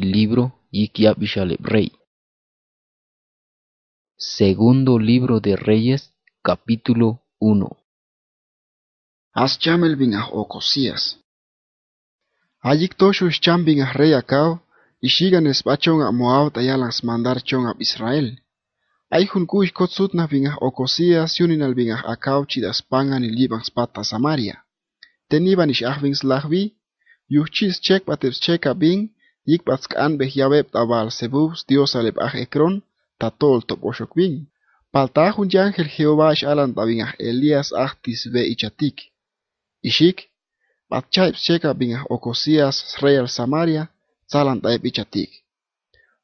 libro Rey. Segundo libro de Reyes, capítulo 1. Aschamel binah ocosías. toshu sham binah rey Akao, y shigan espachon a Moab tayalans mandar chon a Israel. Ayjunkush kotsutna binah ocosías yunin al binah acab chidas pangan y pata Samaria. Teniban ish ahvins lahvi, Yuchis chekbatepcheka bin, yikbatsk'anbej yabebtabal sebubs diosalep aj ekron, tatol topoxok bin. Paltajun yangel Jehová xalan tabin aj Elías ajtis ve ichatik. b'at batchaip cheka bin aj Ocosías sreyal Samaria, tzalan taep ichatik.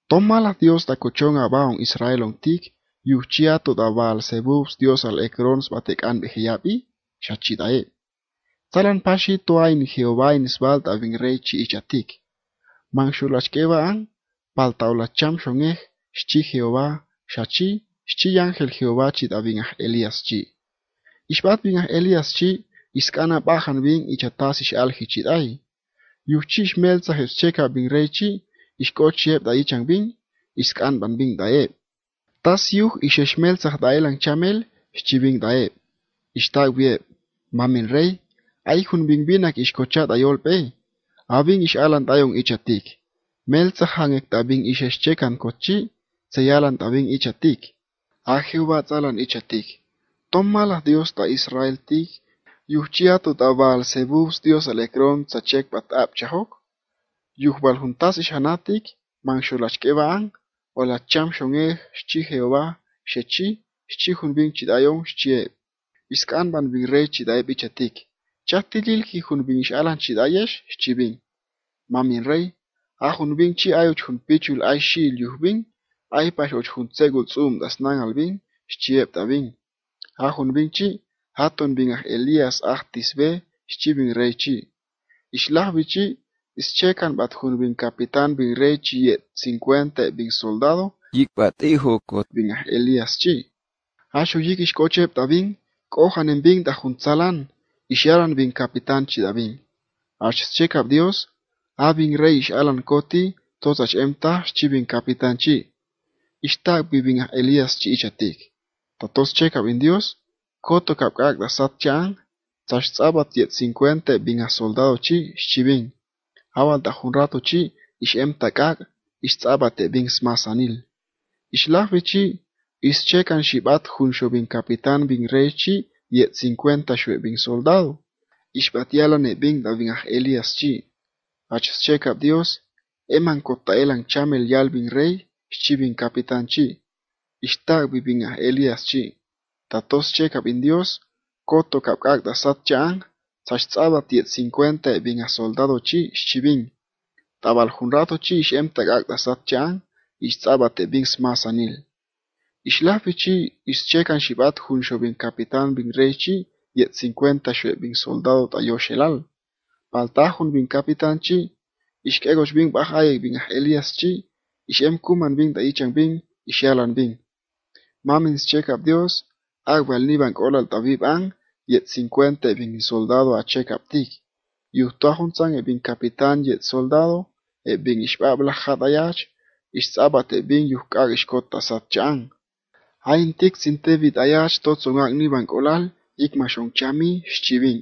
Tomalas Dios d'a tacochon abaon Israel ontik, yuchia todabal sebubs dios al ekrons batek anbej yabi, xachitaep. ძალიან ფაში თუაინ ჰიოვაინს ვალტა ვინგრეჩი იჭათიკ მანშულაშკევან ბალტავლა ჩამშონე შჩი ჰიოვა შაჩი შჩი ანხელ ჰიოვა ჩი და ვინა ელიასჩი ისბატ ვინა ელიასჩი ისკანა პახან ვინ იჭათასი შალხიჩი დაი იუჩი შმელცა ჰეს ჩეკა ვინგრეჩი ისკოჩიებ და იჭან ვინ ისკან ბან ვინ დაე das juch ich schmelzach da elang chamel ich chibing da e ich tag wie mamin rei eich hun bin binnak ich kotschat a jolpe, a bin ich aland aung ichatik. Melza hanget a bin ich es chekan kotschi, ze jaland a bin ichatik. A heuba zalan ichatik. Tom malah dios ta Israel tik, juchiatu ta baal sebus dios alekron za chek bat ab chahok. Juch bal huntas ich hanatik, man sholach kebaan, ola cham shongeh, shchi heuba, shechi, shchi hun bin chit aung shchi eb. Iskan ban bin rei chit aib ichatik. Chattillilji junpin alanchidayach xchipin. Mamin rey, ajunpinchi ayoch jun pichul ay ay pax och jun tsekul tz'umtas nanalpin xchieptabin. Ajunpinchi jatonpin aj Elías ajtisbe xchipin reychi. Ixlajpichi ischekanpat junpin capitanpin chi yet cincuentapin soldado yikpat'ijo kotpin aj Elíaschi. Axu yik ixkocheptabin d'a jun tsalan Ishalan bin Capitán Chidabin. Ach checab Dios, abin rey ishalan koti, totach emtah chi bin Capitán chi. Ishtak bin Elías chi ichatik. Tatos checab in Dios, koto capcac da sat chan, tach tzabat yet cincuente bin a soldado chi shchibin. Awal da junrato chi ish emtakak ish tzabate bin smasanil. Ishlahvi chi ish chekan shibat junxo bin capitan bin rey chi yet cincuenta bin soldado. Ishbatiala ne bin a Elias chi. Achchekap Dios, eman kotaelan chamel yal rey, bin capitán chi. Ishtag bin Elias chi. Tatos chekap in Dios, koto kapkak da sat chan, sachtzaba yet cincuenta e bin soldado chi, shibin. Tabal junrato chi shemtagak da sat y ichtzaba e smasanil. Islafi ischekan shibat hun shobin capitán bin reichi yet 50 shue bin soldado tayoshelal. Paltahun bin capitán chi, ishkegos bin bahay bin elias chi, ishem kuman bin ichang bin, ishalan bin. Mamins chekap Dios, agwal niban ban olal tabib an, yet 50 bin soldado a chekap tik. Yuhtuajun Sang e bin capitán yet soldado, e bin ishbabla jatayach, ish e bin yuhkag ishkot haintik sintevit ayash totzongak niban kolal, ikmashon chami, shchivin.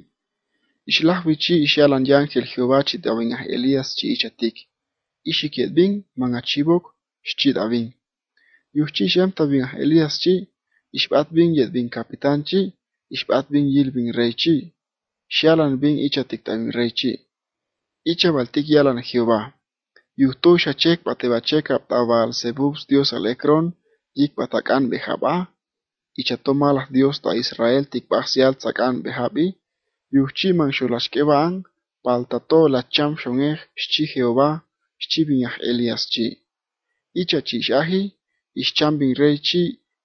Ishlahwichi ishalan yangel Jehová chitawingah da Elías chi ichatik. Ishiketbin mangachibok shchitawin. Da Yuhchi shem tabingah Elías chi, ishbatbin yetbin capitán chi, ishbatbin yilbin rey chi. Shalan bin ichatik tawin rey chi. Icha baltik yalan Jehová. Yuhtu shachek patebachek aptabal sebubs Dios alecron, Icbatacán Ichatoma las Dios ta Israel ticpasial Behabi, bejabi, yuchiman xolashkeban, paltato lacham xonej Shchi Jehová, xchibinaj Elias chi. Ichachillaji, ixchambin rey chi,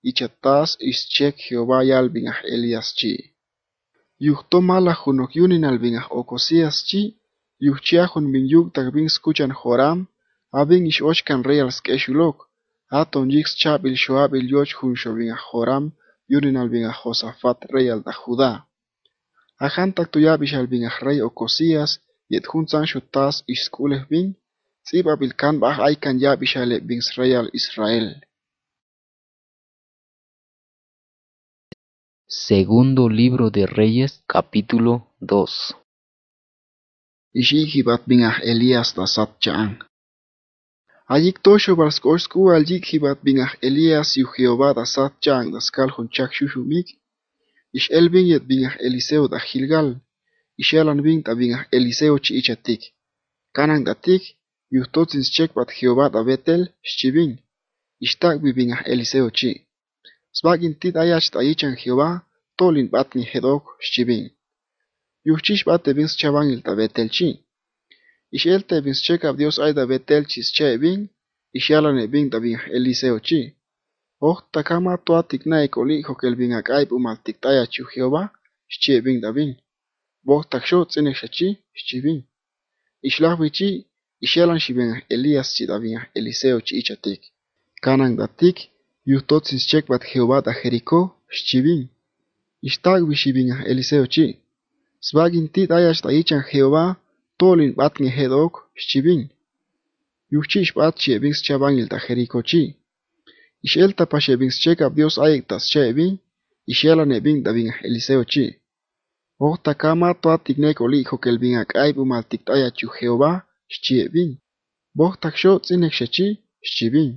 ichatas ischek Jehová yalbinaj Elias chi. yunin al albinaj Okosias chi, bin yugtak bin skuchan Joram, abin ish ochkan Skeshulok, Atón yixchá Bilshoá Bilyoch a Joram bin a Josafat Rey al Judá. Ajan taktuya bin Binga Rey Ocosías Yet Junzan Shutas Iskules Bin Siba Bilkan Bah Aikan Ya Bishale Bins Rey Israel. Segundo libro de Reyes, capítulo 2. Y bat Binga Elías Allí tocho barskorsku allí kibat binah Elías y Jehová da sat chang da skal hun chak shushumik. Ish el binget binah Eliseo da Gilgal. Ish elan bing ta binah Eliseo chi ichatik. Kanang da tik, yuhtotzin chek bat Jehová da betel, shchibin. Ish tak bi binah Eliseo chi. Zbagin tit ayach ta ichan Jehová, tolin bat ni hedok, shchibin. Yuhchish bat tebins chavangil ta betel chi. Ich elte bins check ab Dios aida betel chis che bin, ich jalane bin da bin Eliseo chi. Och takama toa tikna eko li hokel bin ak aib um al tiktaya chu Jehova, ich che bin da bin. Boch takxo tzene shachi, ich che bin. Ich lach bichi, ich jalan shi bin Elias chi da bin Eliseo chi icha tik. Kanang da tik, yuh totsins check bat Jehova da Jericho, ich che bin. Ich tag bichi bin Eliseo chi. Zwagin tit aya shta ichan Jehova, ich che bin. tolin patni hedok shchibin yuchchi shpatchi bigs chabangil ta herikochi ishel ta pashe bigs chekap dios aiktas chebi ishela ne bing da bing eliseo chi ohta kama to atikne koli ko kelbin akai bu maltik ta ya chu jehova shchibin bohta kshu tsinek shechi shchibin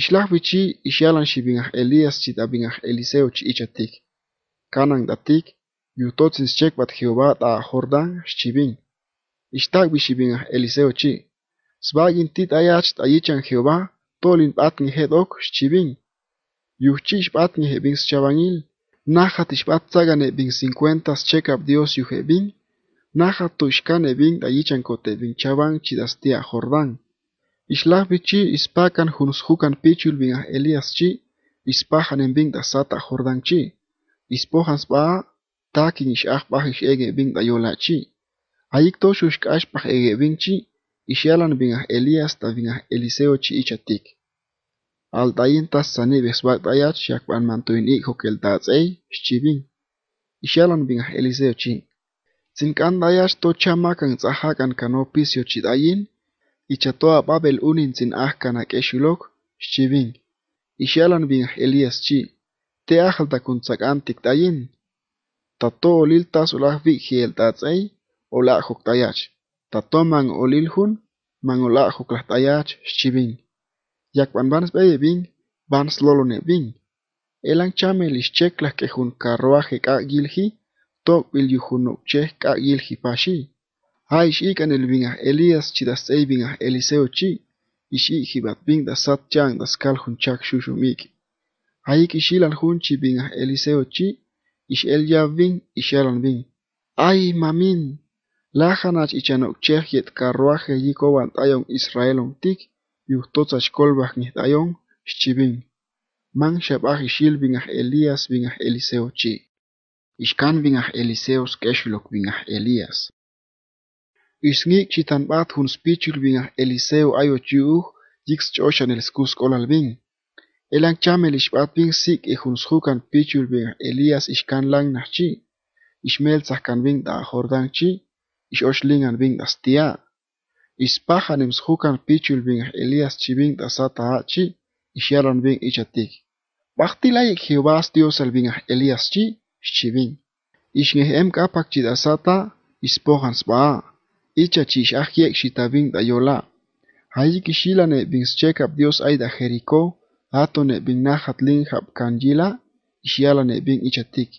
ishlah bichi ishelan shibin elias chi da bing eliseo chi ichatik kanang datik yutotsin chekpat jehova ta jordan shchibin Ixtauixibin Eliseo chi. Sbagin tit ayach ayichan Jehová, tolin batni hedok xchibin. Yuchich batni hebin chabanil. Najat ixbatzagan ebin cincuentas chekab Dios yuhebin. Najat tuishkan ebin ayichan kotebin chaban chidastia Jordán. bichi ispakan junsjukan pichul bin Elias chi. Ispahan da sata Jordán chi. Ispohan sba takin ixahbah ege bin da yola chi. Aik to shushk aishpach ege vinci, ishialan bingah Elias ta bingah Eliseo chi icha tik. Al dayin tas sani beswag dayat shiak ban mantuin ik hukil daz ey, shchi bing. Ishialan bingah Eliseo chi. Zinkan dayat to chamakang zahakan kano pisio chi dayin, icha toa babel unin zin ahkana keshulok, shchi bing. Ishialan bingah Elias chi. Te ahal takun zak antik dayin. Tato lil tas ulah vik hiel daz ey, olajo tayach, tatoman Olilhun, man olajo clastayach chivin. ban vans beye bin, vans lolone bin. Elan chame las que jun carruaje ka gilhi, to vil gilhi ka gilhi pashi. shi el Elias chidas ey Eliseo chi, ishi jibat da das skal jun chak shushumik. chi Eliseo chi, ish el yab bin, bin. Ay mamin, Lajanach y Chanokchehiet carruaje y coban tayon Israel un tic, y ustotas colbach ni tayon, shchibin. Man shabaj y shil Elías vinaj Eliseo chi. Ishkan vinaj Eliseos keshulok vinaj Elías. Ishnik chitan bat hun spichul vinaj Eliseo ayo chiuj, jix choshan el skus kolal bin. Elan chamel ishbat bin sik e hun shukan pichul vinaj Elías ishkan lang nach chi. Ishmel zahkan bin da jordan chi. ixoxlingan binktas tia, ispajan imsjukan pichul bin Elías Chibing chibinktas ataachi, ixyalan bin ichatik. Bajtilayek Jehová Dios al bin Elías chi, xchibin. Ixngeh em kapak chidasata, ispojan sbaa, icha chixajiek xitabin dayola. Hayi kixilane bin schekap Dios aida Jericó, atone bin najatlin Kanjila, ixyalane bin ichatik.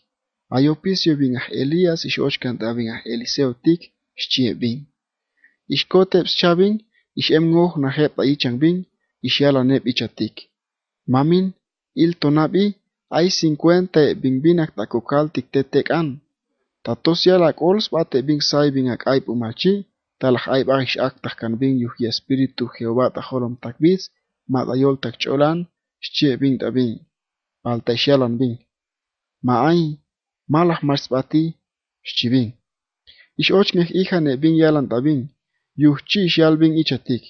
Ayopisio bin Elías ochkan da bin Eliseo tik, știe bine. bine, xchi'bin ixcotep bine ixemngoj najeb aichanbin ixialanep ichatic. Mamin iltonab'i hay cincuenta ebinbin actacocal tictetecan. Tatosial acolsb'atebin saibin ac'aib umachi talaj ayb'aj ixactajcanbin yuj espíritu Jehová tajolomtacbis mat'ayol taccholan xchi'bin t'abin Ma ai, malah marspati, știe xchibin. Ixochnej ijane bin yalantabin, yuhchi xyalbin ichatik,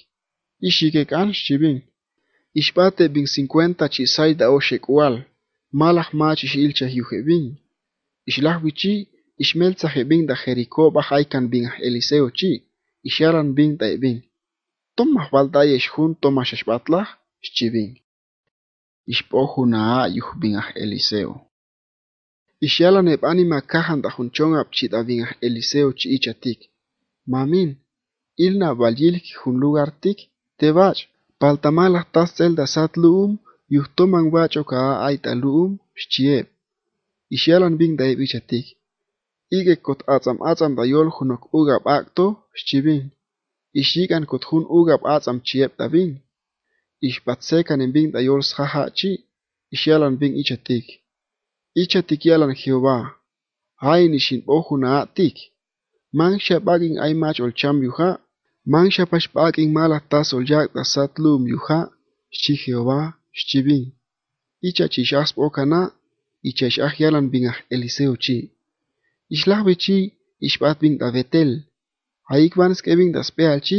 ixikek anxchibin, ixpate bin cincuenta chisayda oxekual, malaj mach ixilchej yujebin, ixlajwichi ixmeltzajebin da Jericó bajaykan bin aj Eliseo chi, ixyalan bin taebin, tomaj baltaya ixjun tomax ixpatlaj xchibin, ixpoj junaa yujbin aj Eliseo. Ichjalan eb anima kahan da hunchongap chit avingah Eliseo chi icha tik. Mamin, ilna valjilik hun lugar tik, te vach, paltamalah tas zelda sat luum, yuhtoman vach oka a aita luum, shchieb. Ichjalan bing da eb icha tik. Ige kot atzam atzam da yol hunok ugab akto, shchibin. Ishigan kot hun ugab atzam chieb da bing. Ich batzekan im bing da yol shaha chi, ichjalan bing icha tik icha tik yalan Jehová, ay ni shin ohu na atik. Man siya paging ay mach ol cham yuha, man siya pash paging malatas ol jak da satlum yuha, shi Jehová, shi bin. Icha chish asp okana, icha ish ah yalan bin ah Eliseo chi. Ishlah bechi, ishbat bin da vetel. Ay ikwan skebing da speal chi,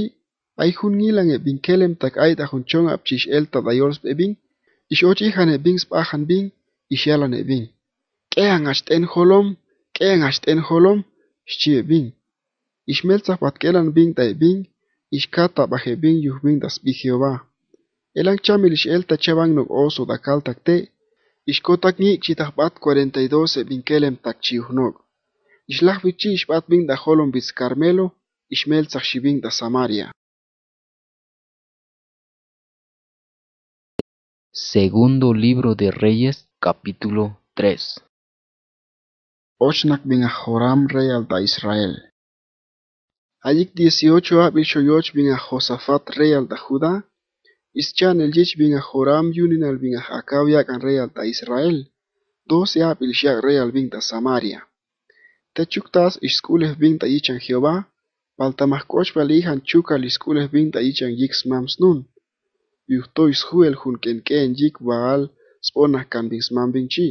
ay hun ngilang e bin kelem tak ay da hun chong ap chish elta da yolz bebing, ish ochi han e bing spahan bing, ish yalan e bing. en holom, en holom, Shchie bin. kelan bin tai bin, Ixkata baje bahe yuh bin das bi Jehová. Elan chamil ixelta nog oso dakal takte, Ixkotak ni ixitahpat 42 e bin kelem takchiuhnok. Ixlahwichi ixpat bin da holom bis Carmelo, Ixmeltzah xibin da Samaria. Segundo libro de Reyes, capítulo 3 Ochnak bin Joram real da Israel. Ayik 18 Abishoyoch bin a Josafat real da Judah, Ischan el Yich bin a Joram yunin al bin a yakan rey Israel, 12 Abil rey bin de Samaria. Techuktas iskules bin de Yichan Jehová, Baltamascoch valijan chukal iskules bin de Yichan Yix Mamsnun, Yuhtois huel junken ken Yik Baal, Sponas kan bin bin Chi.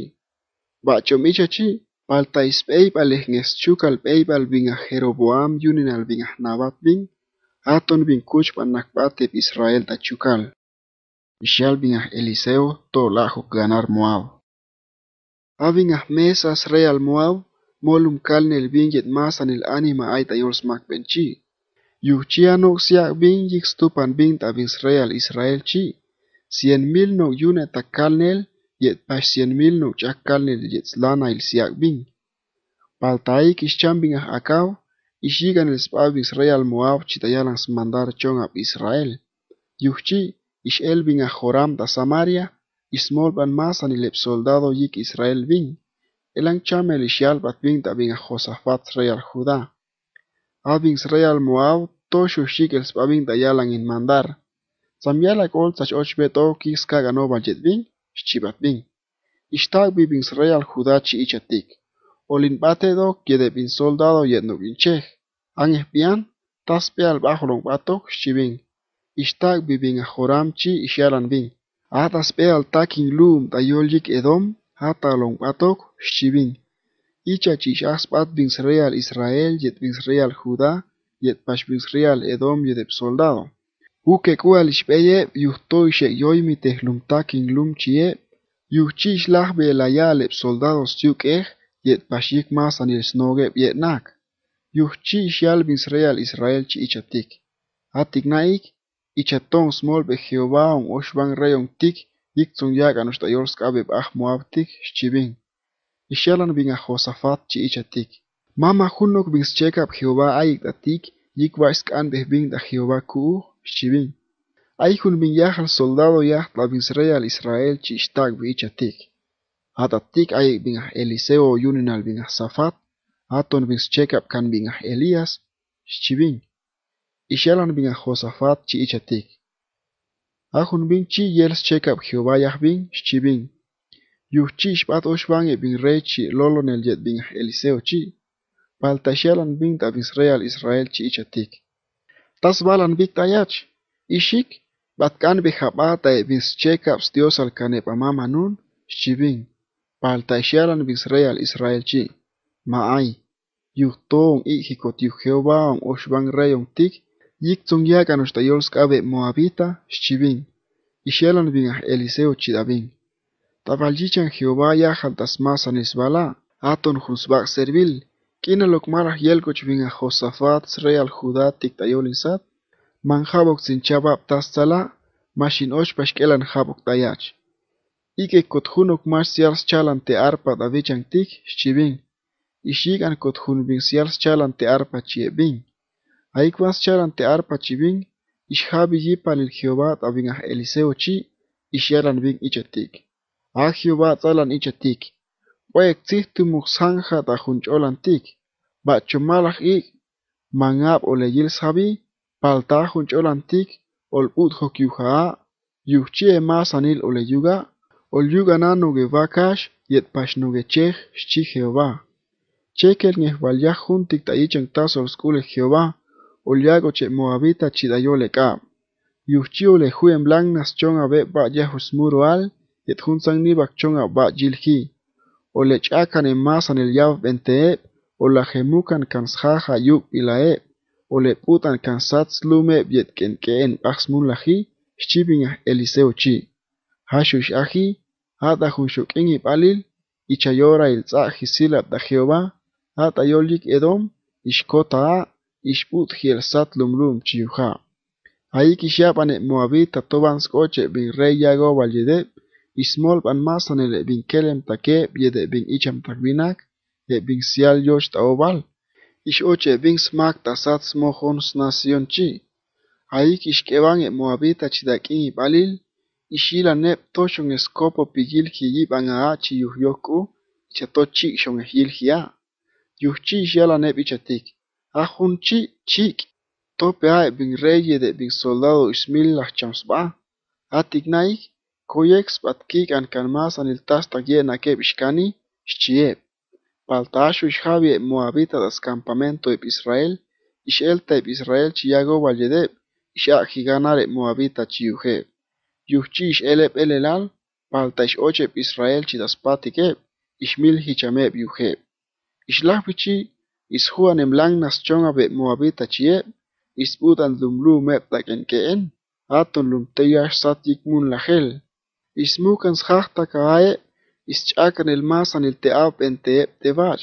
Bachomichachi. Chi, Chukal alejnexchuc vinga Jeroboam yunin ving, aton bin kuchpan nakbate Israel tachucal. Ixal bin Eliseo tolajo ganar Moab. vinga mesas real Moab, molum Kalnel vinget masan el anima aita yols benchi. Yuchiano siak bin stupan bin Israel Israel chi. Cien mil no Kalnel yet pasien mil no chakal ne yet slana il siak bin. Paltai kish chambing ah ishigan el spab Israel moab chitayalan mandar chongab Israel. Yuchi ish el joram da Samaria, ismolban masan soldado yik Israel bin. Elan chamel bat bin da bin a Josafat real Judá. Abin real moab toshu shik el spabin in mandar. Samyalak kol sach ochbeto kiska ganoba xchibapnin, ixtac real judachi batedo quede bin soldado yetnoquinchej, an espian, taspe al bajo lombatoc shibin. Ishtag bibin ajoramchi Bin. ataspe ah al takin lum dayolik edom, hata Shibin. Ichachi Asbat aspat real Israel yet real Judá yet pash real Edom yet soldado. Uke kual pe yustoy she yoimi tehlumtakin lum chie, be la yalep soldados tiukej, yet pashik Masanil snoge, snoge yet nak. Yuchich Israel Israel chi ichatik. Atik naik, ichaton smol be Jehová un oshban tik, yik yak anushtayorsk abeb ah moab tik, shchibin. Ishalan bin a chi ichatik. Mama hunok bin schekab Jehová ayik datik, yikwaisk an bin da Jehová ku Xivin. Ayjun min yajal soldado yaj tlabisreya al Israel chixtak bichatik. Hatatik ay bin Eliseo yunin al bin Safat, aton bin chekap kan bin Elias, xivin. Ixalan bin Josafat chiichatik. Ajun bin chi yels chekap Jehová yaj bin xivin. Yuchich bat oshban e bin rey chi lolo nel yet bin Eliseo chi. Paltashalan bin tabisreya al Israel chiichatik. Tas balan bik tayach. Ishik, batkan bihapata e bis chekaps Dios al kanepamama nun, shchibin. Paltaishalan bis real Israel chi. Maay. Yuhton ikikot yuh Jehová on oshban reyon tik, yiktzun yakan oshtayolskabe moabita, shchibin. Ishalan bin ah Eliseo chidabin. Tabaljichan Jehová yahal tasmasan isbala, aton hunsbak servil, Kinalok marah yelkuch bin Josafat real Judá tiktayolinsat, man habok chabab tastala, mashin osh pashkelan habok tayach. Ike kotjunok mas siars chalan te arpa davichan tik shchibin, ishigan kotjun bin siars chalan te arpa chiebin. Aikwas chalan te arpa chibin, ishhabi yipan il Jehová tabin Eliseo chi, ishalan bin ichatik. A Jehová talan ichatik. Wek tihtu muk sanja ta junch'olan tik, ba chumalaj ik, mangab o leyil sabi, palta junch'olan tik, ol utjo kiuja'a, yuj chie mas anil o leyuga, ol yuga na nuge vakash, yet pash nuge chej, shchi Jehová. Cheker nyeh valyaj jun tik ta yichan tas ol skule Jehová, ol yago che moabita chidayo le kam. Yuj chi o lehuyen blang nas chonga be ba yahus muro al, yet hun sang nibak chonga ba jil hii. O olech'akan más en el yav benteeb, olajemukan kansjaja yuk ilaeb, oleputan kansatz lume keen paxmun laji, xchibin eliseo chi. Hashush aji, hata junshukin ipalil, ichayora iltza jisila da Jehová, hata yolik edom, ishkotaa, ishput sat lumlum chiyuja. Ahí quishapan et moabita toban skoche bin rey yago valyedeb, Ismol ban mason el bin kelem take biede bin icham farbinak e bin sial yosh taobal. Ish oche bin smak tasat smohon nasion chi. Aik ishkeban e moabita chidaki balil. Ishila nep toshon eskopo pigil hiyib angaa chi yuhyoku. Chato chi shon ehil hiya. Yuhchi ishala nep ichatik. Ahun chi chik. Tope a bin rey de bin soldado Ismil lachams ba. Cuiexh patquican can masa niltastaq ye naqueb ixcani xchieb, paltasho ixjabie moabitadas campamentoeb Israel, ixeltaeb Israel chiyagoba yedeb, ixac jiganareb moabita chiyujeb. Yujchi ixeleb elelal, palta ixocheb Israel chidaspatiqueb, ixmil jichameb yujeb. Ixlahwichi isjuan emlangnas chongabeb moabita chieb, isb'udan lumlumeb tak'enke'en, atun lumteyax sat yikmun lajel. Ismucans jahta cae, ischacan el masan el teab en teep tebach,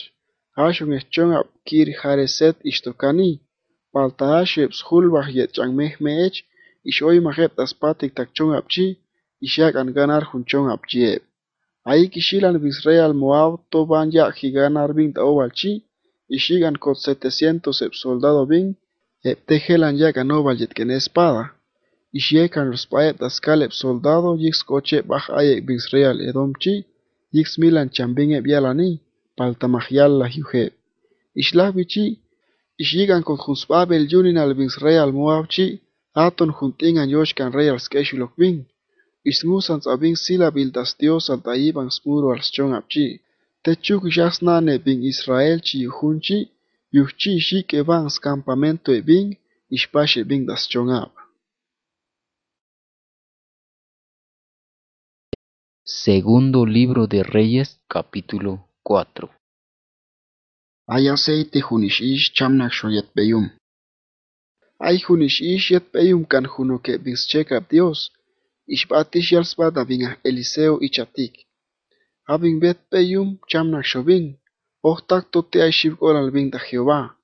ashun echon ap kir jareset yet mehmech, ishoy majep taspatik takchon Ishakan ganar junchon Ay Ahí quishilan Israel Moab toban ya giganar bin y ishigan con 700 soldado bin, tegelan ya ganobal yet espada. Ixyecan paetas caleb soldado yixcochep bajayec real edomchi yix milan Chambing Bialani, la lajiujep. Ixlaj bichi ixyican con jusbabel yunin real Bixreal moabchi aton juntingan yochcan rey y squexulocbin. Ixmusan tzabin sila bildas Dios al taiban smuro al schon apchi. Techuk ne bin Israel chi yujunchi yuhchi shik van campamento Ebing, ispashe bin das Chongab. Segundo libro de Reyes, capítulo 4. Ayasei te junish ish chamnak shoyet beyum. Ay beyum juno que Dios. Ishbatish yalsbada vinga Eliseo y chatik. Habing bet beyum chamnak shobin. Ochtak tote ay shivgol al Jehová.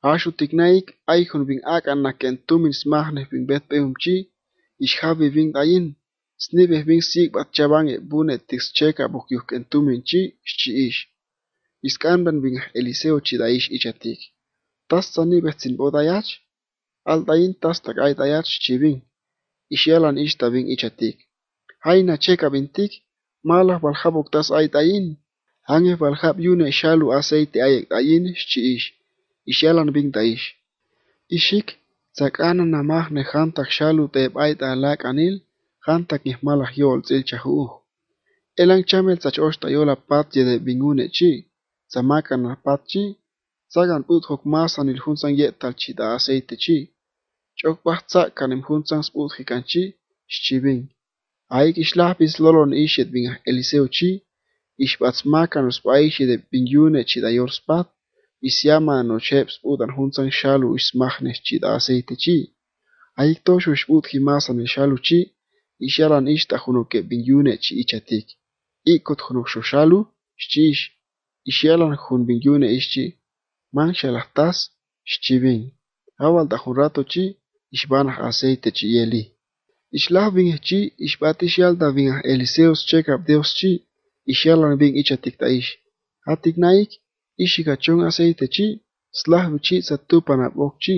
Ashu Tignaik ay jun ving ak anakentumin smahne ving bet beyum chi. Ishhabi ving snibih bing sik bat chabang e bune tix cheka buk yuk en tumin chi shchi ish. Iskan ban bing eliseo chi da ish ish atik. Tas sa nibih tsin bo dayach? Al dayin tas tak ay dayach chi bing. Ish yalan ish da bing ish atik. Hay na cheka bing tik, malah bal khabuk tas ay dayin. Hange bal khab yune shalu aseite ayek dayin shchi ish. Ish yalan bing da ish. Ishik, zak anan na mah nechantak shalu teb ay da lak anil, janta quijmalaj yoltzil chaju'uj. Elan chamel sach oxta yola patye de bingune chi, samakan al patchi, sagan put hok masan il junsan yetal chi da aceite chi, chok pahtsakan im junsan sput jikan chi, shchibin. Aik ishlahpis lolon ishet bin eliseo chi, ishpatzmakan uspaishi de bingune chi da yorspat, isyama anochep sputan junsan shalu ismahnes chi da aceite chi. Aik toshu shput jimasan el shalu chi, išjalan išta hunuke bingyune chi ichatik. Ikot hunuk shoshalu, shchish, išjalan hun bingyune ishchi, man shalaktas, shchibin. Hawal da hunrato chi, ishbanah aceite chi yeli. Ishlah bing chi, ishbat ishyal da bing eliseos chekab deos chi, ishjalan bing ichatik ta ish. Hatik naik, ishika chong aceite chi, slah chi satupanab ok chi,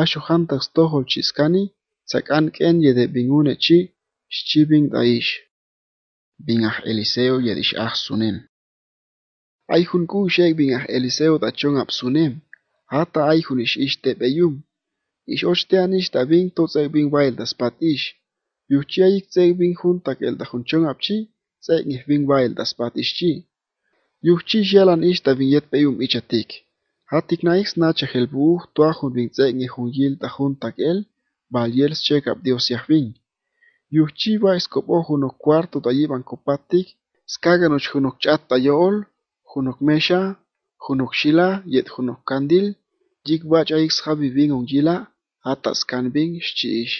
Ashu hantax tohol chiskani, sakan ken yede bingune chi, Xchibin aish, bingah Eliseo yedish ach sunem. Aichun Aihun kushek bingah Eliseo da chung ab sunem, hata aihun ish ish tebeyum. Ish da ish to totzeg bing wael das pat ish. Yuchia ik zeg bin juntak el ab chi. zeg nich bin wael das pat ish chi. Yuchchi shalan ish tabing yet peyum ichatik. Hatik naix nacha helbuh tuahun bin zeg nich hun yil dachuntak el, valiels check ab dios yahvin. Yuhchiwa iskopo junok cuarto tlayipan copatic, scaganoch junok tayol, junok mesha, junok xila yet junok candil, yikba ch'aix javivin onyila ataskanbin xchi'ix.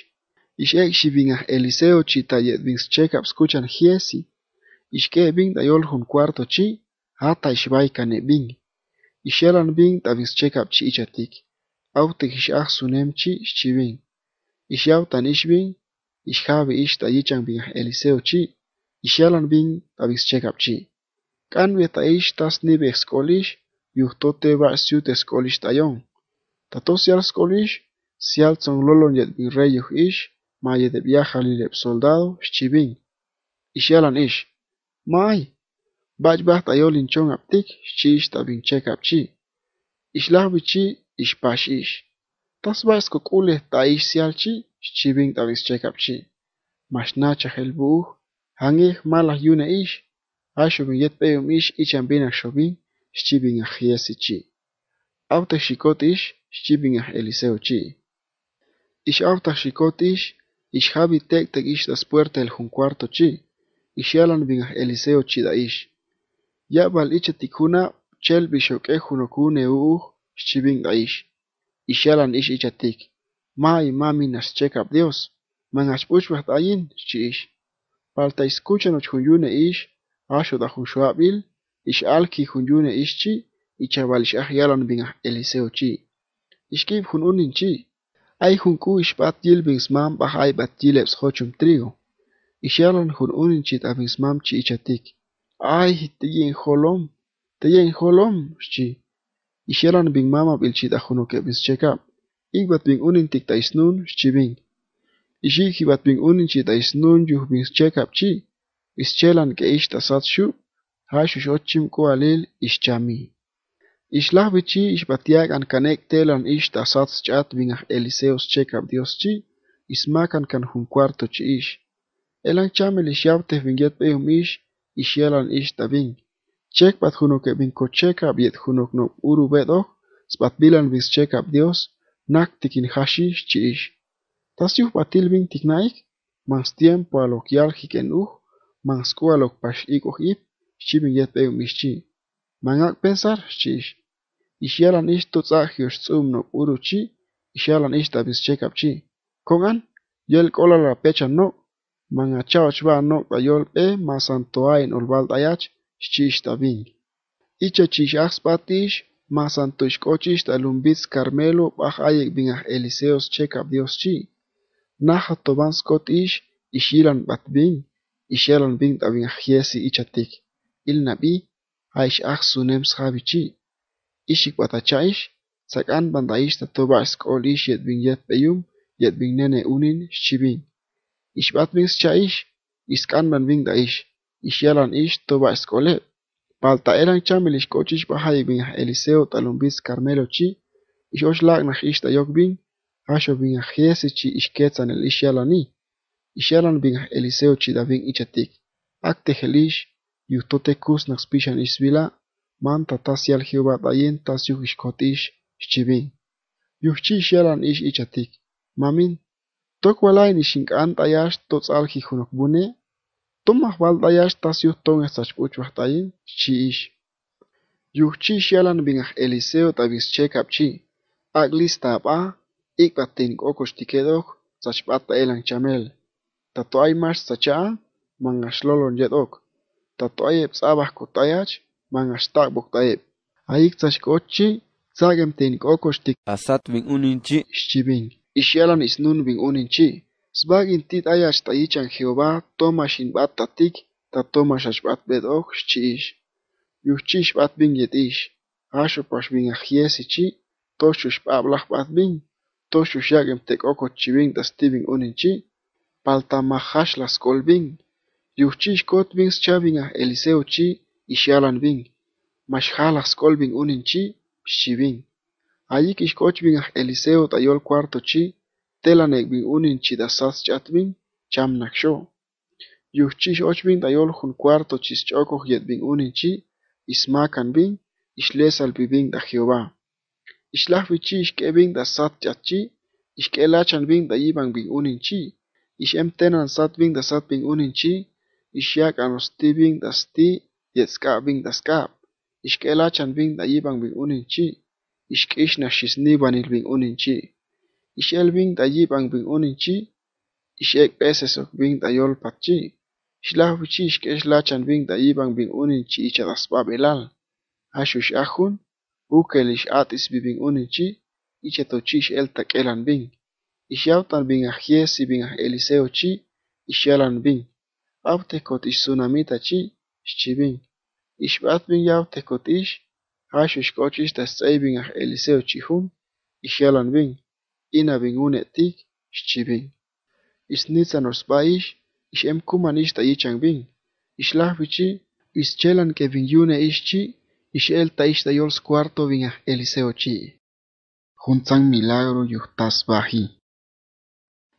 Ixek xibin a Eliseo chita yetbin schecap skuchan jiesi, ixkebin tayol jun cuarto chi ata ixbaikanebin, ixelanbin tabin schecap chi ichatic, ci ixaj sunem chi xchibin, bing. Ich habe ich tayichan bin Eliseo chi, ixalan bin tabixchekap chi. Kan ta ish tas nibe skolish, tote ba siute skolish tayon. Tatos sial skolish, sial son lolon yet bin rejuch ish, ma yet viaja lilep soldado shchibin. Ixalan ish. May, bach bah tayol inchon aptik, shchish tabinchekap chi. Ishlah ich ishpash ish. tas vas ko taish sial chi, shibing tawis check chi. Mas hangih malah yuna ish, ashu mi yet ish ichambina shobing, a chi. Auta ish, shibing a eliseo chi. Ish auta shikot ish, habi ish das puerta el hun chi, ish yalan a eliseo chi da ish. Ya bal ich tikuna, chel bishok ehunokune uuh, shibing da ixalan ix'ichatik. Ma imami naschekab Dios, man achpuchwaj dayin chi'ish. Palta iskuchanoch hunyune ish, asho da junxuabil, ish alki hunyune ichi, ichawal ix ahyalan bin Eliseo chi. Ixkib jun unin chi. Ay junku ixbat yil bin smam bajay bat yilebs hochum trigo. Ixalan jun unin chit abin smam chi ichatik. Ay, teyin jolom, teyin jolom chi. ishelan bing mama bilchit ahunu kebis cheka, ik bat bing unin tikta isnun, shchi bing. Ishi ki bat bing unin chita isnun yuh bing cheka bchi, ischelan ke ish tasat shu, ha shush ochim ko alil ischami. Ishlah bichi ish batiak an kanek telan ish tasat chat bing ah eliseos cheka dios chi, ismakan kan hun kwarto chi ish. Elan chamel ish yavte bingyet peyum ish, ishelan ish tabing. bing. Chek bat hunuk e bin kocheka biet hunuk no uru bedo, sbatbilan bis chekap Dios, nak tikin hashi chiish. Tas yuh batil bin tiknaik, mans tiempo alok yal jiken uj, mans ku alok pash ikoj ip, shibin yet beu mishi. Mangak pensar chiish. Ishialan ish totzak yosh tzum no uru chi, ishialan ish tabis chekap chi. Kongan, yel kolala pechan no, no, mangachao chba no tayol e masantoain olbal dayach, xchixtabin. Icha chixaj spatish, mas antuxcochix talumbitz Carmelo bajayek binaj Eliseos checap Dios chi. Naja toban scotix, ixilan batbin, ixilan bin tabinaj Jesi ichatik. Il nabi, aish aj sunem sjabichi. Ixik batachaish, sakan bandaish tatobax scolish yet bin yet peyum, yet bin nene unin xchibin. Ixbat bin schaish, iskan ban bin daish. Ixyalan ish toba escole. chamel chamil ixcochix baja bin Eliseo talumbis Carmelo chi. Ixoxlac nach ix tayoc bin. Hasho bin ajesi chi ketsan el ixyalani. Ixyalan bin Eliseo chi bin ichatik. Acte gelish. Yutote kus nach spichan isvila. Manta tasial Jehová tayen tasiuk ixcotish xchibin. is ixyalan ish ichatik. Mamin. Tokwalay nishinkan tayash totzal bune. Tumaj waltayach tasyujton echtsachuachuajtaye, xi'ix. Yujchi xialan binaj Eliseo tabixche capchi, aklista apá, ikpatin okox tikedoj, sachpata elan chamel. Tatoay mach sachaa, mangaxlolon yedok. Tatoayep sabaj kotayach, mangaxtak boktayep. Aik sachkochi, sagem tin okox tik. Asat bin uninchi. Xchibin. Ixialan isnun bin uninchi. Sbagintitl ayach ichan Jehová tomach in batatic, tatomach batbedoj xchi'ix, yujchix batbin yetix, axoch paxbin ajies ichi, toxoch pablaj batbin, toxoch yaguem tecocochibin tastibin oninchi, paltamajax lascolbin, yujchix cotbin schabin aj Eliseo chi, ixyalanbin, maxjal lascolbin oninchi, bing. ayik ixcochbin aj Eliseo yol cuarto chi, Delanek bin uninchi da sas chatbin chamnak xo. Yuchchix ochbin dayoljun cuarto chischocoj yetbin uninchi, ismakan bin, ixlesal bin da Jehová. Ixlajbichi ixkebin da sat yatchi, ixkelachan bin da iban bin uninchi, ixemtenan sat bin da sat bin uninchi, ixyak anosti bin da sti, yetzkab bin da skab, ixkelachan bin da iban bin uninchi, ixkixnaxisnibanil bin uninchi. ich ich ich ich ich ich da da da jibang jibang bing bing bing bing bing bing, uninchi, uninchi uninchi, das achun, jautan ach jesi bing ach eliseo chi, ich jalan bing, axux ajun sunamita chi, ich chibing, ich bat bing jautekot ixyalanvin, auatejkotl ixtsunamitachi das zeibing ach eliseo chi testseivin ich jalan bing, inabingunetik xchibin. Is ixem is tayichanbin, ixlahbichi ishelan que y Yune Ischi, ishel yols cuarto bin aj ah Eliseo chi. Juntzan milagro is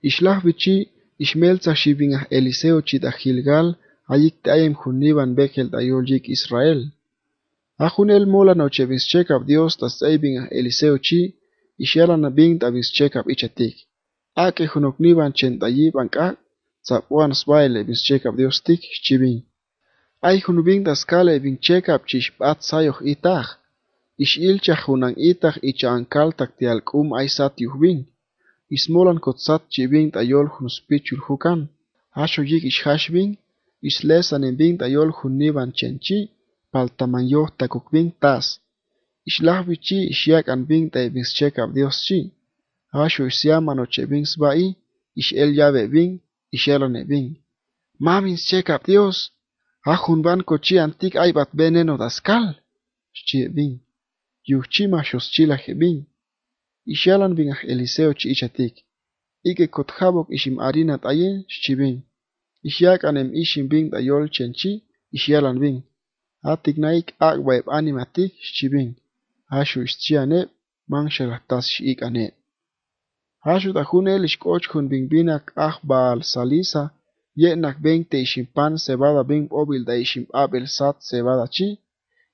Ixlahbichi ixmelza melza aj Eliseo chi hilgal ah ayik teayem juniban bekel dayol yik Israel. Ahunel mola noche bischeca Dios tas ah Eliseo chi Ishela shela na bing da bis checkup y chatik. A que hunok niban chen da yi ban ka, za puan swaile bis checkup dios tik chibin. Ay hun bing da skale bing check up chish pat sayoh itah, ish ilcha hunang itah y chan kal tak tial kum ay sat yuh bing. Ismolan kot sat chibin da yol hun spichul hukan. Hasho yik ish hash bing, ish lesan bing da yol hun niban chen chi, pal taman yoh takuk bing tas. chi, chi. an bing, bing bing, bing. check dios mano che el Ixlajwichi xiakanpin tepixchekaptioschi, axu xiamanochepinxpai, ixelyabebin, ixelonebin. Maminschekaptios, ajun chi antic aibat chi dascal, xchiebin. Yuchchi maxoschilajebin. Ixalan bing ach Eliseo chi ich atik. Ike kot habok im arinat chi bing. kotjabok ixim harina tayen xchibin. Ixyakanem ixim bin tayol chenchi, ixyalan bing. Atik naik ak akwaeb animatik chi bing. Hashu ixch'iane man xelataz xik'ane. Axu tajun el ixk'och jun binak ah baal salisa ye'nak pan se vada Bing Obil da Ishim Abel sat chi,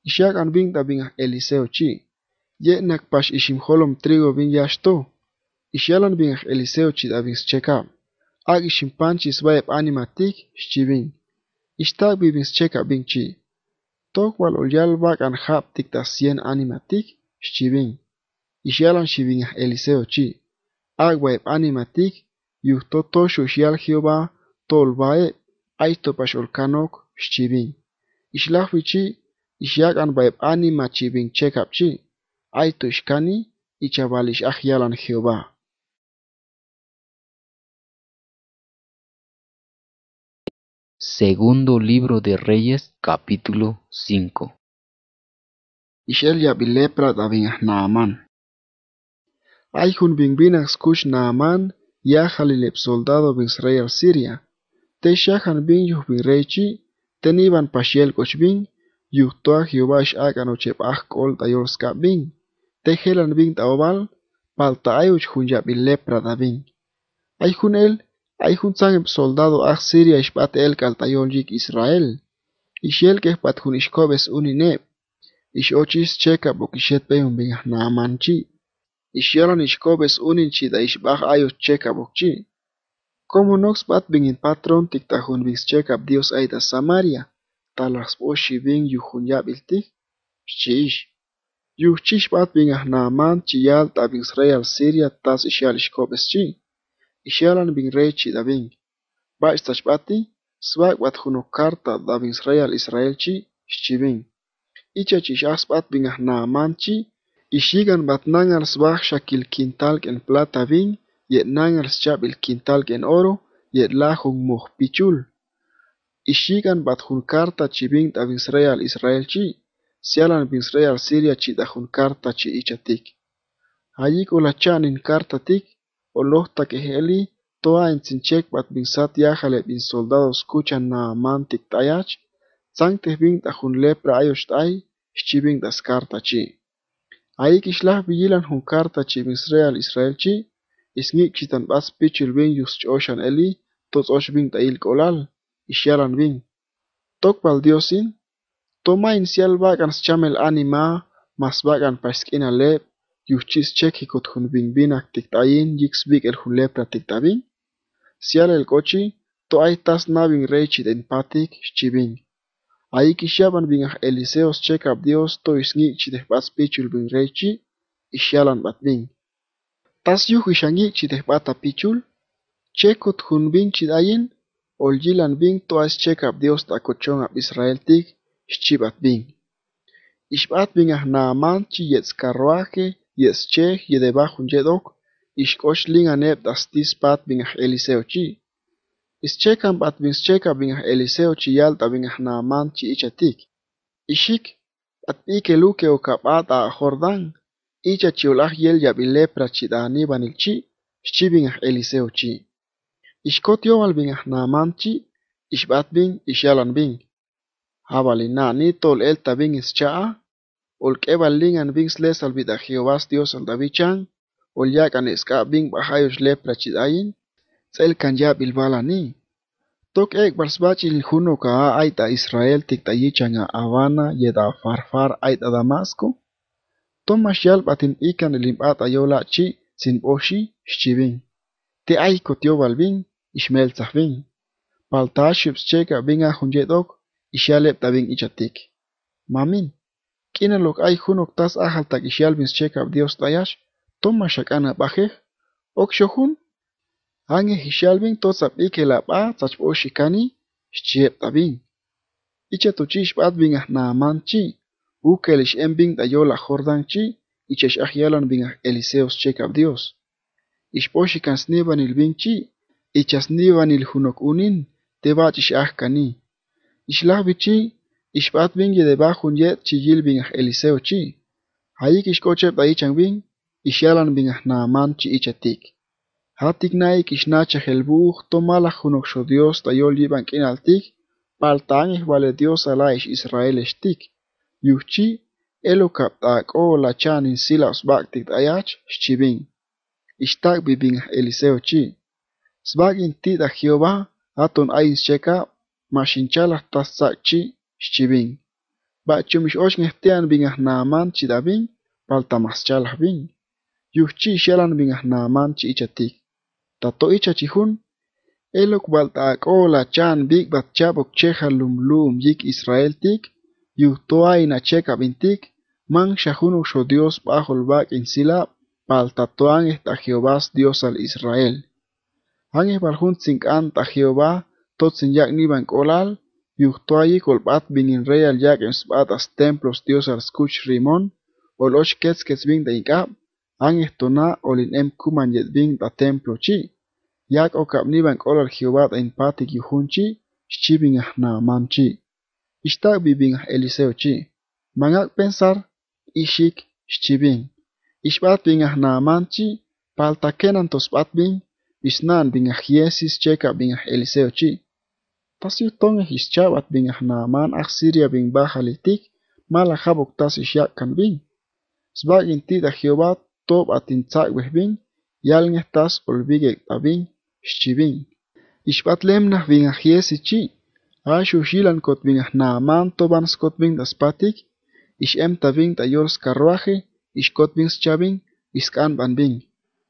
ishak an Bing da bin aj nak ye'nak pax holom trigo bin yaxto ishialan bing Eliseo Eliseochi da bin schekab ak ixinpan chisb'a eb'ani animatik, xchibin bing, bi bin chi toqual oyalba kan haptik ta sien animatik shibin ishialan shibin eliseo chi agwa ep animatik yuhto to shushial hioba tolbae aisto pasholkanok shibin ishlahwichi ishiakan ba ep anima shibin chekap chi aito ishkani ichabalish ahialan hioba Segundo Libro de Reyes capítulo 5 Naamán Hay hun bin binas ah kush Naaman, ya halilep soldado bin rey Siria. Te shahan bin yuh bin rey chi, pashiel koch bin, yuh toa kol bin. Te helan bin taobal, Ayuch hun lepra da Ayhutsan soldado ag Siria ishbat el kaltayon yik Israel. Ishielkeh patjunishkobes uninep. Ishochis cheka bokishetpe umbin naamanchi. Ishiolan ishkobes uninchi da ishbaj ayos cheka chi' Como nox bat bin in patron tiktahun bis cheka Dios aida Samaria. Talas oshi bin yuhun yabiltik. Shish. Yuchish bat chi' yal chiyal tab Israel Siria tas ishial ishkobes chi. Ishalan binrechi Davin. Bachtashbati, swagbat junukarta Davinsreyal Israelchi xchibin. Ichachishasbat binahnamanchi, ishigan batnangal swag xakilkintalk en plata bin, yetnangal schabil kintalk en oro, yetlajun mujpichul. Ishigan bat junkarta chibin Davinsreyal Israelchi, sialan Israel Siria chi dajun karta chi ichatik. Allí colachanin carta tic, Olojtak ejeli, toa intzinchekpak Yahale bin soldados kuchan naaman tiktayach, tsanktejpinta jun lepra das xchipinta chi. Ayik Israel israel chi, kartachi Israelchi, isnikxitan b'as just ocean eli, totz'oxpinta ilk'olal, Isharan bin. bal diosin, toma in Sial scham anima, mas Paskina Lep, Yuchis con binbinak tiktayin yiksbik el julepra tiktabin. Sial el cochi, to hay tas nabin rechit en patik shchibin. Ahí kishaban bin ah Eliseos chek abdios to isni chiteh pichul bin rechi, ishalan batbin. Tas yuh ishangi chiteh bata pichul, chekot hunbin chidayin, ol yilan bin to as chek abdios takochon ab Israel tik, shchibat bin. Ishbat bin ah naaman chi yetzkarruaje, yes che y debajo un yedok ishkosh ling anep das tis pat bin eliseo chi is chekam bat bin cheka bin eliseo chi yalta bin naaman chi ichatik ishik at pike luke o kapata jordan icha chiolaj yel ya bin lepra chi dani ban el chi chi bin eliseo chi ishkot yo al bin naaman chi ishbat bin ishalan bin habali na ni tol el tabin is chaa Olkeban lingan bing sle salvita Jehovas Dios and David chan. Olyakan eska bing bahayos le prachidayin. Tzel kanya bilbala ni. Tok ek barsbachi ilhuno ka aita Israel tikta yichan a Havana yeda farfar aita Damasco. Tomas yal batin ikan ilimbata yola chi sin boshi shchibin. Te ay kotio balbin ishmel tzahbin. Paltashibs cheka bing a hunjedok ishalep tabing ichatik. Mamin. K'ina tas jun octas ajal takixyalmis chekaj Dios tlayax, toma xak'an apajej, okxo jun, anje ixyalmin totzap'ikej lap'a tzachp'ox xikani xchi'eptabin. Ichatochi xb'atbin aj Naamanchi, ukel ix'enbin tlayol aj Jordanchi ich bin ah Eliseos chekaj Dios. Ixp'ox ikansniban ilbinchi ichasniban iljunok'unin tebach ix'ajkani. Ixlajbichi Ich bat vingue debajo un yet chillil bin eliseo chi. Hayik ishkoche baichan bin, ishalan bin naaman chi ichatik. Hatik naik ishnacha helbuj tomala junoksho Dios tayol yiban kinaltik, paltan ihvale Dios alaish Israel eshtik. Yuchi elo kaptak o lachan in sila osbaktik ayach shchibin. Ishtak bibin eliseo chi. Sbag in tida Jehová aton ayin sheka mashinchala tasak chi. xchibin ba'chumix oxnejtian bin ajna'aman chidabin paltamajchalajbin, yujchi xalan bin ajna'aman Tato icha chihun, elok big achan bik batchab lum lum yik israel Israeltik yujtoain achek ab'intik man xajun oxo Dios b'aj olba'ak insila' paltatoan ejt'a' dios Diosal Israel, han ejb'aljun an t'a Jehová totzinyakni ban k'olal Iuhtoayi colbat binin reyal templos dios arskuch rimon, oloch ketskes bin de incap, an estona olin em kuman bin da templo chi, yak okapniban colar Jehová en pati yuhunchi, shchibin ahna manchi. Ishtak bibin Eliseo chi, mangak pensar, ishik Shibing. Ishbat bin ahna manchi, paltakenan tosbat bin, isnan bin checa Eliseo chi. tasi tong his chawat bin ahnaman ak Siria bin bahalitik mala habok tasi shakan bin. Sbag inti da Jehová top atin tsakweh bin yalngeh tas olbigek tabin shchibin. Ishpatlem nah bin ahies ichi ashu shilan kot bin ahnaman toban skot bin daspatik ish em tabin tayors carruaje ishkot bin schabin iskan ban bin.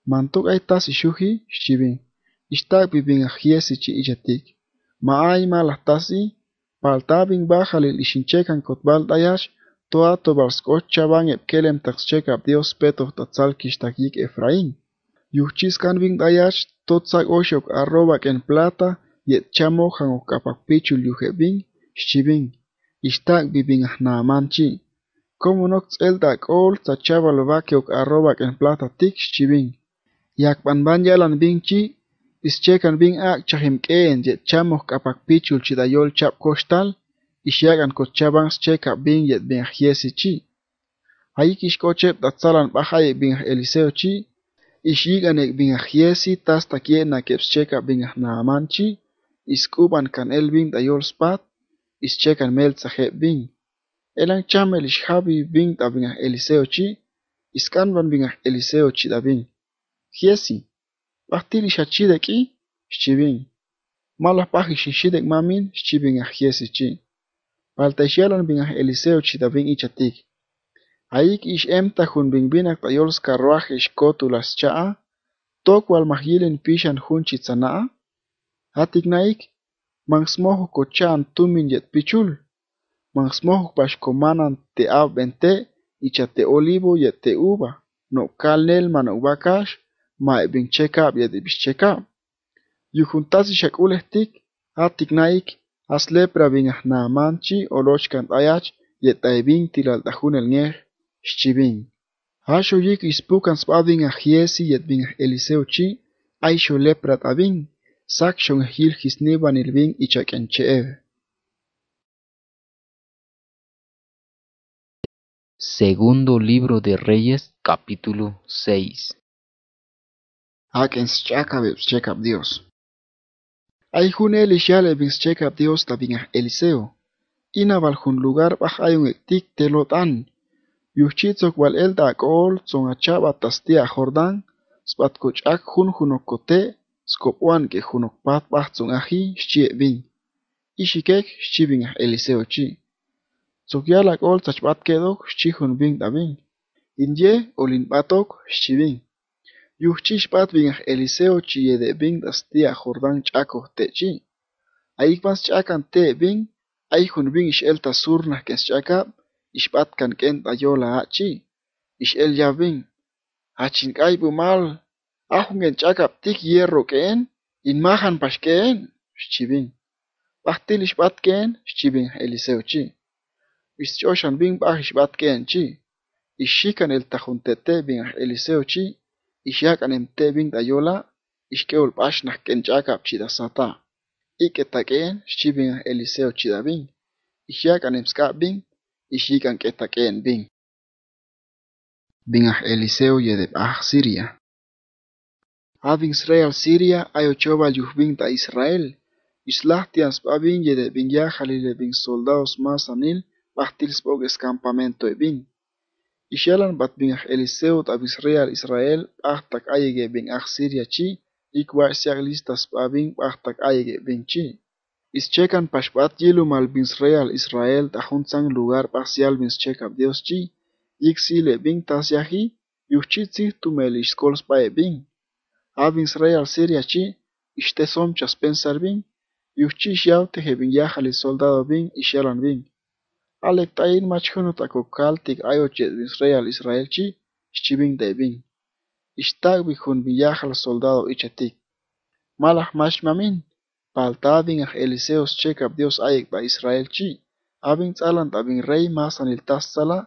Mantuk ay tas ishuhi shchibin. Ishtak bin ahies ichi ichatik. Maaima lastasi paltabin bajalil ishinchekan kotbal dayash, toa tobarskochaban epkelem taxchekap Dios peto tatzalkish efrain, Efraín. dayash, totzak oshok arroba en plata, yet chamo han pichu yujebin, istak Ishtak bibin manchi. Como nox el dakol tachaba en plata tik shibin. Yakpan ban chi, is chekan B a cha hemkeen jeet chamo kapak piul ci da yool chap kostal is shegan kot tchaabans tchèka bin jet ben hisi t chi. Ha ki kochep dat salan pahaet bin a eliseo Chi, is ji ganekg bin a hiessi ta takieennak kep s cheka bin na ammanci, iskouban kan elving da yool spat, istjekan met sa hep bin. Eang tchamellich xabivingg a vin a eliseoci, iskan vanving a eliseoci da vin.hiesi. Bahtiri shachidek i Malo Malapaji de mamin xchibin ajiesi chi. Paltaxialan bin a Eliseo y ichatik. Aik ish emta jun bin binak tayols carruaje xkotulas cha'a, al walmajilin pishan chiza chitzana'a. Atik naik, mansmojo kochan tumin yet pichul. Mansmojo pashkomanan te avente, ichate olivo y te uva. No calnel ubakash maibin chekab yedibix chekab. atik naik, atiknaik, aslepra bin ahnamanchi olochkan ayach yetaibin dahun el nier, xchibin. Asho yik ispukan spadin ajiesi yet bin eliseo chi, aisho lepra tabin, sakshon Hil hisniban ilbin cheev. Segundo libro de Reyes, capítulo 6 Hackens chacabes checa Dios. Hay un elisiale vins checa Dios tabin Eliseo. Y naval jun lugar baja un etic telotan. Yuchitzo cual el da gol son achaba tastia Jordán. Spatkuchak jun junocote. Skopuan que junocpat bachzun aji shie vin. Y shikek shibin Eliseo chi. Sokyalak ol tachbat kedok shihun bing da bing. Indye olin batok shibin. Yuchchishpat vinaj Eliseo chille de vindas tia Jordán chaco techi. Aikmas chakan te vin, aijun vin ishelta surna kes chaca, ispat kan kent ayola achi. Ishel ya vin, achin mal, ahun en tik hierro keen, inmahan pashkeen, shchibin. Pachtil ishpat ken, Eliseo chi. ving bach pach ken chi. Ishikan el tajuntete ving Eliseo chi. Ixyaqanente bin tayola ixque olp'axnaj quench'aca Sata. Ike tak'en xchibin Eliseo chidabin, ixyaqanem sk'abin, ixican que tak'en Bing. Eliseo yedeb'aj Siria. Habing Israel Siria ayochoba yujbin ta Israel, islahtias babin yede ya jalile bin soldados más anil, escampamento e Bing. ישאלן בת בן אליסאו תביס ריאל ישראל אך תק איגה בן אך סיריה צ'י איקווה סיאגליסטס פאבין אך תק איגה בן צ'י איס צ'קן פשפט ילו מל בן ריאל ישראל תחון צן לוגר פח סיאל בן צ'ק אבדיוס צ'י איק סילה בן תס יחי יוחצ'י צי תומל איש סקול ספאי בן אב בן ריאל סיריה צ'י איש תסום צ'ס פנסר בן יוחצ'י שיאו תחבין יחל סולדאו בן אישאלן בן ალექტაინ მაჩქონოტაკო კალტიკ აიოჯეზვის რეალ ისრაელჩი შჩიბინგ დებინ ისტაგ ვიხუნ მიახალ სოლდადო იჩეთი მალახ მაშმამინ პალტადინ ახელისეოს ჩეკაპ დიოს აიეკბა ისრაელჩი აბინ წალანტაბინ რეი მასანილ ტასალა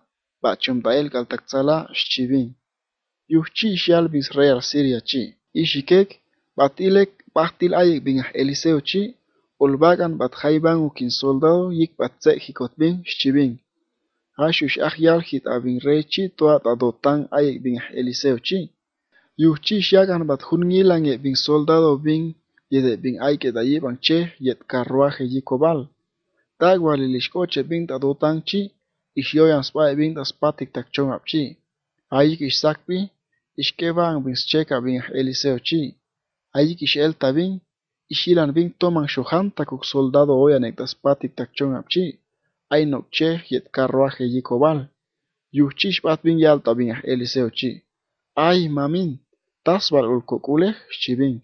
ბაჩუმ ბაელ კალტაკცალა შჩიბინ იუჩი შალბის რეალ სირიაჩი ისიკეკ ბატილეკ ბახტილ აიეკბინ ახელისეოჩი bat batjayban ukin soldado yikbatse jikotbin xchibin. Axux ahyal jitabin rechi toa tadotan ayek bin Eliseo chi. Yuchi xakan batjungilan e bin soldado bin yede bin ayke dayiban che yet carruaje yikobal. Tagualilixcoche bin tadotan chi ixyoyan spay bin taspatik takchon chi. Ayik ixsakpi ixkeban bin scheka bin Eliseo chi. Ayik elta bin ishilan vin toman shohanta soldado hoy anektas patik txi, apchi, ay nok yet karroaje yiko bal, yuh bat vin yalta vin eliseo chi, mamin, tas bal ulko kulek shi vin,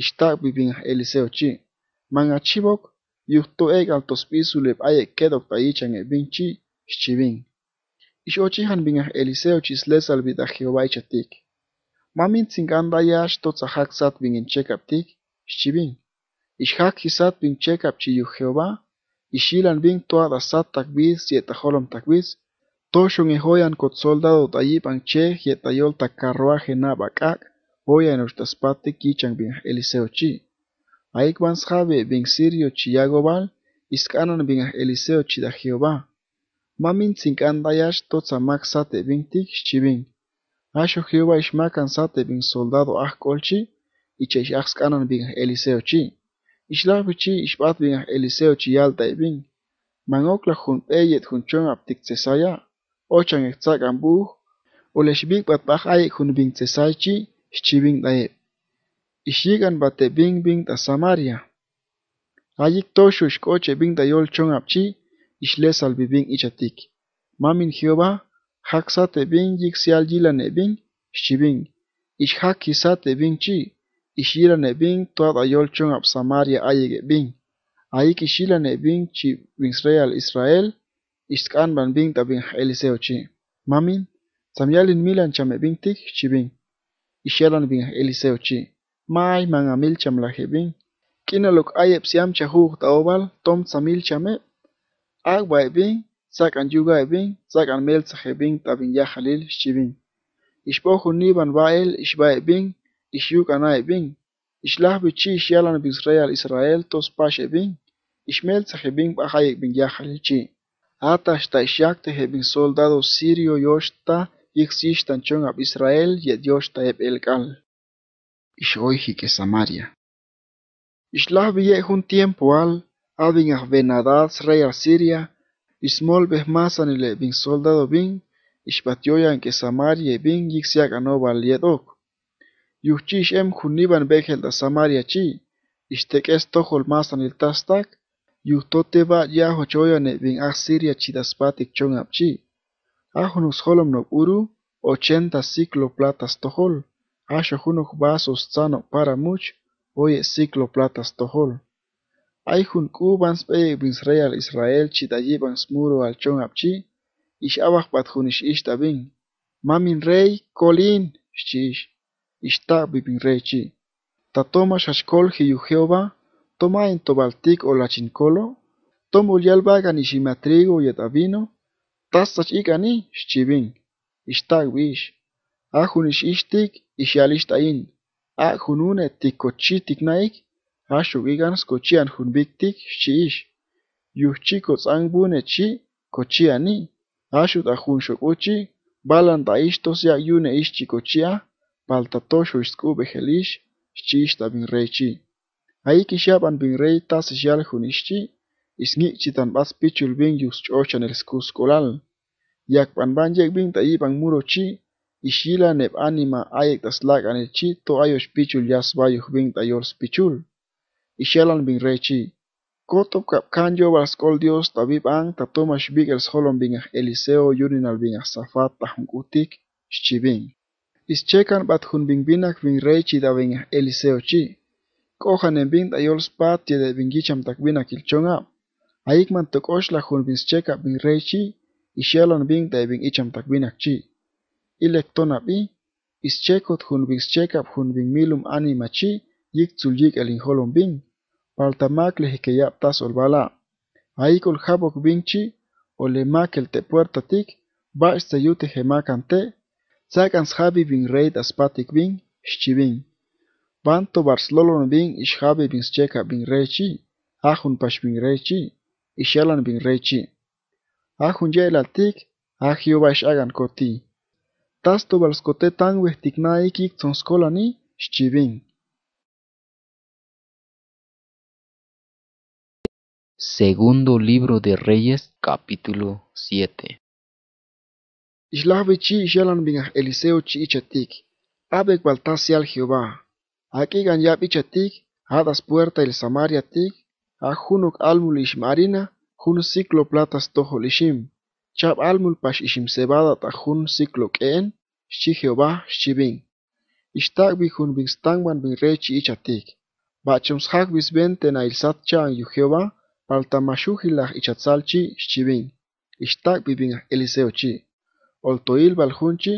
ishtak vi eliseo chi, man achibok, yuh to eg pisulep ayek kedok ta yichan e vin chi, shi Ish han eliseo chi slesal Mamin tzinkan daia shto tzahak zat txekaptik, "chibin, Ishak hisat bin chekap chiyu Jehová, Ishilan bin toad asat takbiz yetaholom takbiz, Toshun ehoyan kot soldado che anche yetayol takarruaje nabakak, Oya en urtaspate kichan bin Eliseo chi. Aik jabe bin sirio chiyago bal, Iskanan bin Eliseo chi da Jehová. Mamin tzinkan dayash Mak sate bin tik Jehová ishmakan sate bin soldado ahkolchi, ich shakhs kanan bigah Eliseo chi. Ixlah bichi ixbat bigah Eliseo chi yalta ibin. Manokla jun eyet jun chon aptik tsesaya. Ochan ekzak ambuh. Oleshbik bat bach ayek jun bing tsesay chi Ich dayeb. Ixyigan bate bing bing ta Samaria. Ayik toshu xkoche bing dayol chon apchi ixles albibing ichatik. Mamin Jehovah haksate bing yik sial yilan ebing xchibing. Ixhak kisate bing chi ishila ne'bin toad ayolchon ab Samaria ayek e'bin, ayik ishila ne'bin chi Israel Israel, ishkan ban bin tabin eliseo chi. Mamin, samyalin milan cham e'bin tik chi bin, ishalan bin eliseo chi. Mai man amil cham bin. kinalok ayep siam chahug taobal tom samil chamep, agba e'bin, sakan yuga e'bin, sakan mel sahebin tabin ya halil bin. Ishbohu niban bael ishba e'bin, Ixyukanay bin, Ixlahbi chi xialan Israel Israel tospaxe bin, Ixmeltzaje bin chi bin ta Atashta ixyakteje bin soldado sirio yoshta ixishtan chon ab Israel yed yoshta eb elkal. Ixoiji que Samaria. Ixlahbi yek un tiempo al, abin Benadad rey Siria, Ismol behmasanile bin soldado bin, Ixbatioyan que Samaria bin yixiak anobal yedok. Yuchich em juniban Bechel da Samaria chi, ixteques el tastak, ya hochoyane bin Asiria chidaspatik chon apchi. no uru, ochenta ciclo platas Tohol, asho junok vasos tzano para much, oye ciclo platas tohol Ayjun kubans pe Israel llevans smuro al chong apchi, ish bat Mamin rey, colin, shish. está vivireci. Tatoma xaxcolji hiu Jehová, toma en la chincolo, tomo yalba ganishima trigo yet avino, tasach ikani xchivin, ixtag wish, ajun ish ixtik ixyalixtain, ajunune tikochitik naik, axu igan skochian junbiktik xchiish, yuhchi kotzangbune chi kochiani, ashu ajun xokuchi, balan da ya yune ixchi kochia, palta tosho iskube helish, shchista bin rechi. Ahí quisiera ban bin rey tas yal junishchi, isnichi tan bas pichul bin yus chochan el skus kolal. Yak ban ban yek bin ta iban muro chi, ishila neb anima ayek tas lag an el chi to ayos pichul yas bayuh bin ta yors pichul. Ishelan bin rey chi. Kotop kap kanjo bas kol dios tabib an ta tomash bigels holon bin eliseo yurinal bin safat tahun utik, shchi bin. Ischekan bat hun bing binak bing reichi da bing eliseo chi. Kohan en bing da yol spat yede bing gicham tak binak il chonga. Aikman tuk osla hun bing scheka bing reichi ishelon bing da bing icham tak binak chi. Ilek tona bi, ischekot hun bing scheka hun bing milum ani ma chi yik tzul yik elin holon bing. Palta mak le hike yap tas ol bala. Aik ol habok bing chi, ole makel te puerta tik, ba istayute he makan te, Tzakans habi bin reid aspatik bin, shchibin. Banto lolon bin ishabi bin scheka bin rechi, ajun pash bin rechi, ishalan bin rechi. Ajun yelatik, ajioba agan koti. Tasto balskote tanwe tiknaiki tonskolani, shibin. Segundo libro de Reyes, capítulo 7. Ixlahbi chi ixelan bin Eliseo chi ichatik, abek baltasial Jehová, akigan yab ichatik, hadas puerta el Samaria tik, a junuk almul ixmarina, jun ciclo platas tohol ixim, chab almul pash ixim cebada ta jun ciclo k'en, xchi Jehová xchi bin. Ixtak bi jun bin stangman bin re chi ichatik, bachumshak bis bente na ilsat chan yu Jehová, paltamashuji laj ichatzal chi xchi bin. Ixtak bi bin Eliseo chi. oltoil valjunchi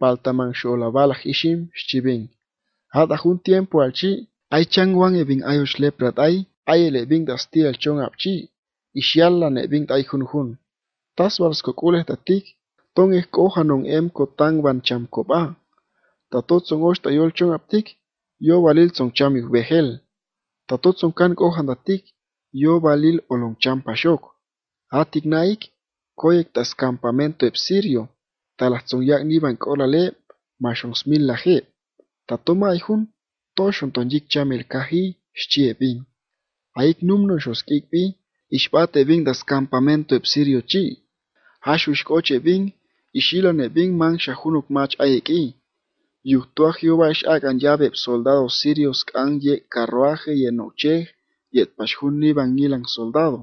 paltamanxolabalaj ixim xchibin. shibin, jun tiempo alchi, ay changwan ebin ayoch leprat ay, ay el dasti y apchi, ixyala nebin ay hun. Tas tatik, ton em van chamkoba. Tatotson yol chong ap tik, yo valil son behel. kan yo valil Olongcham pasok. Atik naik, campamento epsirio. Talajtzoyaknipan k'olalej mach oxmilajej, tatomaj jun bin. Aik xchiepin. Ayek numnon ishbate bin das campamento epsiriochi, axux e bin man xajunok mach ayek'i. Yujtuaj ish x'akan yabe soldados sirios k'an ye carruaje y nochej yetpaxjun nipan ilan soldado.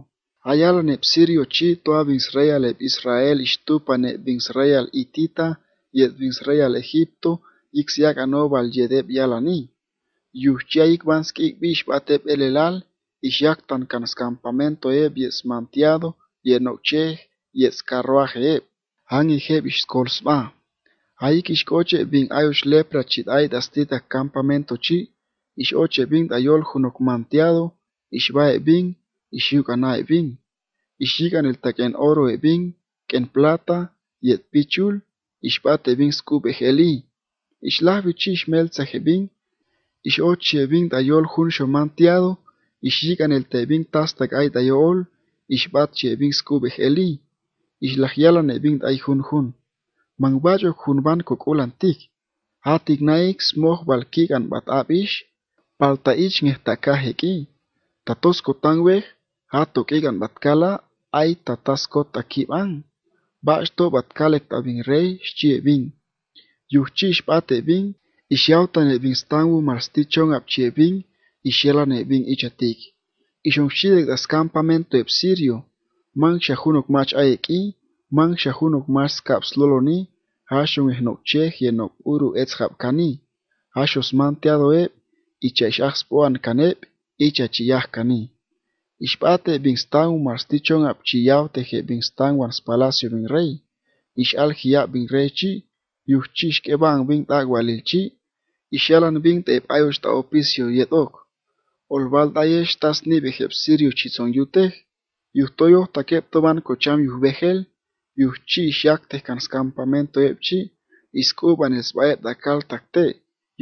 sirio Chi, Chi Israel eb Israel Ishtupane ne itita yet Israel Egipto ixiak anobal yedeb yalani. Yuhchia vanskik ikbish bateb elelal ixyaktan campamento eb yes mantiado yenoche yes carruaje eb. Han ijeb Aik ish bin ayush lepra chit ay dastita campamento chi oche bin dayol junok mantiado ixbae bin el oro Oro que Ken plata pichul, Dayol Hun Shomantiado, ixlahbichi ixmeltsajepin, ixochiepin tayol jun Dayol, Ishbat tastakay tayool, Eli, scupejeli, Yalan tay jun Hun. mangbayo jun ban cocolantic, hatic balkigan palta ich batapix, ki Tatosko tangwe hatuk ikan batkala ai tatasko takiban bashto batkale tabin rei shie bin yuchish pate bin ishyautan e bin stangu marstichon ap chie bin ishelan e bin ichatik ishon shide das campamento ep sirio man shahunok mach aeki man shahunok mas kaps loloni hashon ehnok cheh yenok uru etzhap kani hashos manteado ep ichashaxpoan kanep ichachiyah kani Ixpate binstan umarstichon apchiyaw teje binstan wans palacio bin rey, ixal jiya bin rechi, yuchchixkeban bin tagwalilchi, ixalan bin tepayuch ta opicio yetok. Olbal tayesh tasni bejepsirio chitzon yutej, yuhtoyoh takeptoban kocham yuhbejel, yuhchi ixyak tehkans campamento epchi, iskuban esbaet takal takte,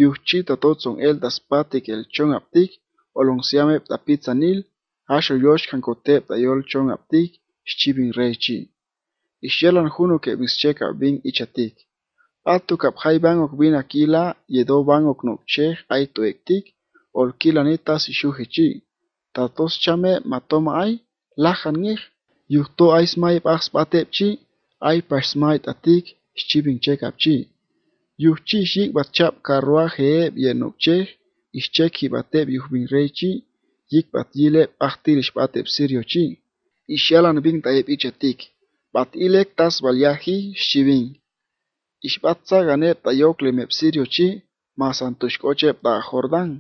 yuhchi tatotson el taspate kelchon aptik, pizza nil Axo yoxkan koteptayol chon aptik xchibin rechi. Ixyalan juno kebixchek abin ichatik. Atu kapjay ban okbin akila yedo ban oknokchej ay toektik olkilanitas ixujichi. Tatos chame matoma ay lajan ngej. Yuhto ay smay paj spatepchi ay paj smay tatik xchibin chek apchi. Yuhchi xik batchap karruaje eb yenokchej ixchek jibatep yuhbin rechi. yikpatilep ahtiris patep siriochi, ishalan bin tayep ichatik, patilek tas valyaji shivin. Ishpatza ganep tayoklemep mas masantushkochep ta Jordán.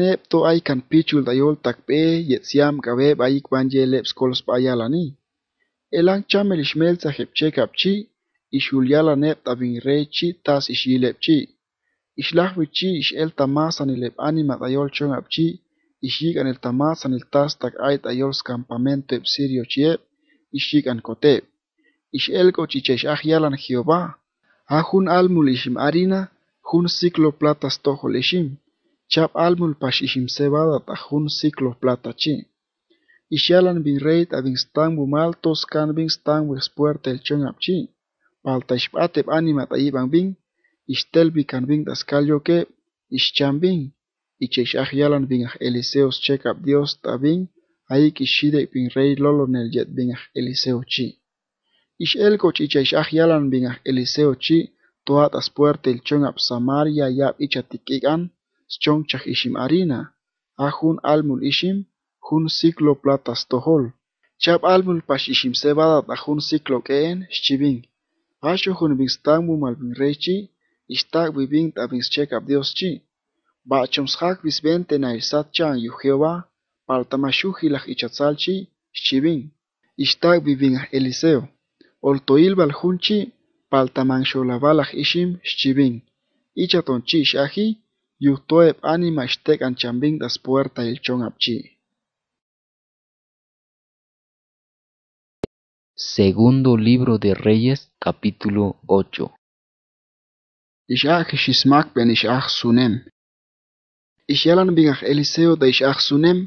nep to aikan pichul Dayol takpe yetsiam kabeb ayik banjelep skolspayalani. Elang chamel ishmelza hepchekapchi, ishulyalanep tabinrechi tas ishilepchi. Ishlahwichi ishel tamasanilep anima Dayol chongapchi, Ixig el tamas el ait ayols campamento epsirio koteb, Ixig elgo Ixelco chichesh Yalan Jehová. Ajun almul ishim harina, jun ciclo platas Chap almul pash ishim ta tajun ciclo plata chi. Ishalan bin reit maltos bin stang el chi. Palta anima iban bin. Ishtel kan bin yoke ichexaj yalan vinaj Eliseos checap Dios tabin, ahí kishide pin rey lolo nel yet vinaj Eliseo chi. Ish elcoch ichexaj yalan vinaj Eliseo chi, toatas puerte el chon Samaria yap ichatikigan, schon chaj ishim Arina, ajun almul ishim, jun ciclo platas tohol. Chap almul pash ishim ahun ajun ciclo keen, Shivin. Pasho jun Stangmum al Chi, ishtak vivin Tabing checap Dios chi yu Jehová, Yehová paltamashu'jilaj ichatzalchi shivin, ishtag vivin Eliseo, oltoilbal junchi paltamanxolabalaj Ishim, xchibin, icha tonchi Yu toep Anima maxtek anchambin das puerta El apchi. Segundo libro de Reyes, capítulo 8. Ishach shismak ben sunem. Ich yalan bin ach Eliseo da ich ach sunem,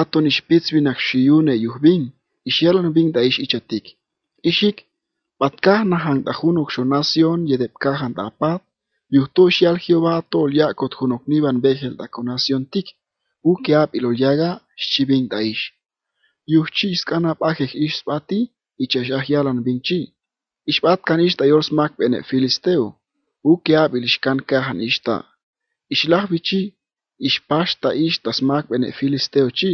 aton ich spitz bin ach shiune yuhbin. Ich yalan bin da ich ichatik. Ishik, patkah nahang da hunok shonasion yedepkah an tapat, yuhto shial Jehová tol yakot hunok niban behel da konasion tik, uke ap iloyaga shibin da ish. Yuhchi iskanap ajej ispati, ichashah yalan bin chi. Ishpat kan ish da yors mak bene filisteo, uke ap ilishkan kahan ishta. Ishlah bichi, Ispashta ishtas makbene filisteuchi,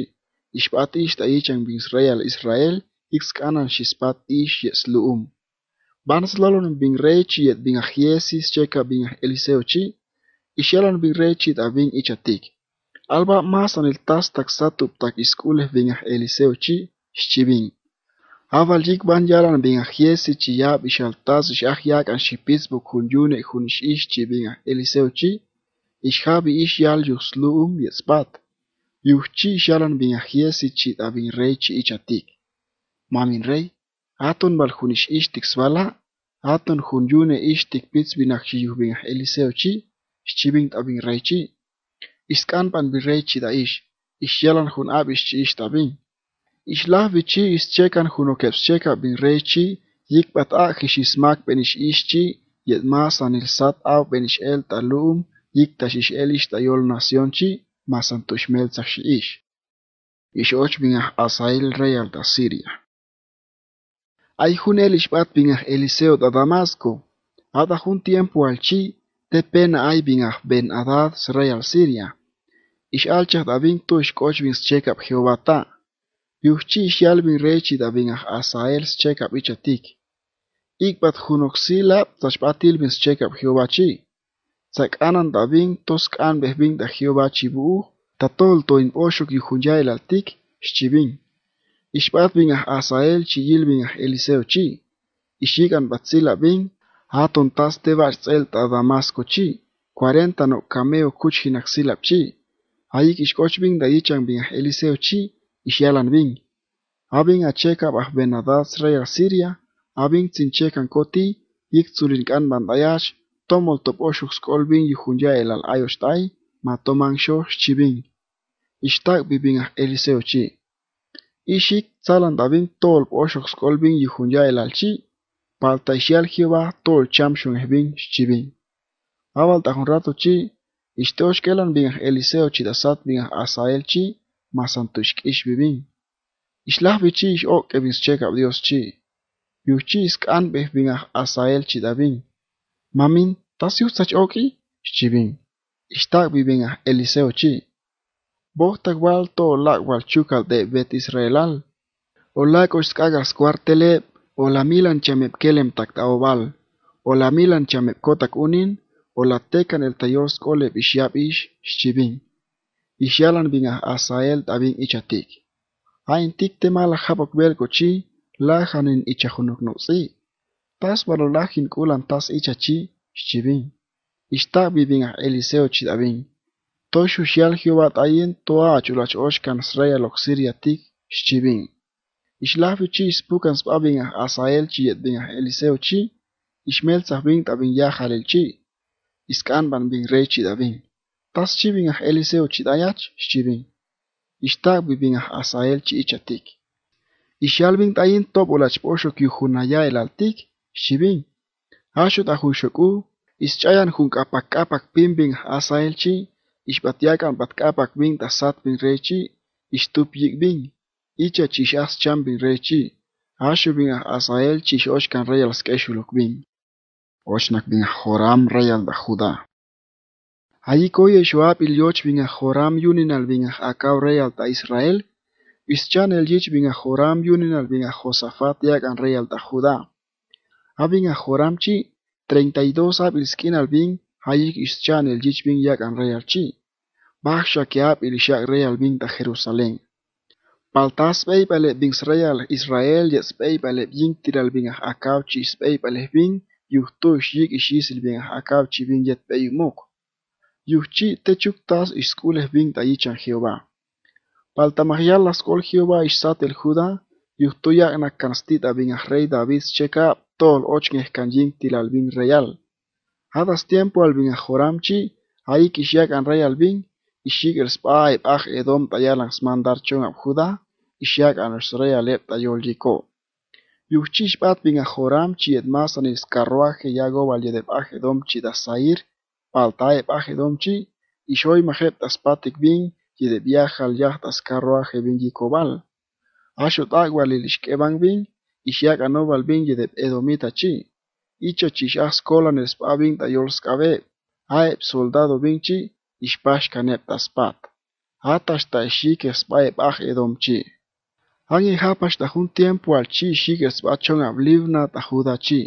ispat ishta ichan Israel Israel, ixcanan xispat ish yes luum. Banaslalon bin rechi et bin achiesis checa bin eliseuchi, ishelan bin rechit avin ichatik. Alba masan il tas tak satup tak iskuleh bin eliseuchi, shchibin. Aval jik ban yalan bin ahiesi tas ishaltas ishahyak an shipis bu kunyune hun shish chibin chi. Ixhabi ixyal yuxlu'un biesbat. Yuxchi ixyalan bin ahiesi chit abin rey chi da ichatik. Mamin rey, atun baljunish ixtik sbala, atun jun yune ixtik pitz bin ahiyuh bin eliseo chi, xchibin tabin rey chi. Iskan da pan bin rey chi da ish, ixyalan jun ab ixchi ish tabin. Da Ixlah bichi ischekan jun okepscheka bin rey chi, yikbat ah ixismak ben ix ixchi, yet mas anil sat av ben ix el talum, yictaxish elixtayol nacionchi masantuxmeltsaj xi'ix, och binaj Asael rey da Siria. Ay jun bat binaj Eliseo da Damasco, ada jun tiempo chi' te pena ay binaj Ben Adad real Siria. Ish ixalchaj da bintu ixkoch bin schekab Jehová ta, ish ixyal bin rechi da binaj Asael schekab ichatik, ikbat jun oxila tachbatil bin schekab Jehová chi, Sacanan tosk an behbing da Jehová chibu, tatol to in oshok yujunya el altik, shchibing Ishbat bin ah Asael chiyil bin ah Eliseo chi. Ishigan batzila bin, haton tas te barzel ta Damasco chi. Cuarenta no cameo kuch hinaxilap chi. Ayik ishkoch bin da yichan bin ah Eliseo chi, ishyalan bin. Abin acheka bah Benadad rey Asiria, abin tzinchekan koti, yik tzulinkan bandayash, tomol tomaltap oxojscolvin yujonyahel al ayochtay matomanxoj xchibin, ixtacpi bin aj Eliseo chi. Ixik tzalandabin tolp oxojscolvin yujonyahel al chi, paltaixial Jehová tol chamxonejbin xchibin. Abal rato chi, ixteoxkelan bin aj Eliseo chidasat bin aj Asael chi, masantuxkixbi bin. Ixlajbi chi ixoqe bin schekab Dios chi. Yuchi isk'anbej bin aj Asael chidabin. Mamin, ¿tas yustach oki? Chivin. Ishtak a Eliseo chi. Bostagual to lagual chucal de bet Israelal. Olakosh o cuartele, olamilan chamep kelem takta oval. milan chamep kotak unin, tekan el tayor skole Y bin a Asael tabin ichatik. Ain tik habok belko chi, lajanin Tas Taz balolajin kulan taz ichachi xchibin, ixta bibin aj Eliseo chidabin, to xuxial Jehová tayen toa achulach oxkan sraya loxiriatik xchibin. Ixlahfi chi ispukan sbabin aj Asael chi yetbin a Eliseo chi, ixmelzahbin tabin ya jalil chi, iskanban bin rey chidabin. Taz chibin aj Eliseo chidayach xchibin, ixta bibin aj Asael chi ichatik. Ixyalbin tayin tob olachpoxok yujunaya elaltik, Axu't ajuyxok'u isch'ayan jun k'apak'apak pinpin asayelchi ixpatyakan patkapak pintasatpin rechi ixtupyikpin ichach ixajschanpin rechi axupin aj asayelchi ixoxkan reyal sk'exulokpin. Ochnakpin aj Joram reyal da Judá. Ayikoy exoap ilyochpin aj Joram yuninalpin aj akaw reyal ta Israel ischan el yichpin aj Joram yuninalpin aj Josafat yakan reyal ta Judá. Abin a Joramchi, 32 abilskin albin, hayik ischan el jichbin yak an rey archi. Bahsha ke ab il shak rey albin ta Jerusalén. Paltas bey pale bin srey al Israel, yet bey pale bin tir albin a akavchi, bey pale bin, yuhtush yik ishis albin a akavchi bin yet bey umok. Yuhchi techuk tas ishkul bin ta yichan Jehová. Paltamahial las kol Jehová ishsat el Judah, Juhtuja canstita bin rey David checa tol Ochn kanjin til bin real. Hadas tiempo al bin joramchi, ahí kishiak an rey al bin, y el spy aj edom tayalan smandar chon Abjuda, y shiak an rey alep tayol yiko. Yuchish bat bin joram joramchi et mas an carruaje yago valyedep aj edom chi dasair, paltaep aj edom chi, y shoy bin, y de viaja al carruaje bin Asho tagual ilish kebangbing, ishiak anobal bingi edo edomita chi. Icho chi shah skolan bing da yol skabe. soldado bing chi, ishpash kanep da spat. Hatash ta ishik edom chi. Hangi da hun tiempo al chi ishik espa chong ab livna ta juda chi.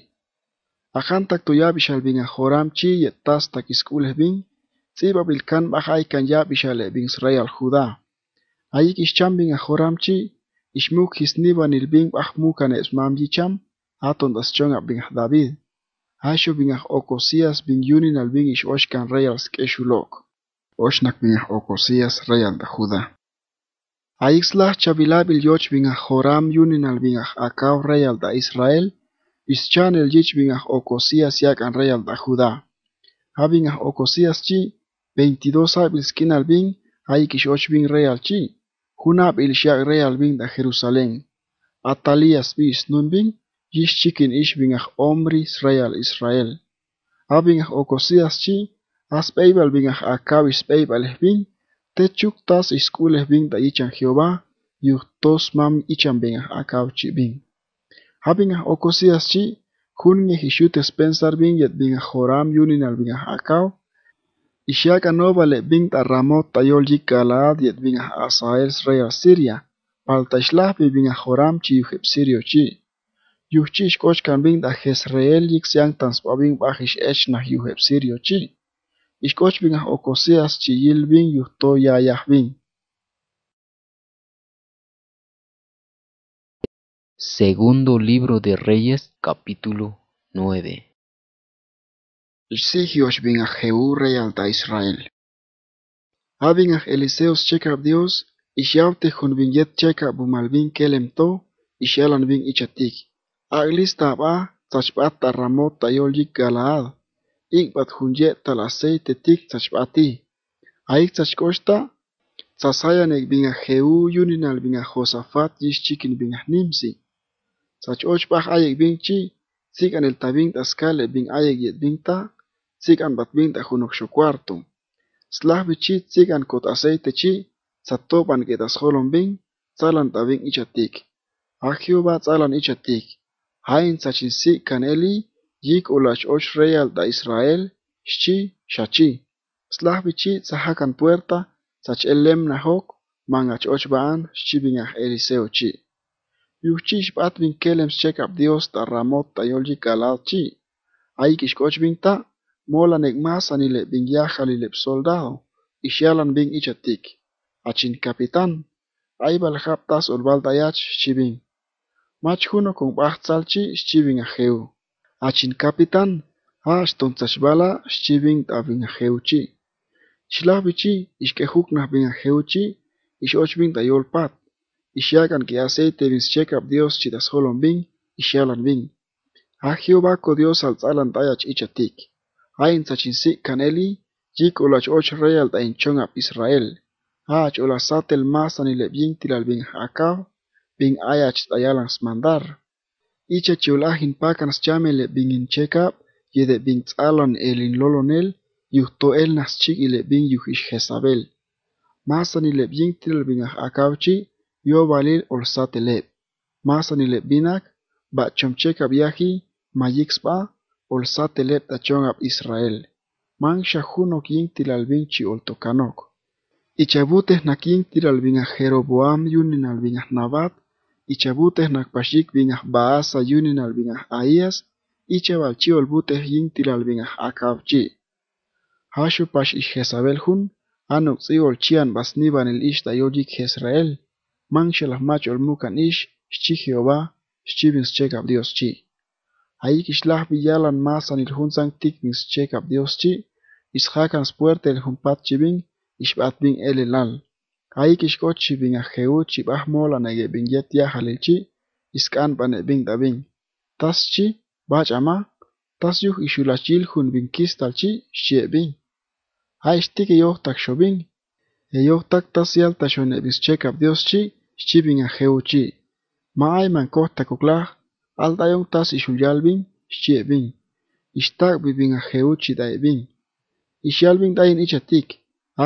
Ajan tak tu yab bing bing, kan bahay kan yab ishal juda. Ayik ishchan bing Ixmuk bing bing ahmuka es yicham, aton Daschong abin David. Hasho Okosias Bing bin yunin albin oshkan reyal Oshnak bing Okosias reyal da juda. Aixlah chavilabil yoch yunin albin ah akav reyal da Israel, ischan el yich bing ah yakan reyal da juda. Habing chi, 22 abil skin albin, chi. Hunab shiak real bin da Jerusalén, atalías bis nun bin, chikin ish bing ach omri sreal Israel. Abin ach okosidas chi, as peibal bing ach akabis peibal bin, iskul iskules bing da ichan Jehová, tos mam ichan bing ach akab chi bin. Abin ach okosidas chi, kun nge hishut espensar bin yet bing ach horam yunin al bing ach akaw, Ishaka anova le bin Ramot tayol jikalad kalad yet bin Asael rey Siria, paltashlah bi bin Joram chi yuhib sirio chi. Yuhchi ishkoch kan bin da Jezreel yik siang tanspabin bajish ech sirio chi. Ishkoch bin Okoseas chi yil bing yuhto bin. Segundo libro de Reyes capítulo 9 Exigios bingah Jehú rey alta Israel. Abingah Eliseos checab Dios, ishabte hun bin yet checa bumalbin kelem to, ishalan bin ichatik. Aglista ba, tachbata ramot tayol yik galaad. Ikbat hun yet tal aceite tik tachbati. Aik tachkoshta, tzasayanek bingah Jehú yuninal bingah Josafat yishchikin bingah Nimsi. Tzachochbah ayek binchi, sigan el tabing taskale bing ayek yet bingta, ციგან ბატმინტა ხუნოხშო კვარტუ სლაჰვიჩი ციგან კოტ ასეიტეჩი ცატო პანგედას ხოლომბინ ცალან ტავინ იჩატიკ ახიობა ცალან იჩატიკ ჰაინ საჩინ სი კანელი იკ ულაშ ოშ რეალ და ისრაელ შჩი შაჩი სლაჰვიჩი ცაჰაკან პუერტა საჩ ელემ ნახოკ მანგაჩ ოშ ბაან შჩი ბინახ ელისეოჩი იუჩიშ პატვინ კელემს ჩეკაპ დიოს და რამოტ და იოლჯი კალალჩი აიკიშ კოჩბინტა molanek negmasanile ile bin yajal bing soldado, bing ichatik, achin capitán, aibal haptas olbal dayach Machuno Mach con Achin capitán, chibing Tashvala chivin tabin ajeuchi. Chilabichi, ishkehukna Bing ajeuchi, Ishochbing dayol pat. Ishakan que aceite Dios chidas bing, Bing. ishalan bing. A Dios alzalan dayach ichatik. Ainsachin sikaneli, caneli, yik olach och real da inchon Israel, hach olazat el masan y tilal bin ayach tayalans mandar. Icha chiolahin pakans Bing bin y yede bin talon el inlolonel, yuhto el naschik y lebyin yuhish Jezabel. Masan y lebyin tilal bin chi, yo valil Masan chom yahi, spa. Ol telet Israel, mancha shahuno quien tilalbin chi Ichabutes Y chabutes na quien Jeroboam yunin albin Nabat, y chabutes na kpashik Baasa yunin albin a Aías, y olbutes yin tilalbin a Hashupash y Jezabel hun, anuk si chian basniban el ishta yolik Israel, man shalahmach mukan ish, shchi Jehová, Haikixlahpi Villalan masan Tiknis Chekab Dios Chi, ishakan spuerte iljunpatchibin, ixbatbin Chibin, Haikixkochibin ajeuchi bajmola negebin yetia jalilchi, iskanpan ebin dabin. Taschi, bachama, tasyuj ixulachilhun bin kistalchi, Yal Tashon Ebis Chekab Dios Chi, Shibin a Dioschi, Chi. Ma Ayman Kohtakuklah, ალტაიონ თასი შუჯალბინ შიებინ ისტაგ ბიბინ ახეუჩი დაებინ ისიალბინ დაინ იჩატიკ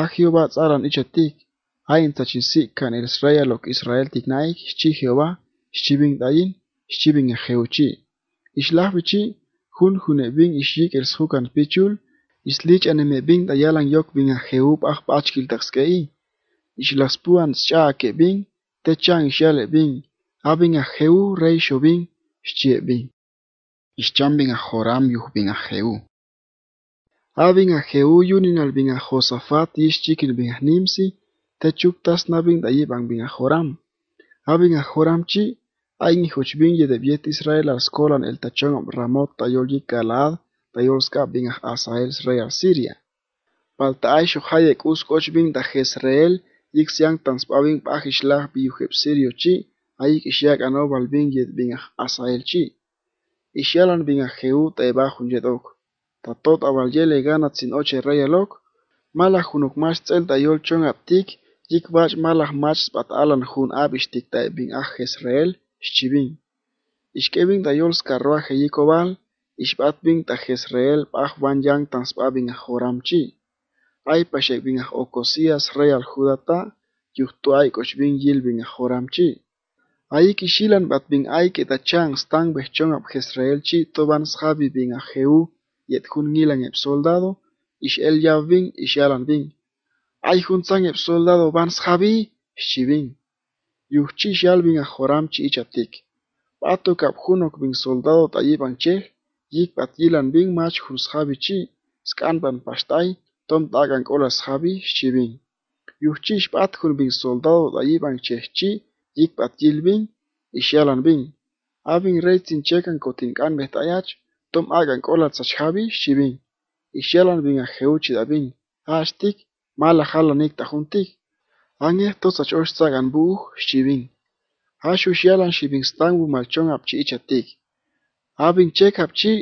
ახიობა წარან იჩატიკ აინ თაჩი სიკან ისრაელოკ ისრაელ ტიკნაი ჩი ჰევა შიბინ დაინ შიბინ ახეუჩი ისლაჰვიჩი ხუნ ხუნებინ ისიკ ისხუკან პიჩულ ისლიჭ ანემებინ და იალან იოკ ბინ ახეუპ ახ პაჩკილ დახსკეი ისლასპუანს ჩააკებინ და ჩანშალებინ აბინ ახეუ რეიშობინ Shchebi, bin a Joram yuh bin a Jehu. a yunin al bin a Josafat ishchikil bin a Nimsi, te tasnabin na bin ahoram bin a Joram. a Joram chi, ain bin ye de Israel al skolan el tachon Ramot tayol yi kalad, Tayolska bin a Asael rey Siria. Palta ay shuhayek bin da Jezreel, yik siang tanspabin pahishlah Sirio chi, აიკი შეაკანო ბალბინგეთ ბინახ ასაელჩი ისიალან ბინახეუ ტება ხუნჯეტოქ და ტოტა ვალჯელე განაცინ ოჩე რაიალოქ მალახუნუკ მას წელტა იოლჩონაპტიკ იქ ვაჭ მალახ მას პატალან ხუნ აბიშტიკ და ბინახ ესრაელ შჩიბინ ისკევინ და იოლს კარვა ხეიკოვალ ისპატ ბინ და ესრაელ პახ ვანჯან ტანსპა ბინ ხორამჩი აი პაშე ბინახ ოკოსიას რაიალ ხუდატა იუხტუ აი კოშ ბინ ჯილ ბინ ხორამჩი Aikishilan Shilan bat bin stang bechon ab chi toban shabi bin a Jehú soldado ish el ya bin ish yalan Ay hun sang eb soldado ban shabi shi bin. chi shal a Joram chi chatik Bato kap bing bin soldado tayiban che yik bat yilan bin mach hun chi skan ban tom Dagan kola shabi shi bin. Yuh chi bin soldado yipan che chi იქ პატილვინ იშალანბინ ავინ რეიცინ ჩეკან კოტინ კან მეტაიაჩ თომ აგან კოლაცა ჩხავი შივინ იშალანბინ ახეუჩი დაბინ ჰაშტიკ მალა ხალა ნიკ ტახუნტი ანი ტოცა ჩოშცაგან ბუ შივინ ჰაშუ შიალან შივინ სტანგუ მალჩონ აპჩი იჩატიკ ავინ ჩეკ აპჩი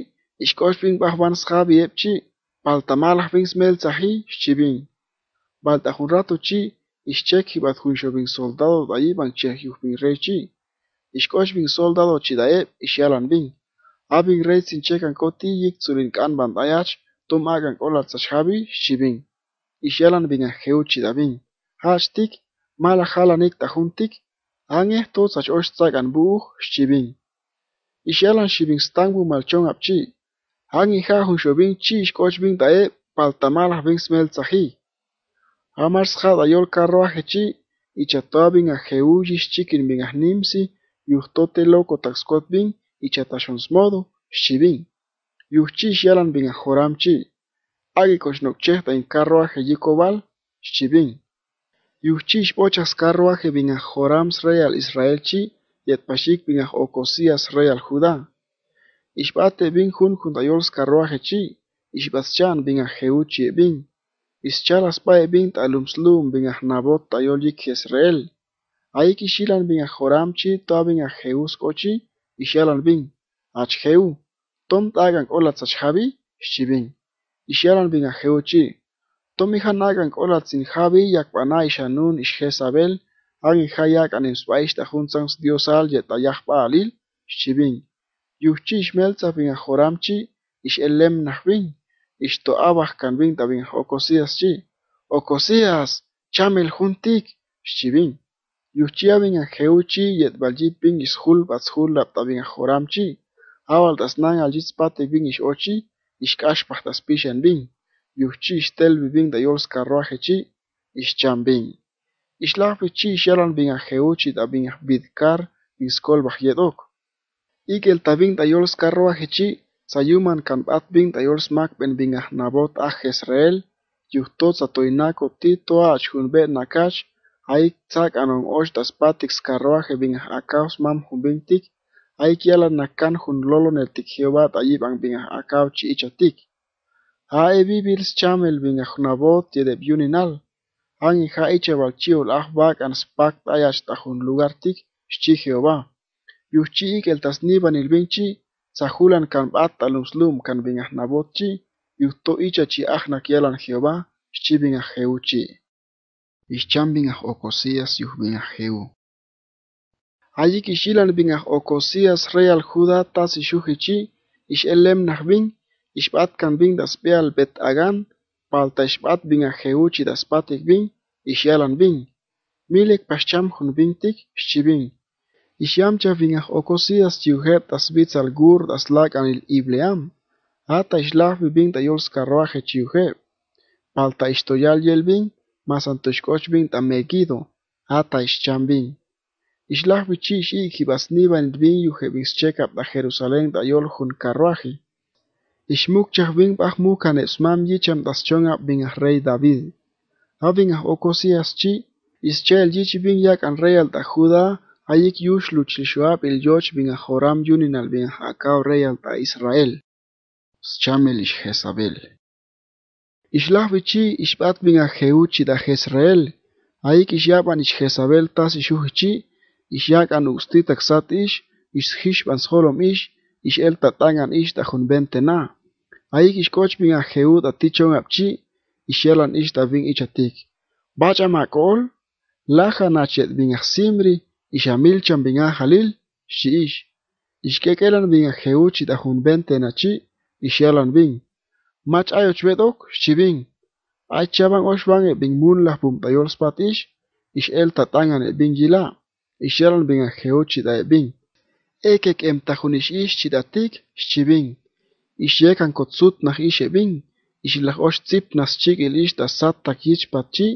იშკოშბინ ბახვან ხაბი ეპჩი ბალტა მალა ხვინ სმელცაჰი შივინ ბალტა ხუნ რატოჩი ish cheki bat khunshobing soldalo da iban cheki khubi rechi ish koshbing soldalo chi da e ish yalan bing abin rechin chekan koti yik tsulin kan ban da yach tum agan kolat sa shabi shibing ish yalan bing a heu chi da bing hashtik mala khala nik ta khuntik ange to sa chosh tsagan bu shibing ish yalan shibing stang bu mal chong ap chi ange kha khunshobing chi ish koshbing da e paltamal habing smel tsahi Amarshad ayol carruajechi, ichatoabin a jeuyis chikin bin ahnimsi, yuhtote loco taxcuat bin, modo, shibin. Yuchis yalan bin chi. agi cochnocchehta in carruaje Yikoval, shibin. Yuchis bochas carruaje bin ajorams real israelchi, yetpashik bin aj Okosias real judá. Ishbate bin jun juntayols carruajechi, ixbazchan bin ajeuchi bin. ის ჯალას პაებინ ტალუმს ლუმ ბინახნაბოთ ტაიოლი ქესრელ აი კიშილან ბინა ხორამჩი ტაბინა ხეუს კოჩი იშალან ბინ აჩ ხეუ ტომ ტაგან ყოლაცა ჩხავი შიბინ იშალან ბინა ხეუჩი ტომი ხანაგან ყოლაცინ ხავი იაკვანა იშანუნ იშხესაბელ აგი ხაიაკანიმ სპაიშტა ხუნცანს დიოსალ ჯეტა იახპალილ შიბინ იუჩი შმელცა ბინა ხორამჩი იშელემ ნახვინ Ixto abaj canbin tabin ocosías chi. Ocosías, chamel juntik, xchibin. yo angeuchi yet ishul batshul laptabin ajoramchi. Abal tasnan aljitzpate bin Ochi, ishkashpah y bin. Yuchi ishtel da dayols carruaje chi, ishchambin. Ishlafi chi ishalan bin tabin bidkar, iskol bahyetok. Ikel tabin Dayolskar carruaje chi, sayuman can atbin tayorsmak ben bingah nabot aj Israel, yuhtot satoinako titoa achjun be nakach, aik tzak anon osh taspatik skarroa jebingah akaos mam jumbintik, aik yalan nakan jun lolo netik Jehová tayib an bingah akao chi ichatik. Hae bibils chamel bingah nabot yedeb yuninal, an ija iche balchiul ahbak an spak tayach tajun lugartik, shchi Jehová. Yuhchi ik el tasniban ilbinchi, Zahulan canpat alumslum canbingah nabotchi, yuhto ichachi ahnak yalan Jehová, xchibingah jeuchi. Ixchan bingah okosias yuhbingah heu. Ayik ixilan bingah okosias, real juda tas bing, isch nahbing, kan bing das beal bet agan, palta ixbat bingah heuchi das patik bing, ixyalan bing. Milek pascham junbintik, bing. Ixyamcha vingah ocosías tiujet asbitz al gur aslak anil ibleam. Ata islaf vivin tayols carruaje Alta Palta istoyal yelvin, mas antoshkoch da tamegido. Ata ischambin. Islaf vichish ik Vin bin yujebis chekap da Jerusalén tayol hun carruaje. Ixmukchah bin pahmukan esmam yicham taschonap bin rey David. a ocosias chi, ischel yich bin yak an rey Hayik yush ayuk il yoch bin ajoram yunin al bin hakao rey al ta Israel, schamel ish Jezabel. Ishlah vichi ishbat bin ajeuchi da Jezreel, Hayik ish yaban ish Jezabel tas Ish yak an usti taksat ish, Ish hish an sholom ish, Ish el tatangan ish da Hayik ish koch bin da atichon apchi, Ish yelan ish da bin ichatik. Bacha makol, laja nachet bin ajsimri, ixamilchan bin ajalil xi'ix, ixkekelan bin ajeuchit ajunben tenachi ixealan bin, mach ayoch bedok xibin, achaban oxban bin munlah pumpayol spatish, ixel tatangan e bin gila, ixealan bin ajeuchit e bin, ekek emtajunish ix chitatik xibin, ixyekan kotsut nach ixe bin, ixlaj ox tzip nas chik il ix tasat takich patchi,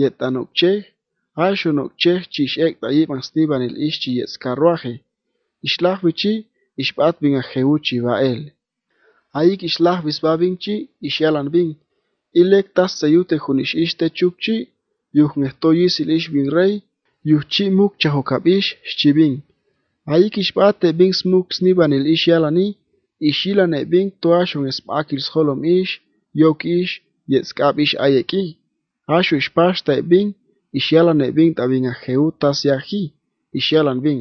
yetanokchej Ashunokchejchi ixektayipan Esteban el ixchi yetzcarruaje, ixlahwichi ixpatbin ajeuchi ba'el. Ayik ixlahwis babinchi ixyalanbin, ilek taseyute jun ixixte chukchi, yujnehtoyisil ixbin rey, yujchimuk chajokabix xchibin. Ayik ixpate bin smuk sniban el ixyalani, ixilane bin toashun espakil sholom ix, yok ix, yetzkab ix ayeki. Ashu ixpaxta bin, ისიალანე ვინ და ვინა ხეუტას იახი ისიალან ვინ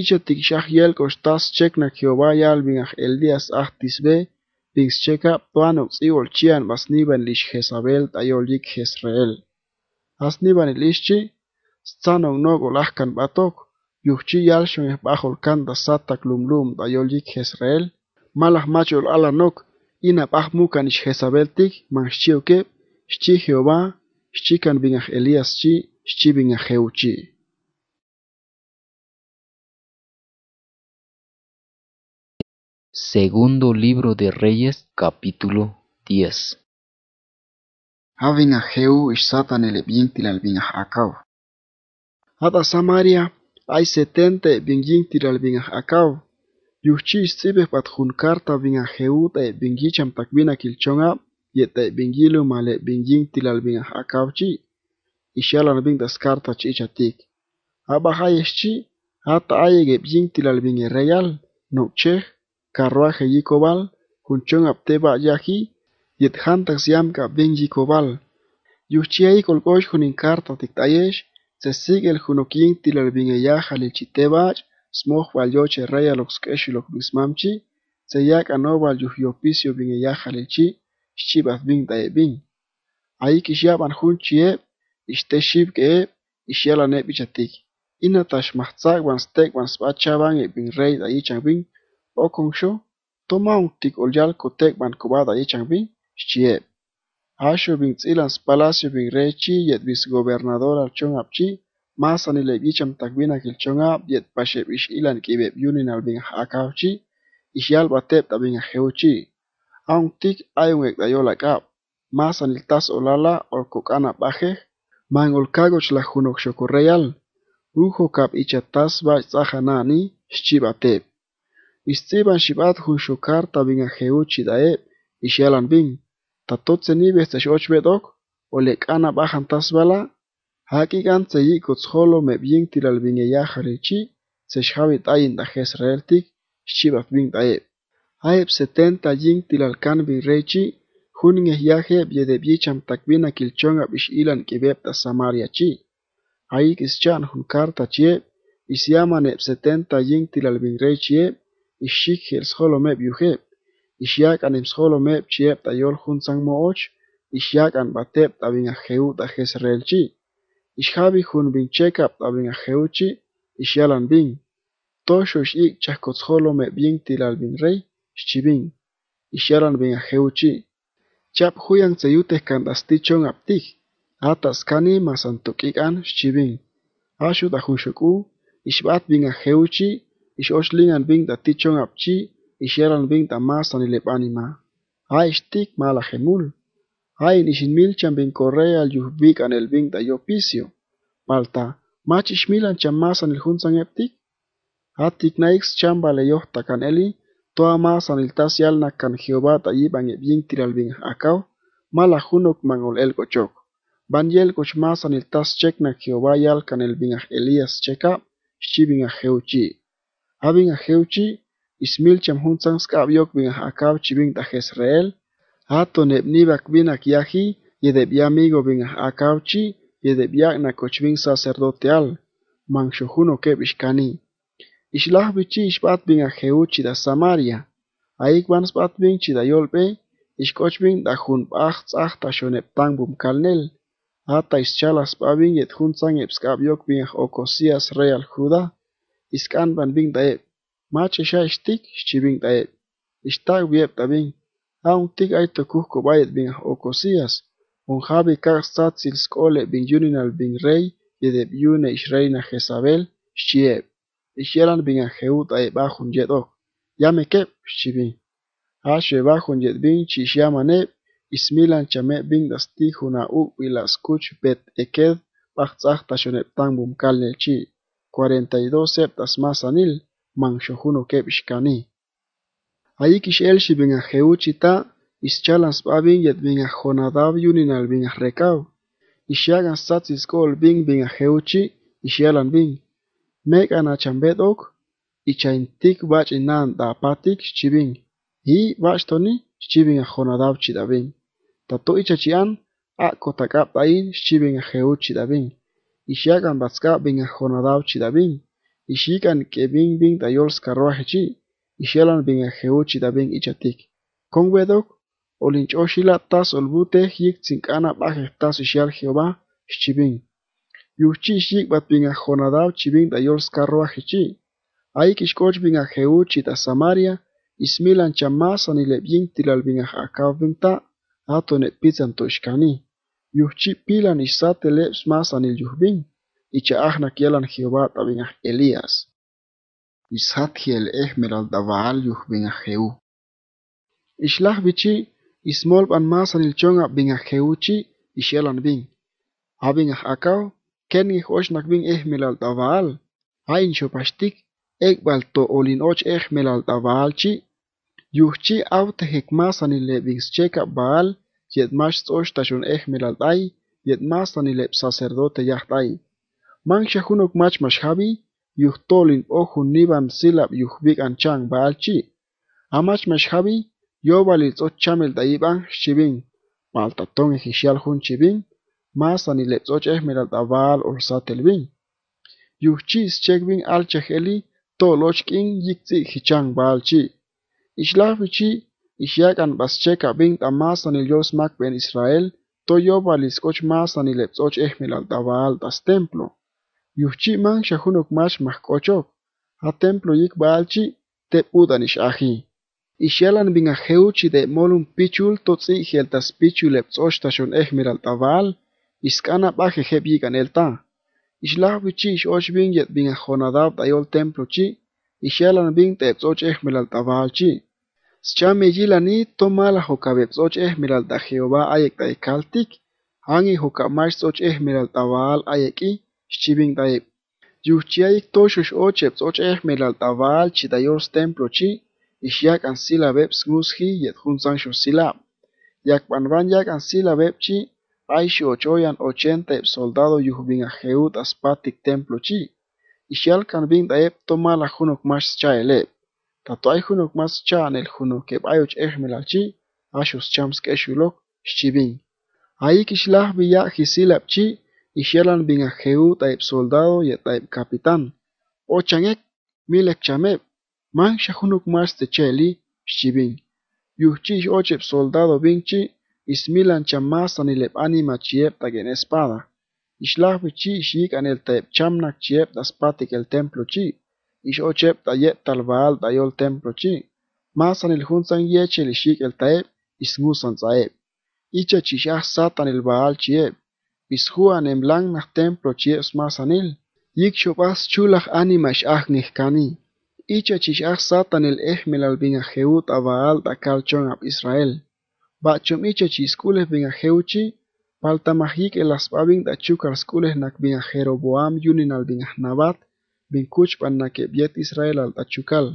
იჩეთი შახიელ კოშტას ჩეკნა ქიოვაია ალბინახ ელდიას ახტისვე ვინს ჩეკა პლანო წიოლ ჩიან მასნიბან ლიშ ხესაბელ ტაიოლი ქესრელ ასნიბან ლიშჩი სწანო ნოგო ლახკან ბატოკ იუხჩი იალ შონე ბახოლ კანდა სატა კლუმლუმ ტაიოლი ქესრელ მალახ მაჩოლ ალანოკ ინა პახმუკანი ხესაბელტი მანშჩიოკე შჩი ხიოვა Chican bingaj Elías chi, xchi bingaj chi. Segundo libro de Reyes, capítulo 10. a bingaj y Satan el bintil al bingaj Acau. Ada Samaria, hay setenta e bingintil al bingaj Acau. Yuchi istibes pat junkarta bingaj Jeu te bingichan takbina kilchonga. ye tai bingilu ma binging tilal bing ha kau ishala bing das karta chi cha tik aba ha, ha yes chi ha bing tilal bing e real no che karwaje yikobal kunchong apte ba yahi yet han tak siam ka bing yikobal yu chi ai kol karta tik tayesh se sig el hunokin tilal bing e ya hal chi te ba smog wal yo che real oks keshi lok bismam chi se yak anobal yu yopisio bing e ya hal chi kichibas binta bin ayki xiapan junchi e ixtexib que e ixiala nepichatik ina taxmahtzakban stekban spachaban e pinrey dayichan bin okon xo toma unticolyalco tekban coba dayichan bin xchiep Asho bin tzilan bing bin chi, yet bis gobernador alchon apchi masan ile bicham takbina kilchon ap yet pashep ish ilan kibep yunin albin akavchi ixial batep tabin chi' aunqtik aywiq ayolakab, mas aniltas olala olcocan apaje, man olcagoch la junoc xocorreal, ujo cap ichatas ba tzajanani xchibateb. Istiban xibat jun xocar tabin ajeu chidaeb, ishialan bin, tatotzeni bestes ochbedok, olecan apajan tasbala, hakigan tzeyicots jolo mebyin tilalbin eyajarechi, tsexjavit ayin dajes reeltik, xchibat bing daeb. Aeb seten tayin tilalkan virrechi, junin yaje bicham takbina kilchonga ilan kibepta samariachi. Chi. karta chie, is yaman eb Setenta tayin tilalvinrechieb, ishik hilsholomeb yuheb, ishiak an imsholomeb em chieb tayol och, is ishiak an bateb tabin ajeu Ishabi jun binchekap tabin ajeuchi, ishialan bin. Tosho ishik tilal bin shibin, isharan ben ajeuchi, chap huyan seyute kandastichon aptij, atas kani masantukikan shibin, ashu da hushuku, ishbat ben ajeuchi, ishoshlingan ben da tichon apchi, isharan ben da masan ilep anima, ha ishtik mala gemul, ha inishin milchan ben korea al yuhbik el ben da yopisio, palta, Machishmilan chamasan el hunsan eptik, Atik naix chamba le yohta kan eli, más saniltas na kan Jehová tayiban ebyin akaw, mala junok mangol el gochok. Ban yel gochma chek na Jehová yal kan elbin Elías cheka, A jeuchi. Abin jeuchi, Ismil chamhun sanskab yok bin akaw chibin ta Jezreel, ato nebnibak binak yahi, yedebya amigo bin akawchi, yedebya na cochbin sacerdoteal, manshojuno bishkani. ich Ixlahwichi a ajeuchi da Samaria, aikban spatbin chidayolpe, ixcochbin da junpaj tzaj ta xoneptan bumkalnel, ata ixchalas pabin yetjuntzan epskabyok bin Ocosías rey al Judá, iskanban bin daeb, mach ixa da xchibin daeb, ixtag bieb tabin, aun tik ay kuko bayet bin Ocosías, onjabi kag tzatzil skole bin yunin al bin rey, yedeb yune reina Jezabel, xchieb. Ixelan bin ajeuta ebajun yedok. Yame kep shibin. Hashe bajun yedbin chishamanep. Ismilan chame bin dasti juna u ilaskuch bet eked bum kal nel chi. 42 septas masanil manshojuno kep shkani. Ayik ishel shibin ajeu chita. Ischalan spabin yedbin ajonadab yuninal bin a ajrekaw. Ishagan satzis kol bin bin a chi, Ishalan bin. Meqanachambedok ichaintik bach inan da apatik xchibin yi bach toni a ajonadaw chidabin. Tato ichachian ako takap ain xchibin ajeu chidabin. Ixiak ambatsca bin ajonadaw chidabin. Ixikan kebin bin tayol skarruaje chi. Ixielan bin ajeu chidabin ichatik. Konwedok olinchoxila tas olbutej yik tsinkana bajej tas ixial Jehová xchibin. yuchishi bat a Jonadab chibin da yols karro a hichi. Ay kishkoch bin a Jehu chita Samaria, ismilan chamasan y le bien tilal bin a Jacob bin ta, ato ne pizzan toshkani. Yuchi pilan isate leps mas an il yuhbin, icha ahna kielan Jehová tabin a Elías. Ishat hiel ehmer al davaal yuhbin a Jehu. Islah bichi, ismol ban masan an chonga bin a Jehu chi, ishelan bin. Abin a Akav, kenngih ox nakbin eh milaltabaal ain xopaxtik ekbalto'olinoch eh milaltabaalchi yuhchi aw tehekmasanilebixcheca baal yetmach tz'ox taxon eh ani yetmasanileb sacerdote ai. man xejunok mach maxjabi yuhtolin ojun niban silab yujbik anchan mach amach yo yobalil tz'och chamel t'ayib'an xchibin maltatón ejixial jun chibin masani le tsochej daval Daval orsatel bin. Yuchis chegbin al To Lochkin yiktsi hichang balchi. bascheka ixyakan bascheca bin ni yos makben Israel to baliskoch masani le tsochej miral Daval das templo. Yuchi man shahunok mach mahkochok. a templo yik balchi te udanish ahi. bing bin heuchi de molun pichul totsi hieltas pichul leptsoch tashon ejmiral iskana baje jeb ganelta. Islah bichi ishoch bing yet bing a jonadab dayol templo chi. ishelan bing te ehmel al tabal chi. Schame yilani toma la jokabepsoch ehmel al da jehova ayek da ekaltik. Hangi jokamash soch ehmel al tabal ayek i. Yuchiaik dayek. Yuchiayik toshush ochepsoch ehmel al tabal chi dayor templo chi. Ishiak ansila bebs ngushi yet hunsan shusila. Yak panvan yak ansila bebchi. aishu ochoyan ochenta soldado yuhbin ajeut aspatik templo chi. Ishalkan bin daep toma la junok mas cha elep. Tatuay junok cha el junok que ashus chams que shulok, shchibin. Ahí biya hisilap chi, ishalan binga ajeu taip soldado y taip capitán. Ochanek, milek chameb, man shahunuk mas shibin. shchibin. chi ochep soldado bing chi, ixmilanchamachsonilep anima chieptac en espada. Ixlahue chi xicneltepchamnac chieptaspatic el templo chi, ixochepta yettalbaal tayol templo chi, masanil juntzan yechel xic el taep ismusan tsaep. Icha chixah satan el baal chiep, bisjuan emlangnach templo chieps masanil, yikxobas chulach anima xahnih cani. Icha chixah satan el ehmel albinah jeut a baal takal chon ab Israel. Bachum iche chi escueles vinajeuchi, paltamajik el asbabin da chukar escueles nak boam yunin al vinajnabat, vincuch pan biet Israel al achukal.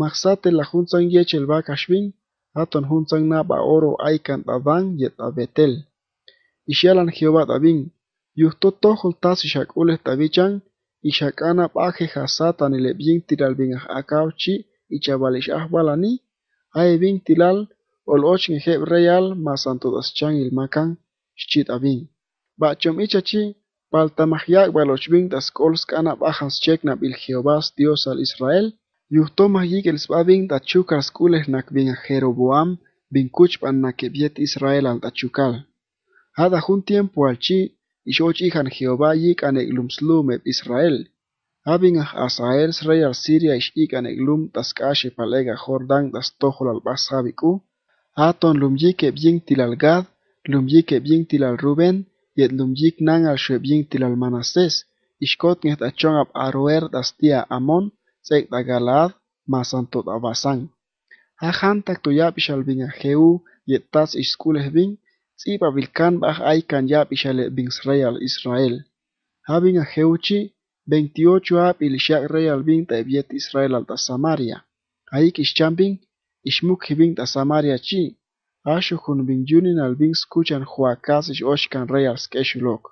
Maxate la junzan yech el bakashvin, aton na naba oro aikan Avan yet abetel. Ishalan Jehová Davin, yusto tojol tas ishak ules tabichan, ishak anap aje hasatan bien tiral bin akauchi, ichabalish ahbalani, Ay bin tilal, ol ochn heb real il ilmakan xchit abin. Bachomichachi ichachi, paltamahyak balochbin das kana bajas chek il jehovas Dios al Israel, yutoma el sbabin dachukas nak nakbin a Jeroboam, bin kuchpan Israel al dachukal. Hada jun tiempo alchi, ishoch ihan Jehová yik Israel, Habin Asael rey Siria ish ik aneglum das palega Jordan das tohol al basaviku. Aton lumjik yikep tilal Gad, lumjik yikep tilal Rubén, yet lumjik yik nangal xuep yin tilal Manasés, ixcot nget achon ap aroer das tia Amón, sek da Galad, masan tot abasán. Ajantak tuyap ixal bin a Jehú, yet tas ixcules bin, tzip abilkan baj ay can yap ixal bin Israel Israel. Habin a Jehúchi, 28 ap ilishak rey al bin Israel alta Samaria. Ahí kishchampin, Ixmuk Asamaria asamariachi, axoj al bing skuchan juacasix rey al lok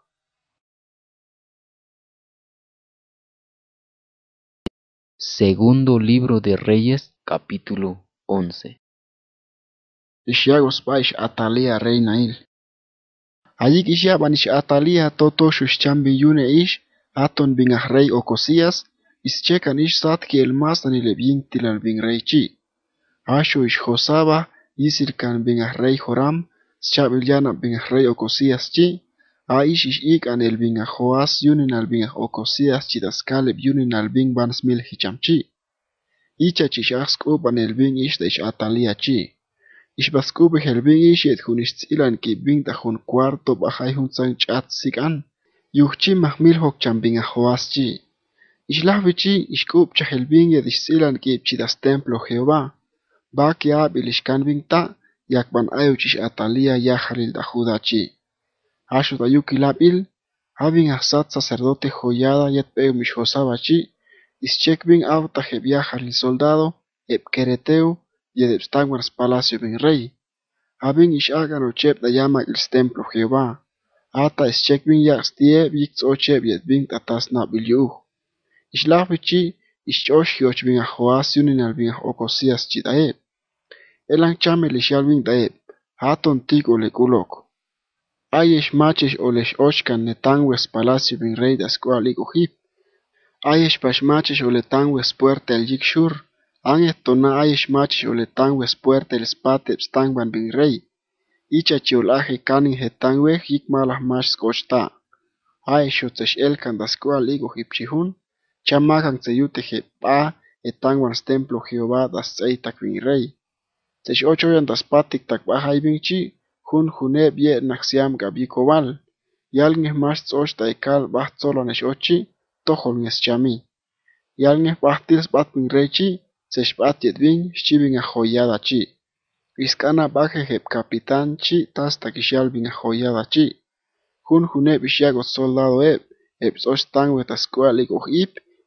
Segundo libro de Reyes, capítulo 11. Ixyagos paish atalia reina il. Allí ish atalia toto xuxchan ish, aton bin rey ocosías, ischecan ish sat ki el más anilebin tilalbin rey chi. Ashu ischosaba isil can ben rey Joram, schabel yana ben rey Ocosías chi, aish ish ik an el bin Joas yunin al bin Ocosías chi das Caleb yunin al bin ban smil hicham chi. Icha chish ask up an el bin ish ish atalia chi. Ish baskube el bin ish et hun ish tzilan ki bin da hun cuarto bajai hun sang chat sik an. Yuchchi mahmil hok cham bin Joas chi. Ish lahvi chi ish kup chahel bin yed ish tzilan ki chi das templo Jehová. Bakya bilishkanpinta yakban ayuchish atalia yajaril dajudachi. Ashut ayukilapil, habiendo asat sacerdote joyada yatpeu mishjosabachi, ischekbin auta jebiajaril soldado, Epkereteu, yedepstanguars palacio bin rey. Habin ishagan ochep dayama ils templo Ata ischekbin yaxstie bix ochep yetbin tatasna bilyuh. Ishlafichi, Ishoshioch bin ahoasionin al bin ocosias chidaeb. Elan chame lishial bin daeb. Haton tig Ayesh machesh olesh ochkan netangues palacio bin rey das hip. hip Ayesh pashmachesh oletangues puerta el yikshur. An ayesh machesh oletangues puerta el spateps stangban bin rey. Icha chiolaje canin hetangue hikmalah mash skochta. Ayesh utesh elkan das cual hip chihun. Chamajan seyute pa etanwan templo Jehová das king rey. Tesh ocho das patik tak binchi, jun juné ye naxiam gabikobal. Yalngeh mas tsoch taikal bah tzolanesh ochi, tojol chami. alguien bahtils bat rechi, bat yet bin, a joyada chi. Iskana baje jeb capitán chi, tas takishal bin a joyada chi. Jun juné soldado eb, eb tangwe tas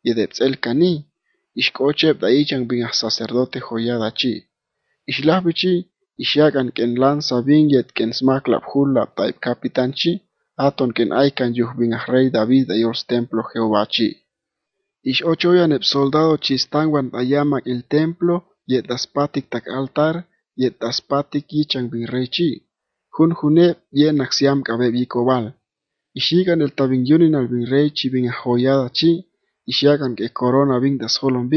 el cani, ixcochep da ichan bin a sacerdote joyadachi, y shagan ken lanza bin ken quien smaclap julap taip chi, aton ken aikan yu bin rey David de templo Jehovachi. Ixochoyan el soldado chistanguan ayama el templo, yet tak altar, yet chang ichan bin chi, jun junep bien axiam koval y Ixigan el yunin al bin chibin bin chi, hagan que corona ving de solon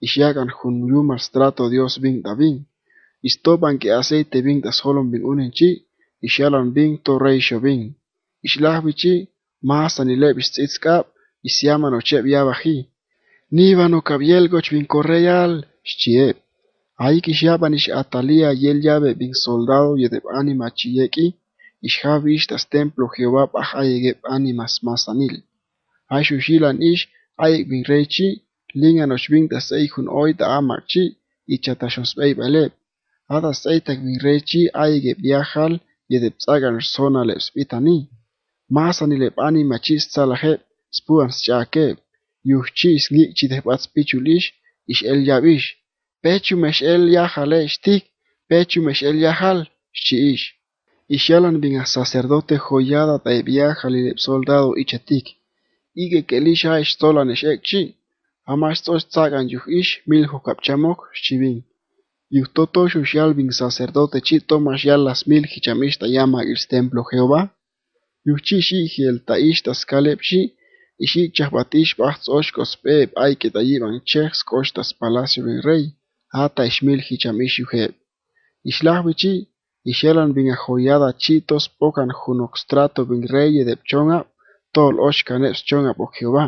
y hagan jun yumar strato Dios ving da y stopan que aceite ving de solon bin unen chi, ixyalan bin to reisho bin, ixlahbi chi, masan ileb ixtzitzkab, ixyaman ocheb ni niban o cabielgoch bin correal chiep ahí quixyapan ish atalia yel yabe bing soldado yedeb anima y ixjabi das templo Jehová más animas masanil, hay xuxilan ish. rechi linga no anochbin da sei jun oi da amachi shos chatashosbei bale ada sei tak rechi ay ge biahal ye de psagan sona le spitani mas ani le pani machis salaje spuan chake yuchis chi de pat spichulish ish el yavish pechu mesh el yajale shtik pechu mesh el yajal shiish ishalan bin a sacerdote joyada de biahal y de soldado y ige kelisha ixtolanexekchi, amaxtzochtzakan yuj ix miljuj chamok shivin Yuj toto xuxialbin sacerdote chito las mil yama Yama templo Jehová, yuj chi Taishta ta y kalepxi, ishi bach bajtz oshkos peb aike taliban Koshta koshtas palacio bin rey, ata hichamish yuheb. Islahvichi, Ixlajbichi, ixelan bin ahoyada chitos pocan junoxtrato bin rey pchonga tol-ochcanepschonap Jehová.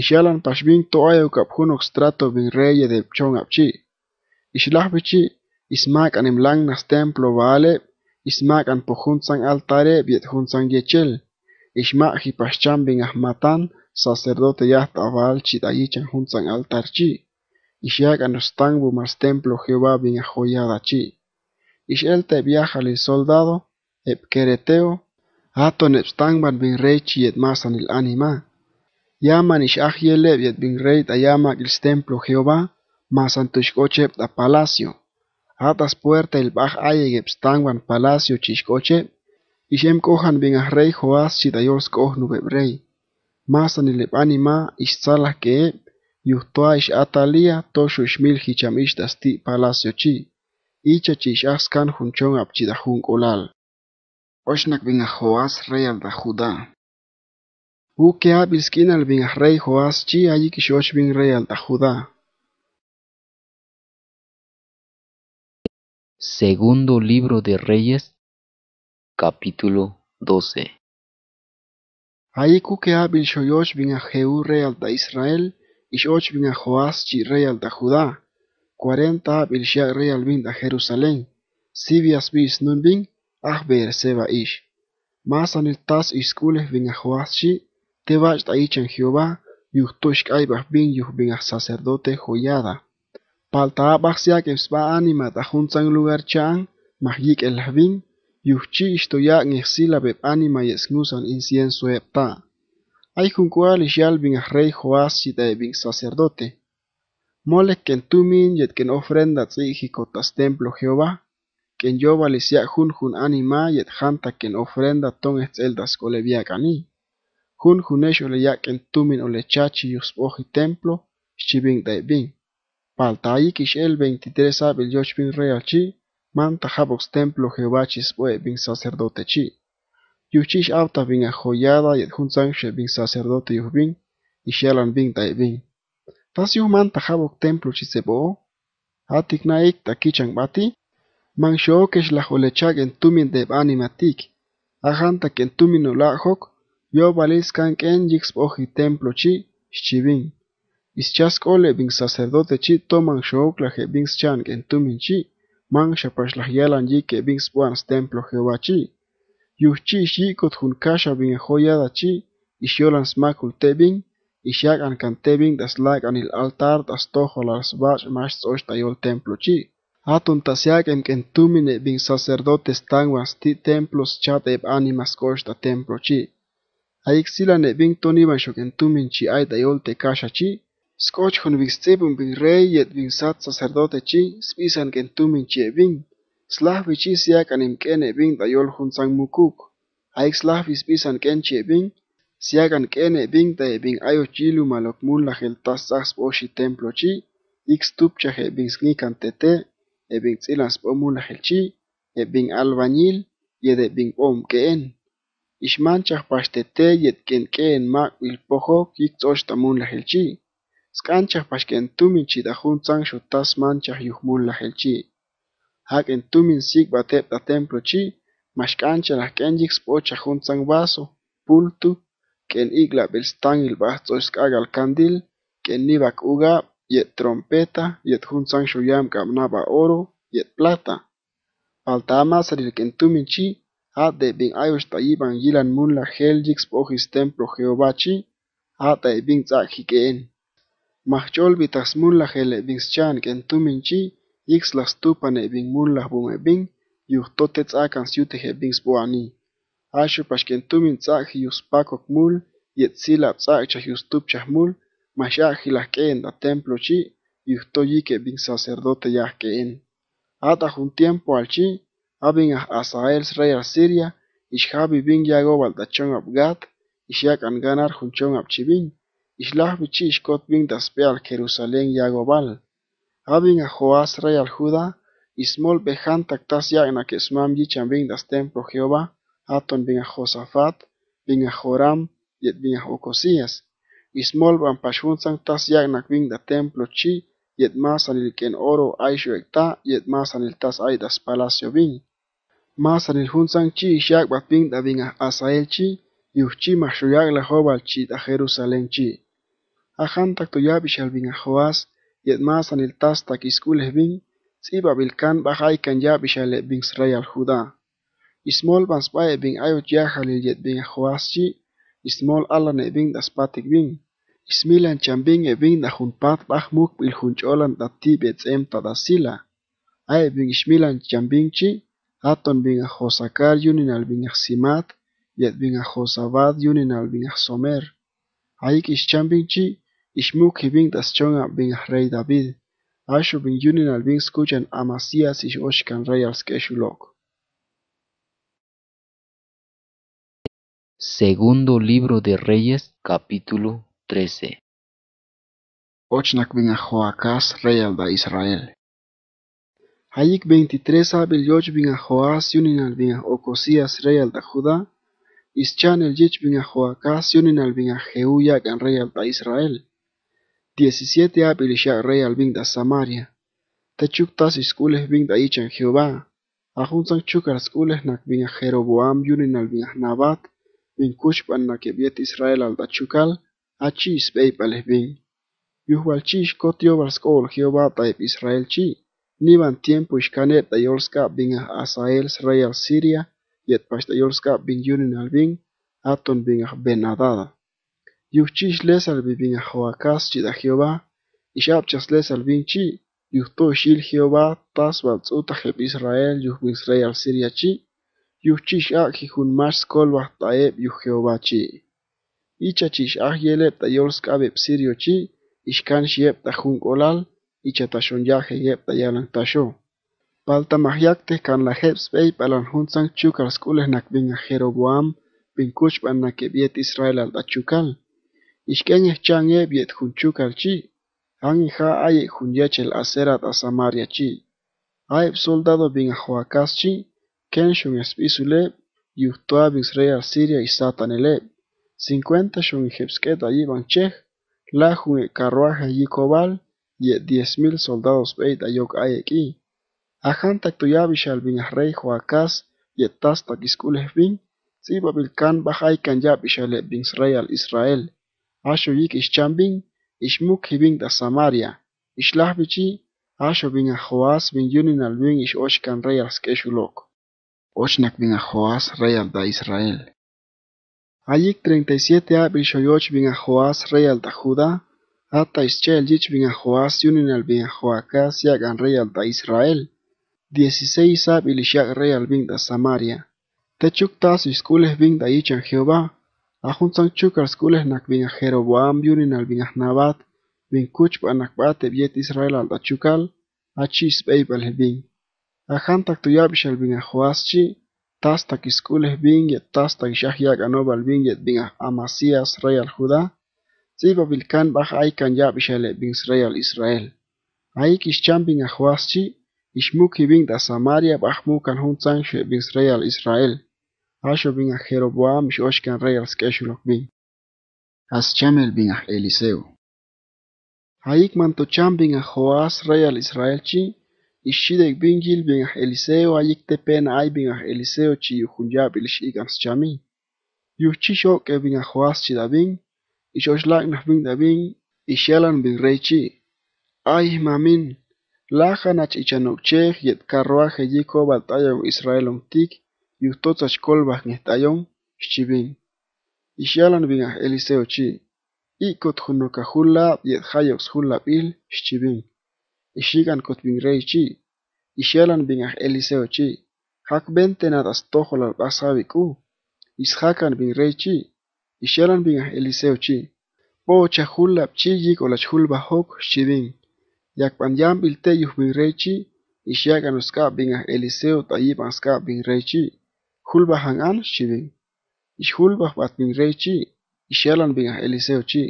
Ixalan paxvin toayoc To junoc strato reye de ismak anim lang nas templo baale, Al Tare altare vietjuntzan yechel, hi pascham bin ahmatan sacerdote altar chi dayichan juntzan altar. los Ishakan bumas templo Jehová bin ajoyadachi. te viaja el soldado, epkereteo. Hato nepstanban bin rey yet masan il anima. Yaman ish ajieleb yet bin rey ayamak il templo Jehová, masan tushkochep da palacio. Atas puerta el baj aye epstangban palacio chishkochep, ishem kohan bin ahrey joas chitayos koh rey. Masan anima ish salah keep, ish atalia toshu ishmil hicham ish dasti palacio chi. Icha chish askan junchon olal. Oshnak bin Joás rey al da Judá. Uke abilskin al bin rey Joás chi allí kishosh bin rey al da Judá. Segundo libro de Reyes, capítulo 12. Allí kuke abil shoyosh bin a rey al da Israel, ishosh bin a Joás chi rey al da Judá. Cuarenta habil rey al bin da Jerusalén. Sibias bis nun bin ahber seba ish. Mas tas iskules vingajoashi, tebach taichan Jehová, yuhtushk aibach bin yuh a ah sacerdote joyada. Palta abaxia que sba anima en lugar chan, elhbin, el isto ya istoya ngexila beb anima yesnusan incienso epta. Hay juncual bin a ah rey joashi de bin sacerdote. Molek kentumin yet ken ofrenda tzijikotas templo Jehová, que yo isya jun jun anima yet janta ken ofrenda ton etzeldas cani. Jun junesh oleyak en tumin yus yusboji templo, shibin daibin. Paltayi el 23 abil real chi, manta habox templo jebachis boe bin sacerdote chi. Yuchish auta bin ajoyada y jun sangshe bin sacerdote bin, y shalan bin daibin. Tas manta javox templo chisebo, Atik naik bati, Man en tu tumin de animatik ajanta Kentuminulakok, tumin olajok, yo Chi, quien yixpoji templochi xchibin. Ixchaskole bin chi toman la he bin en tumin chi, man mang yi que bin spuans templo Hewachi, Yuchi xyicot bing bin chi, isiolans makul tebin, ixyacan tebin das il altar das bach mas sbach yol templo chi. Atun ah, tasiakem ken tumine bin sacerdotes tanguas ti templos chateb animas costa templo chi. Aixilane bin toniban shoken tumin chi aita te kasha chi. Skochon bin stepun bin reyet bin sat sacerdote chi spisan ken tumin chi e vin, Slahvi chi siakan kene bin dayol sang mukuk. Aix slahvi spisan ken chi ebin. Siakan kene bin te bin ayo chilu malok tas boshi templo chi. Ix vin bin snikan tete ebin tzilas p'omul helchi ebin albañil yed ebin om ke'en ixman chajpaxtete yet ken k'en ma' wilpojok yiktzo'x tamun lajelchi sk'an tuminchi tumin chidajun tsang xotas man chahyujmul Hak en tumin sik b'ateb la templochi Mashkancha k'an Kenjik yikspoo pocha vaso pultu k'en Igla Bilstangil stan ilb'aj tzo'x alkandil k'en Nivak Ugap, yet trompeta, yet hunsan shoyam kamnaba oro, yet plata. Paltama sarilkentumin chi, hata bin ayosh tayiban yilan mun la heljix pojis templo Jehová chi, de bin tzakikeen. Machol bitas mun la hele bin chan kentumin chi, yix las tupane bin mun la bume bin, yuhtote tzakan siute he bin sboani. Asho pashkentumin tzak yus pakok mul, yet sila tzak chahyustup chahmul, que en da templo chi, y ustoyi que bin sacerdote yahkeen. Ata un tiempo al chi, abin a Asael rey asiria Siria, shabi bin yago dachon abgat, ishakan ganar junchon abchibin, ishlah bichi ishkot bin daspe al Jerusalén yago bal. Abin a Joás rey al Judá, ismol bejan taktas yagna que smam yichan bin das templo Jehová, aton bin a Josafat, bin a Joram, yet bin a Ocosías, pashun pashunsan tas yagnak vingda templo chi, yet más anil oro Aishu ekta, yet Masanil tas aidas palacio vin. Más anil sang chi yagba bat vinga asael chi, yuchi mashoyag la jobal chi da Jerusalén chi. Ajantak yabishal ishal yet Masanil anil tas takiskules vin, tsiba vilkan kan Yabishal ishal bin Israel judá. Ismolban bin ayot yahalil yet vinga chi, ismol ala ne bing das patik bing. Ismilan chambing e bing da hun pat bach muk bil hun cholan da ti bets em ta da sila. Ae bing ismilan chambing chi, aton bing a josakar yunin al bing a simat, yet bing a josabad yunin al bing a somer. Aik is chambing chi, ismuk he bing das chonga bing a rey David. Ashu bing yunin al bing skuchan amasias ish oshkan rey al skeshulok. Segundo libro de Reyes, capítulo 13. Ochnak ben Joacás, rey de Israel. Hayik 23 abil yoch ben Joás yunin al a Ocosías, rey de Judá. Ischan el yich Joacas Joacás yunin al a Jehúya, gan rey de Israel. 17 abil isha rey al de Samaria. Techuktas iskules bin de Jehová. Ajunzan chukar skules nak a Jeroboam yunin al a Nabat. من كوش بأنك بيت إسرائيل الدتشوكال أتشيس بيباله بي يهوال تشيش كوت يوبرس كول خيوبا طيب إسرائيل تشي نيبان تيمبو إشكانيت ديولسكا بين أسائل سريال سيريا يت باش ديولسكا بين يونين البين أتون بين بنادادا يوشيش لسال بين خواكاس تشي دا خيوبا إشاب تشاس لسال بين تشي يهتو شيل خيوبا تاسوال تسوتا خيب إسرائيل يهبين سريال سيريا تشي yuchish a kihun mas kol wa taeb yu jehova chi a ta yols ka be psirio chi iskan shi ta hun kolal icha ta shon ta kan la heps pei palan hun sang chukar skule jeroboam bin kush biet israel al ta chukal isken es chan e biet hun chukar chi han hun yachel samaria chi Aib soldado bin a Joacas ken shun espisule, yuhtua real siria y satanele, cincuenta shun jepsketa yiban chej, la jun carruaje yicobal, y diez mil soldados beita yok ayeki. Ajantak tuyabi shalbin rey joacas, y tastak iskules bin, si babilkan kan bin al Israel. Asho yik y ishmuk hibin da Samaria, ishlahbichi, asho bin a bin yunin al bin ish skeshulok. Ochnak bin a Joás, rey DA Israel. Ayik 37 a Bishoyoch bin a rey da Judá, hasta Ischel yich bin a yunin al bin a yagan rey Israel. 16 a Bilishak, rey al bin DA Samaria. Techuk y iskules bin da Ichan Jehová, ajun chukar skules nak bin a Jeroboam, yunin al bin a Nabat, bin bate biet Israel al da chukal, achis beibal bin. أخانتك تيابش البين أخواسشي تاستك إسكوله بينج تاستك شاهياك أنوبال بينج بين أماسياس ريال خدا سيبا بالكان باخ أي كان يابش البين ريال إسرائيل أي كيشتان بين أخواسشي إشموكي بين دا ساماريا باخ موكان هونتان شو بين ريال إسرائيل أشو بين أخيرو بوام شو أشكان ريال سكيشولوك بين أس جامل بين أخ إليسيو هايك من تو جام بين أخواس ريال إسرائيل Ixchidec bingil ben Eliseo ayictepen ay Eliseo chi yujunyab ilxik anschami. Yuchishok e ben ajuas chi dabin, ixoshlak nah bin rey chi. Ay mamin, lajan ach ichanokchej yet carruaje yiko batayon Israel ontik, yuhtotzach kolbaj ngehtayon, xchibin. Ishelan ben Eliseo chi. Ikot junokajulab yet jayox julab il, ixikan kotbinrey chi, ixelan bin aj Eliseo chi, jak bentenat astojolal basabi ku, isjakan bin rey chi, ixelan bin aj Eliseo chi, po chajulab chi yik olachjulba hok xibin, yakpan yam bilteyuh bin rey chi, ixyakan uskab bin aj Eliseo tayib askab bin rey chi, julba hangan xibin, ixjulba bat bin rey chi, ixelan bin aj Eliseo chi,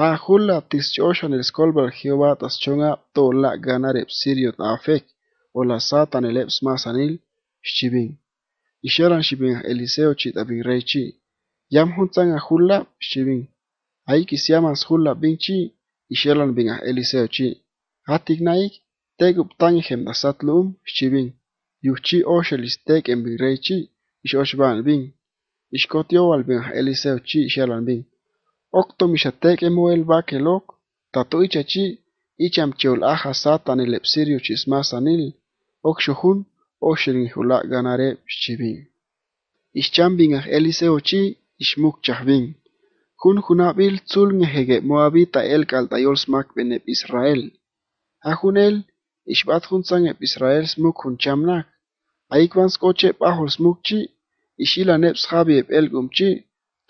Hahula tisyoshani skolbal Jehová taschonga tola ganarep siriot afek ola satan eleps masanil shchibin. Isharan shibin Eliseo chit abin reichi. Yam huntzan hula shchibin. Aik isyamas hula binchi isharan bin Eliseo chi. Hatik naik tegup da satlum shchibin. Yuchi oshelis tek en bin reichi ish oshban bin. Ishkotio al bin Eliseo chi isharan bin. ოქტომიშა დეკემოელ ვაკელოკ და ტუიჩაჩი იჩამჩეულ ახასატანი ლეპსირიუჩის მასანილ ოქშოხუნ ოშირინჰულა განარე შიბინ ისჩამბინგა ელისეოჩი ისმუქჩაჰვინ ხუნხუნაბილ ცულნჰეგე მოაბიტა ელკალტაიოლს მაკბენე ისრაელ ახუნელ ისბათხუნცანე ისრაელს მუქუნჩამნა აიკვანსკოჩე პაჰოლს მუქჩი ისილანებს ხაბიე პელგუმჩი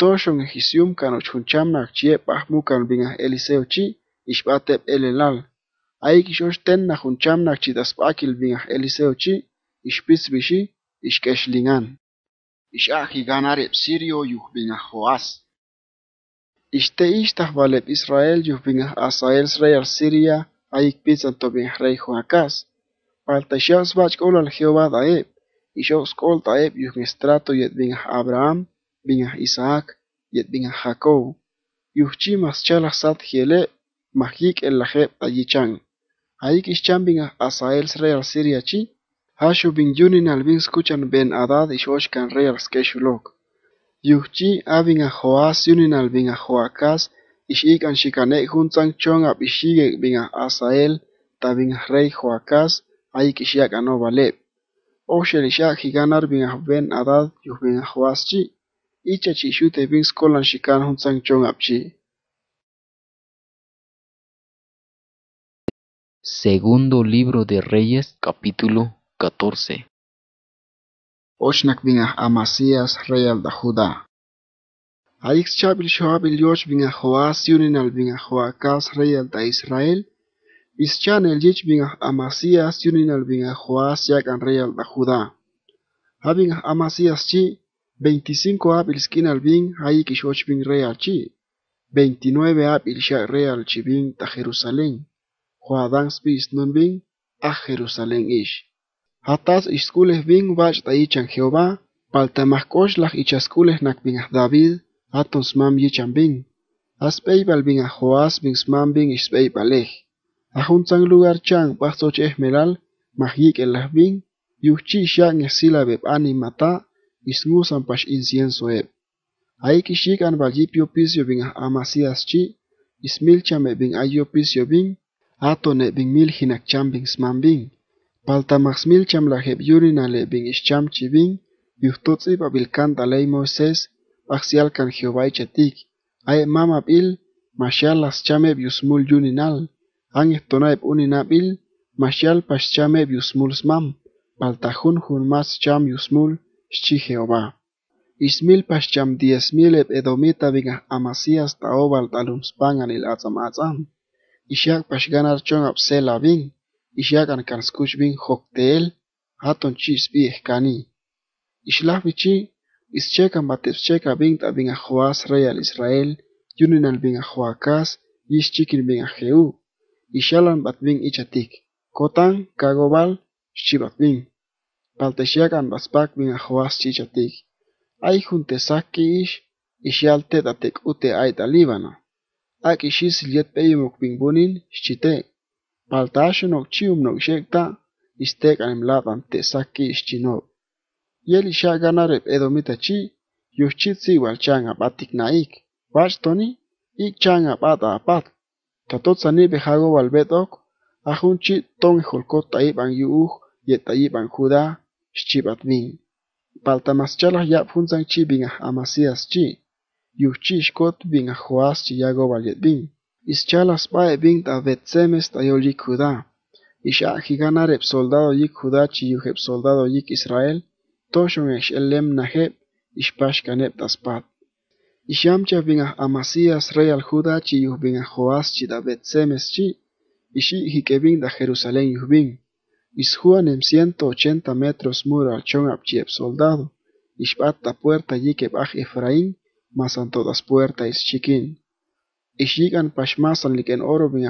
toshon hisium cano chunchamak Bahmukal ahmukan binga eliseo chi ishbateb elelal. Aik shosh tenna junchanak daspakil binga eliseo chi bishi sirio yuh binga joas. Ishte Israel yuh binga asael sreyar siria aik pisan to binga rey joakas. Paltashaos bach olal Jehová daeb. kol yuh yet binga Abraham bin Isaac y bin Jacob. Yuchi maschala sat hiele mahik el lajeb ayichan. Aik asael bin Asael sreal siriachi. Hashu bin yunin albin skuchan ben adad Ishoshkan real skeshulok. Yuchi abin a Joas yunin al a Joacas ishik an shikane juntan Chong ab ishige bin Asael tabin rey Joacas aik ishiak anobaleb. Oshel ishak higanar ben adad yuh bin Icha chishu tepin skolan xikan juntsanchon Segundo libro de Reyes, capítulo 14. Oshnak Bing Amasías, rey al da Judá. Ayix chabil shoabil yosh vinah Joás, yunin al vinah rey al da Israel. Ischan el yich vinah Amasías, yunin al vinah Joás, yakan rey al da Judá. Amasías chi, 25 ab skin bin hay bin real chi. 29 ab rey Real bin ta Jerusalén. Juadan Spis nun bin a Jerusalén ish. Hatas iskules bin vach ta ichan Jehová. Paltamahkosh ichaskules nak bin David. Atons mam yichan bin. Aspey bin a Joas bin smam bin ispey balej. Ajuntan lugar chan pastoch esmeral. Majik el las bin. Yuchi shan beb ani mata. istruus an pach incienso eb. Aiki shik an val jipio pisio bing amasias chi, ismil cham e bing ayo pisio bing, ato ne bing mil hinak cham bing sman bing. Palta mag smil cham la heb yurin ale bing is cham chi bing, yuhtotzi pa bilkant alei moises, pach sial kan jehovai chetik. Ae mam ab il, mashial las cham eb yusmul yunin al, ang ehtona eb unin ab il, mashial pach cham eb yusmul sman, palta hun hun mas cham yusmul, Shi Jehová. Ismilpashcham diezmilep edomita vinga amasías taobal talumspangan il atzam Ishak Ishiak archon chon apsela bin. an kanskush bin hokteel haton chis bi ehkani. Ishlaf vichi. Ischeka batepscheka bin ta bin ajuas rey al Israel yunin al bin ajuakas Ischikin bin ajeu. Ishalan bat bin ichatik. Kotan kagobal shibat bin. Paltesiakan raspak min ahuas chichatik. Ay junte saki ish, ishial tetatek ute aita libana. Ak ishis liet peyumok pingbunin, shchite. Paltashunok chium nok shekta, istek anemlatan te saki ish chinok. Yel isha ganarep edomita chi, yuchit siwal changa batik naik. Watch toni, ik changa bata apat. Tatotzani behago balbetok, ahun chi tong holkot taipan yuuh, yet taipan judah, xchib'atni paltamaschalaj yabjun sanchi binkaj amasiaschi, yujchi xkot binkaj joaschi yagobalietbin, ischalaj spa'ebin ta betsemes ta yolik judá, ixa'ji ganareb soldado yik judachi yujeb soldado yik Israel, toxon ex'elem najeb ixpaxkaneb taspat. Ixamchaj binkaj amasias rey al judachi yuj binkaj joaschi ta betsemeschi, ixi' jik'ebin ta Jerusalén yujbin. en ciento ochenta metros mural chon soldado, Ishbatta puerta yikeb aj Efraín, masan todas puerta is chiquín. Ixyigan pashmasan liken oro bin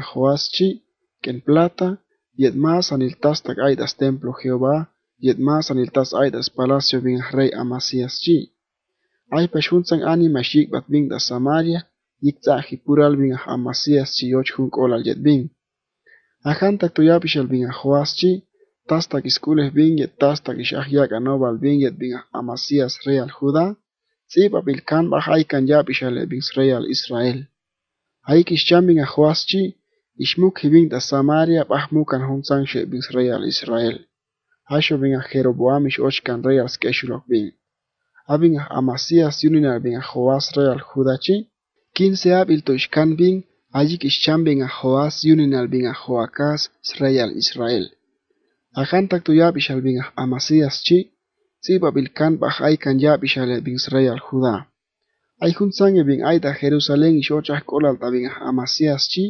que ken plata, yet masan Tastak aidas templo Jehová, yet masan Tas aidas palacio bin rey chi. Ay pashunsan anima bat bin da Samaria, yiktzaji pural bin Amasiaschi yochun olal yet bin. Ajantak al bin chi, Tastaquis culej binguet, tastaquis ajiac anobal binguet, bin Amasías real Judá, tzipa pilcan ya yapishale bin real Israel. Haikis chamin ahuaschi, ishmuk hibin ta Samaria bahmukan hunsan she bin real Israel. Hasho bin a Jeroboam Jeroboamish ochkan real skeshulok bin. Abin Amasías yuninar a ahuas real Judachi, quince abil toishkan bin, allí kishchan bin ahuas yuninal a ahuacas real Israel. Ajantak tu yapishal bin Amasías chi, tziba bilkan bajaykan yapishal bin Israel Judá. Hay juntzange bin aida Jerusalén y shochah kolalta bin Amasías chi,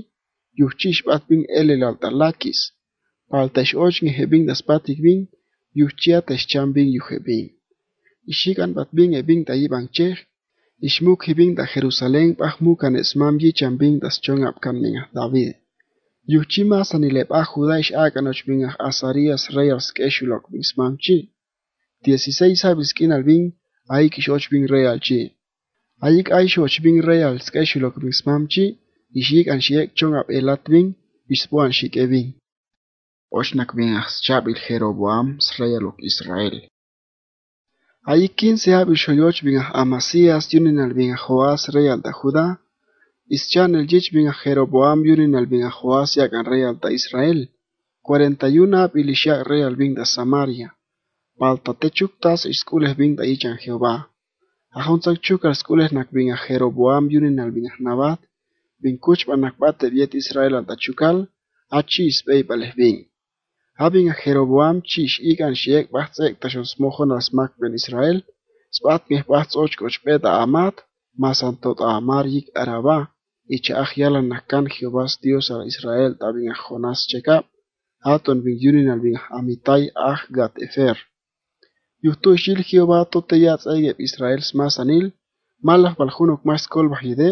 yuchishpat bin elel altalakis. Paltash ochni hebin daspatik bin, yuchiatash chan bin yuhebin. Ishikan bat bin ebin tayiban cheh, ishmuk hebin da Jerusalén pahmukan esmam yicham bin das chon apkan min David. იუჩიმა სანილეპა ხუდაიშ აკნოჩ ბინა ასარიას რეალს კეშულოკ ბის მამჩი 16 აბის კინალბინ აიკი შოჩ ბინ რეალჩი აიკ აი შოჩ ბინ რეალს კეშულოკ ბის მამჩი იშიი კანში ეკ ჩონგა პელატბინ ისპუან შიკები ოშნაკ ბინა ხშაბილ ხერობამ სრეალოკ ისრაელ აი 15 აბი შოჩ ბინა ამასიას ჯუნინალბინ ხოას რეალ და ხუდა Ischan el yich bin ajero boam yurin al bin ajoas y real ta Israel. 41 abilishak real bin da Samaria. Palta techuktas iskules bin da ichan Jehová. Ahontzak chukar skules nak bin ajero boam yurin al bin ajnabat. Bin kuchba nakbate biet Israel al tachukal. Achi isbey bales bin. Habin a Jeroboam chish igan shiek bachtzek tashos mojon asmak ben Israel. Sbat mih bachtz ochkoch beta amat. Masantot amar yik araba. yalan yalanajkan Jehová Dios a Israel tabin a Jonás checap aton bin yunin al bin amitai ach gat efer. Yuhtu shil Jehová toteyatz aigeb Israel smasanil malaf balchunok mas kol bahide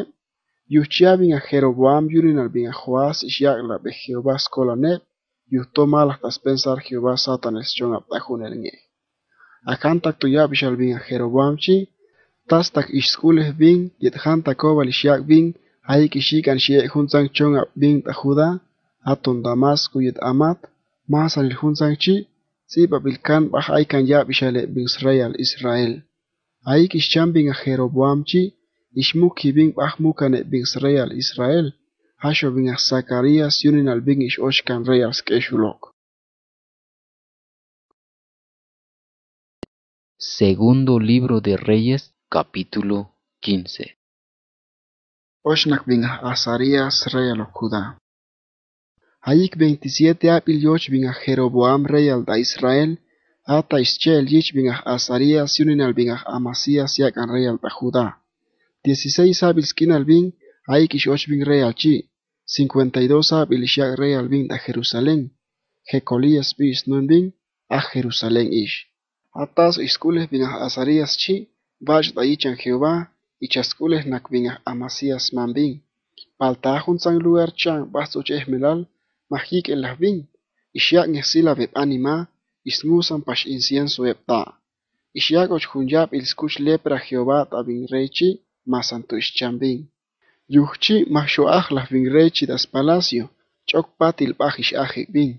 yuchia bin a Jeroboam yunin al bin a Joás ishyak la be Jehová skolanep yuhto malaf tas pensar Jehová satanes chon abtajun el nge. Akan tak tuyab ishal bin a Jeroboam chi tas tak ishskuleh bin yet han takoba lishyak bin Hay kishik an shiek hunzang chong abin tajuda, aton damas kuyet amat, mas an hunzang chi, si papilkan bahay kan yab ishale bin Israel Israel. Hay kishchan a ajeroboam chi, ishmuk kibin bahmukane bin Israel Israel, hasho bin Zacarías yunin al bin ish oshkan reyas keshulok. Segundo libro de Reyes, capítulo 15. oshnak bin Azarías rey al-Judá. Hayik 27 apil bin Jeroboam rey al da Israel, ata ischel yich bin Azarías yunin al bin Amasías yakan rey al da Judá. 16 Abil al albin Hayik ish bin rey al chi, 52 abil dos rey al bin da Jerusalén, Jecolías bis nun a Jerusalén ish. Atas iskules bin Azarías chi, bach da Jehová, y ichaskuleh nakvinah Amasías Mambin, Paltahun san lugar chan basto esmelal, mahik en las vin, ishiak nesila beb anima, Ismusan pash incienso ebta. Ishiak il ilskuch lepra Jehová tabin rechi, masantu ischambin. Yuhchi Yuchchi las vin rechi das palacio, chokpatil pajish ajik bin.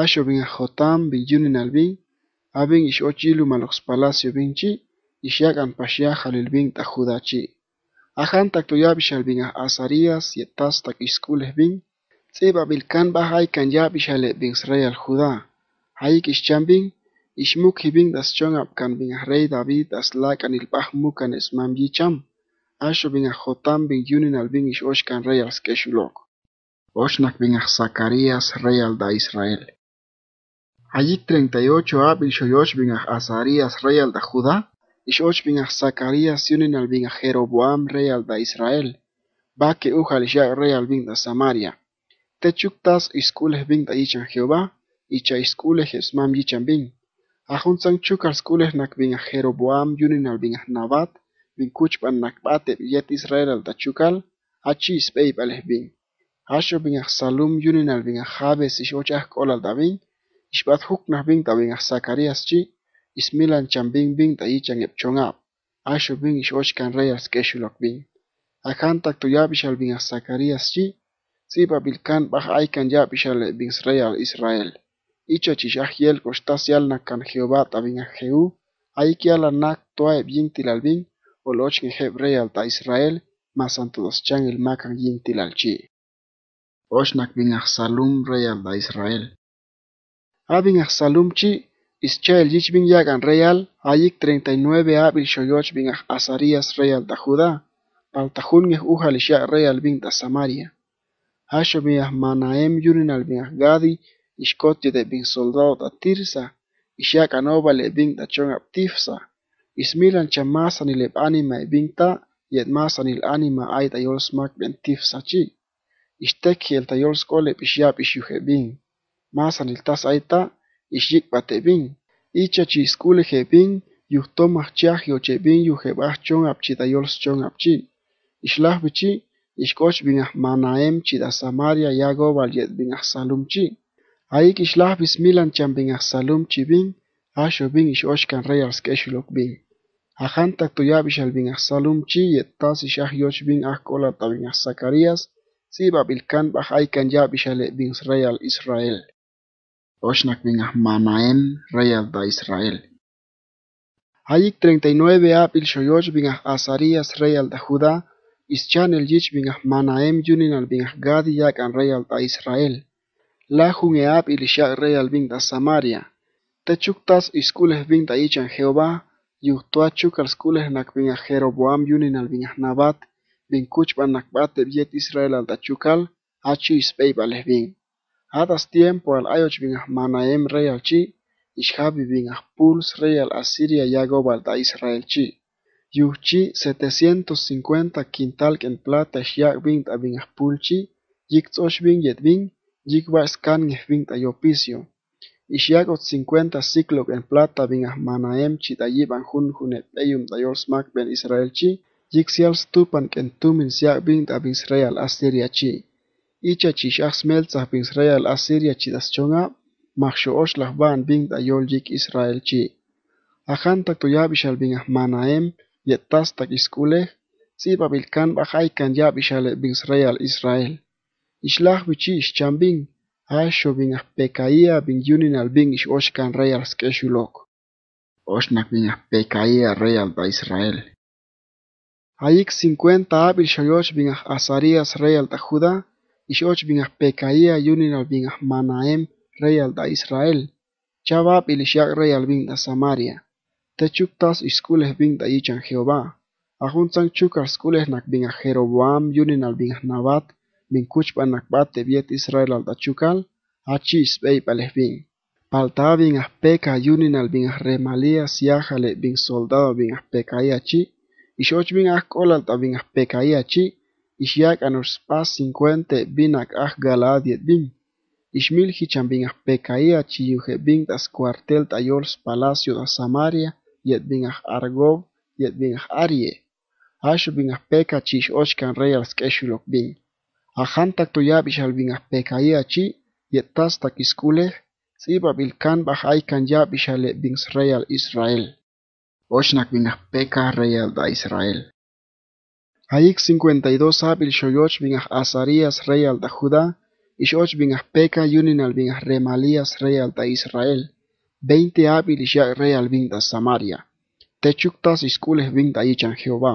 Asho bin ajotam bin yunin albin, abin ish ochilu malox palacio chi, Ishakan pashya jalilbinta judachi. Ajantak tuyabish albin azarías yetastak iskules bin. Tziba bilkan haikan yabish bin srey al judá. Haik ishchambin, ishmuk ving das chongap kan bin rey David das lakan ilpah mukan esmam yicham. Asho bin ajotam bin yunin al ish oshkan rey al skeshulok. Oshnak bin Zacarías rey da Israel. Allí 38 abil shoyosh bin Azarías rey da Judá y och bin Zacarías unen al bin Jeroboam real da Israel, va que ujal ya rey al Samaria. Te chuktas iskules bin da ichan Jehová, y cha iskules y yichan bin. san chukar skules nak bin Jeroboam yunin al bin Nabat, bin kuchpan bate yet Israel al tachukal, chukal, achi bin. Asho Salum yunin al bin y ochach al da bin, ishbat nak bin da bin Zacarías chi, ismilan chan bing bing ta i chan chong ap. Ashu bing ish och kan rey ars keshu lok bing. Akan tak tu yap ishal bing as Zacarias chi. Si pa bil kan bach ay kan yap ishal bing srey al Israel. Icho chi shah yel kostas yal na kan Jehová ta bing a Jehu. Ay ki ala nak toa e bing tilal bing. Ol och ngin heb rey al ta Israel. Mas anto dos chan il makan yin tilal chi. Och nak bing a Salum rey al da Israel. Abing a Salum chi. Abing a Salum chi. Ischel Yishbin Yagan Real, Ayik 39A shoyoch bin Azarías Real da Judá, Paltajunges Ujal Real bin da Samaria, Hasho Manaem yuninal bin Gadi, Ishkoti de bin Soldado da Tirsa, Ishakanova le bin da chongab tifsa, Ismilan Chamasan ileb anima e bin ta, yet masanil anima ay da Yolsmak ben Tifsa chi, Ishtek el ta Yolskole Pishya Masanil bin, tas aita, ishik ixyikpatepin. Icha hebin, chiscule jepin, yuhtomachchaj yochepin yujebaj chon apchitayol chon apchi. Ishlah bichi, ixkoch bin ahmanaem chida Samaria yago valyet bin ahsalum chi. Ayik ishlah bismilan chan bin chi bin, asho bin ixochkan rey alskexulok bin. Ajantak bishal albin ahsalum chi yettas ixaj yoch bin ta bin ahzacarias, si babilkan bajaykan ya bishale bin israel Israel. Oshnak bin Manaem rey Da Israel. Hayik 39 apil shoyosh bin Azarías, rey de Judá, ischan el yich bin manaem Junin al bin Gadi yak rey Israel. La Eab il rey al bin Samaria. Techuktas iskules bin da ichan Jehová, yuhtuachuk al skules nak bin Jeroboam yunin al bin Nabat, bin kuchban nakbat de Israel al Dachukal, chukal, hachi bin. Hadas tiempo al ayoch bin Manaem rey chi, Ishabi bin Puls rey al Asiria Yagobal da Israel chi. Yuchi 750 quintal en plata Shiak bin a bin Pulchi, Yikzosh bin yet bin, kan bin yopicio. 50 ciclo en plata bin Manaem chi yiban jun junet eyum ben Israel chi, Yixial stupan en tumin siak bin Israel Asiria chi. icha chish asmel zahbin Israel Assyria chidas chonga, machu osh lahban bing da yol yik Israel chi. Ahan tak tu yabishal bing ahmanaem, yet tas tak iskule, si babilkan bahay kan yabishal bing Israel Israel. Ishlah bichi ischam bing, Asho bin ah pekaia bin yunin al bin ish oshkan real skeshulok. Oshnak bin ah pekaia real da Israel. Aik 50 abil shoyosh bin ah asarias real da juda, Ishoch bin Pecaía al bin Manaem rey al da Israel. Chabab ilishak rey al bin da Samaria. y escules bin da yichan Jehová. Ajuntan chukar skules nak bin a Jeroboam yunin al bin Nabat bin kuchpa nakbat de Israel al da chukal. Achis bei pales bin. Palta bin yunin al bin remalia siajale bin soldado bin aspeka y chi y bin al da a y Ishiak spas cincuente binak galad bin. Ishmil hichan bin aj chi chiyuje bin das cuartel tayols palacio da Samaria, yet bin aj argob, yet bin aj arie. Ashu bin chi peca chich ochkan reyal skeshulok bin. tuyab bin chi, yet tas takiskulej, siba bilkan bajaikan bin Israel. Ochnak bin peka real da Israel y 52 abil shoyoch bin Azarías rey alta Judá, Ishoch bin Peca yunin al bin Remalías rey alta Israel, 20 abil ya rey al bin Samaria, techuktas iskules bin da Jehová,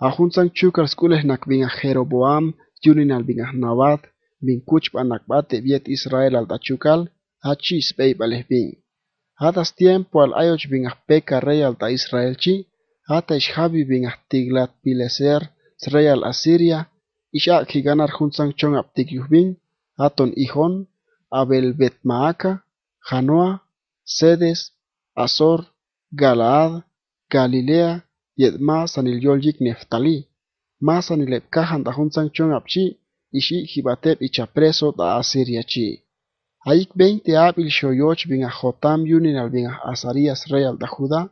ajunsan chukar skules nak bin Jeroboam yunin al bin Nabat, bin viet Israel al chukal, achis beibales bin. Hadas tiempo al ayoch bin Peca rey alta Israel chi, Hata bin Tiglat Pileser, Israel, Asiria, Isha Higanar Hunsan Chon Abtikyubin, Aton Ihon, Abel Betmaaka, Hanoa, Sedes, Azor, Galaad, Galilea, Yedma Sanil Yoljik, Neftalí, Más Kahan da Hunsan Chon Abchi, Ishi Hibatep Ichapreso da Asiria Chi. Aik 20 Abil Shoyoch bin Yuninal, Yunin al bin Azarías da Judá,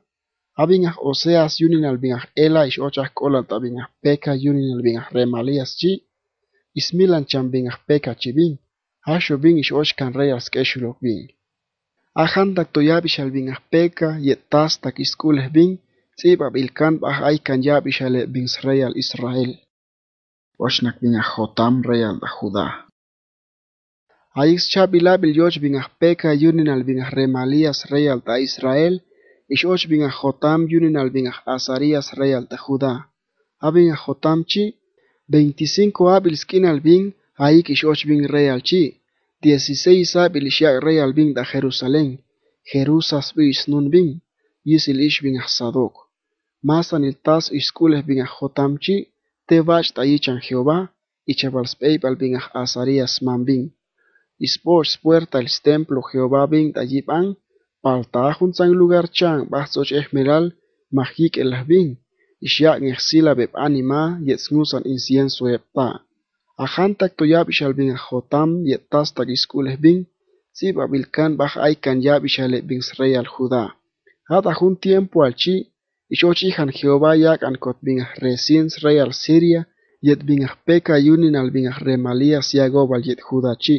abingah oseas yunin albingah ela ixochah k'olan t'abingah peka yunin albingah remalias chi ismilan chanbingah peka chibin haxobin ixochkan reyas k'exulokbin ajan tak toyab ixalbingah peka ye'tas tak iskulej bin tz'iib ab'ilkan b'aj aykan yab ixale bin sreyal israel oxnak bingah jotam reyal da judá Aix chabilab il yoch bin peka yunin al bin remalias reyal da Israel Ixoch bin Jotam yunin al bin Azarías rey de Judá. A bin veinticinco 25 skin al bin Aik Ixoch bin rey chi, 16 abil Shak rey al bin da Jerusalén, Jerusas bis nun bin, yisil ish bin Sadok. Masan il tas iskules bin Jotamchi, ta tayichan Jehová, y peip al bin Azarías man bin. Isports puerta el templo Jehová da Tayipan, paltajun sang lugar chan bajsoch esmeral Mahik el y isyak beb anima yetznusan incienso epa. ajantak toyab ishalbin jotam yettastak iskulesbin si babilkan baj aikan yab huda rey al judá atajun tiempo alchi Ishochihan jehová yak ankotbin resins real siria yet bin peca yunin al bin Remalia yagobal yet Chi.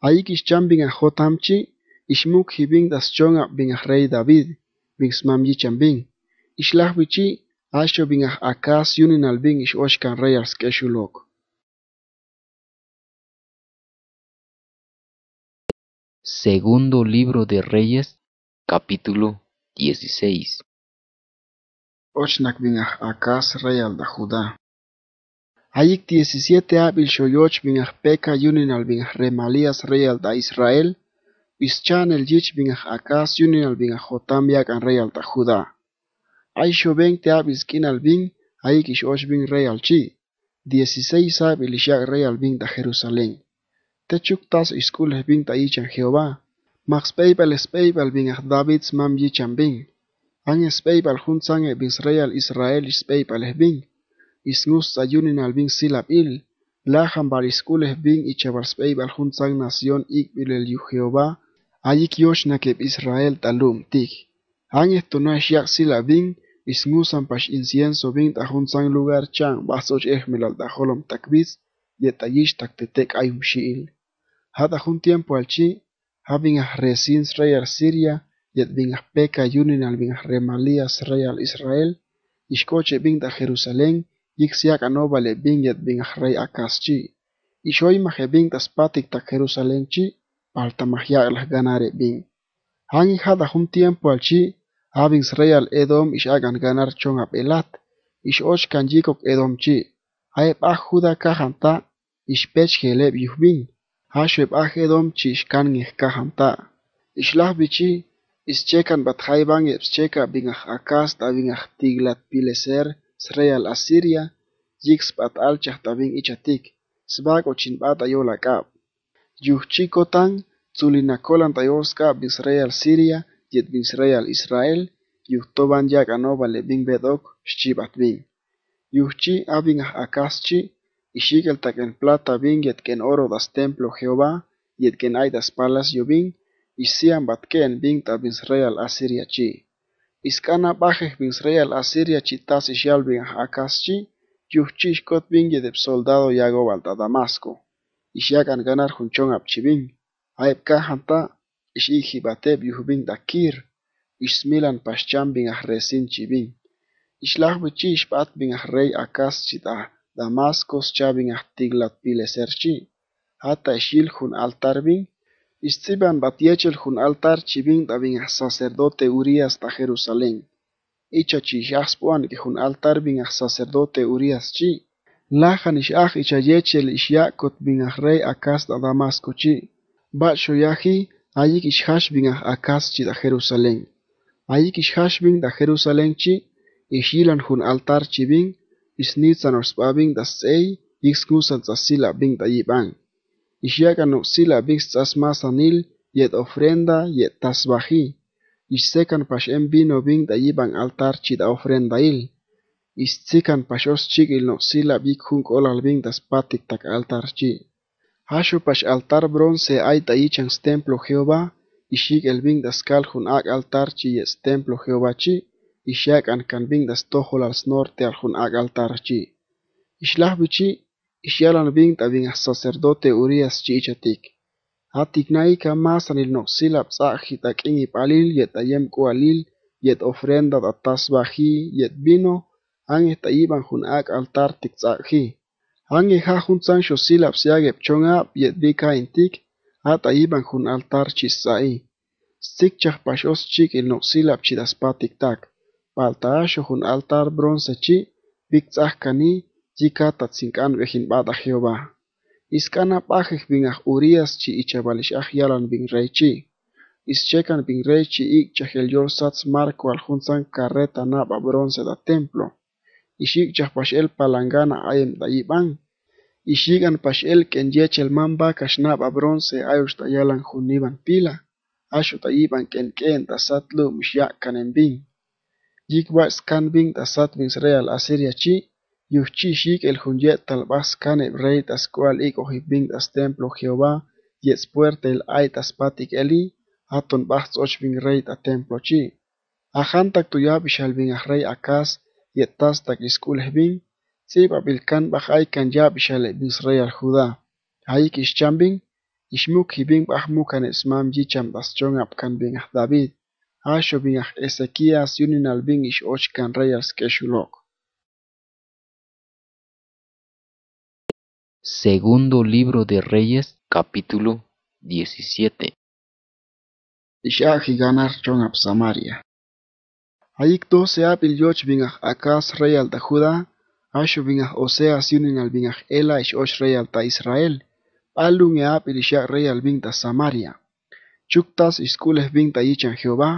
cham ischan bin chi. Ixmuk hibin das chonga bin rey David, bin smam yichan bin. Ishlah wichi, asho bin akas yunin al bin ish oshkan rey Segundo libro de Reyes, capítulo 16. Ochnak bin akas rey da Judá. Hayik 17 abil shoyoch bin peca yunin al bin remalías rey da Israel, channel yich bin akas al bin jotam yak an rey alta juda. Ay ben te izkin al bin ish kishosh bin rey al chi. Dieciséis ab ilishak rey al bin da Jerusalén. Te tas iskul bin ta an Jehová. Max peipal speipal bin ah David mam yichan bin. An speipal juntzan e bin al Israel speipal bin. Isnus yunin al bin silab il. Lahan bar iskul bin ichabal speipal juntzan nación ik bil el Jehová. ayik yoshnakeb Israel talum tig. Han esto no es yaxila bin, ismusan pash incienso bin tajun san lugar chan basoch ejmel al tajolom takbis, yetayish taktetek ayum shiil. Hata un tiempo al chi, habin a resins rey al Siria, yet bin a peca yunin al bin a remalías rey al Israel, ishkoche bin da Jerusalén, yixiak anobale bin yet bin a rey akaschi. Ishoy mahebin taspatik ta Jerusalén chi, Baltamagiac ganar bin. Han had jum tiempo alchi, habin real edom ish agan ganar chon apelat, ish och kan yikok edom chi, haep ah juda kajanta, ish pech geleb yuhbin, hashweb ah edom chi ish kan ngeh kajanta. Ishlah bichi, ish chekan bat jaiban ebs cheka bingah akas tabingah tiglat pileser, sreal asiria, yiks bat alchah tabing ichatik, sbak ochin bat ayolakab. zulina Tulinakolan Tayorska, Bisrael Siria, Yet Bisrael Israel, Yuchtoban Yaganova Levin Bedok, Shibatbin. Yuchi Abin Akaschi, Y Taken Plata Bin, Yet Ken Oro Das Templo Jehová, Yet Ken Aidas Palas Yobin, Isian Batken Bin Ta Asiria Chi. Iskana Baje Bisrael Asiria Chitas akashi, Bin Akaschi, kot Bin yedep Soldado Yago Balta Damasco. Ixyac y junchon Chibin, aepcajan ta, ix ijibatep kir dakir, Ismilan paxchan bin chibin. Ixlahwi chi bat bin rey akas chita Damascos cha bin pile pileser chi, hata ixil jun altar bin, ixtziban Batyechel jun altar chibin da bin sacerdote Urias de Jerusalén. Icha chi que jun altar bin sacerdote Urias chi, Lajan ishaj ichayechel ishyakot binaj rey akas da Damasco chi. Bat shoyaji ayik ishaj binaj akas chi da Jerusalén. Ayik ishaj bin da Jerusalén chi ishilan jun altar chi bin isnitsan orspa bin da sei ikskusan tsasila bin da yiban. Ishyakan oksila bin tsasmasanil yet ofrenda yet tasbaji. Ishsekan pashem vino bin da yiban altar chi da ofrenda il. Istikan Sila ilnoxila bikjunk Das daspatik tak chi. Hashu pash altar bronce aita ichans templo Jehová, ishik das kal jun ak chi es templo Jehová chi, ishak an das Tohol al norte al hun ak chi. Ishlah bichi, ishyalan bin as sacerdote Urias chi ichatik. Hatiknaika masan ilnoxila psaji takin palil yet ayem kualil yet ofrenda datas baji yet vino, ანე და იბან ხუნ აკ ალტარტიკ წახი ანე ხა ხუნ წან შო სილაფს იაგებ ჩონა პიედიკა ინტიკ ატა იბან ხუნ ალტარჩი საი სიკ ჩახ პაშოს ჩიკ ინო სილაფ ჩი დას პატიკ ტაკ პალტა შო ხუნ ალტარ ბრონზე ჩი ვიკ წახკანი ჯიკა ტა ცინკან ვეხინ პატა ხიობა ისკანა პახი ხბინახ ურიას ჩი იჩაბალიშ ახიალან ბინ რეჩი ის ჩეკან ბინ რეჩი იქ ჩახელ ჯორსაც მარკო ალხუნსან კარეტა ნაპა ბრონზე და ტემპლო ishik chajpaxel palangana ayem Ishigan Pashel el Mamba Kashnab a bronce Ayush tayalan juniban pila ashuta Iban ken tasat lum xya' kanembin yikwa' skanbin tasat real asiria chi yujchi shik el junye talbas kaneb ebrey tas ik templo jehová diez puerta el ay tas eli aton tzoch bin rey templo chi Ahanta tak tuyab ahrey rey akas Yetastak iskulehbin, Sibapilkan bajay kan ya bishale bisreyal Judá. Ahí kishchambin, Ishmuk hibin bahmukan esmam yicham baschon apkan bin David. Asho bin Ezequías yunin bin ish ochkan que skeshulok. Segundo libro de Reyes, capítulo 17. Ishaji ganar chon Samaria. Ayikto sea yoch bingah akas reyal da Judá, asho bingah Osea siunin al bingah Ela ish osh reyal ta Israel, alun ea isha reyal bing ta Samaria. Chuktas iskules bing ta yichan Jehová,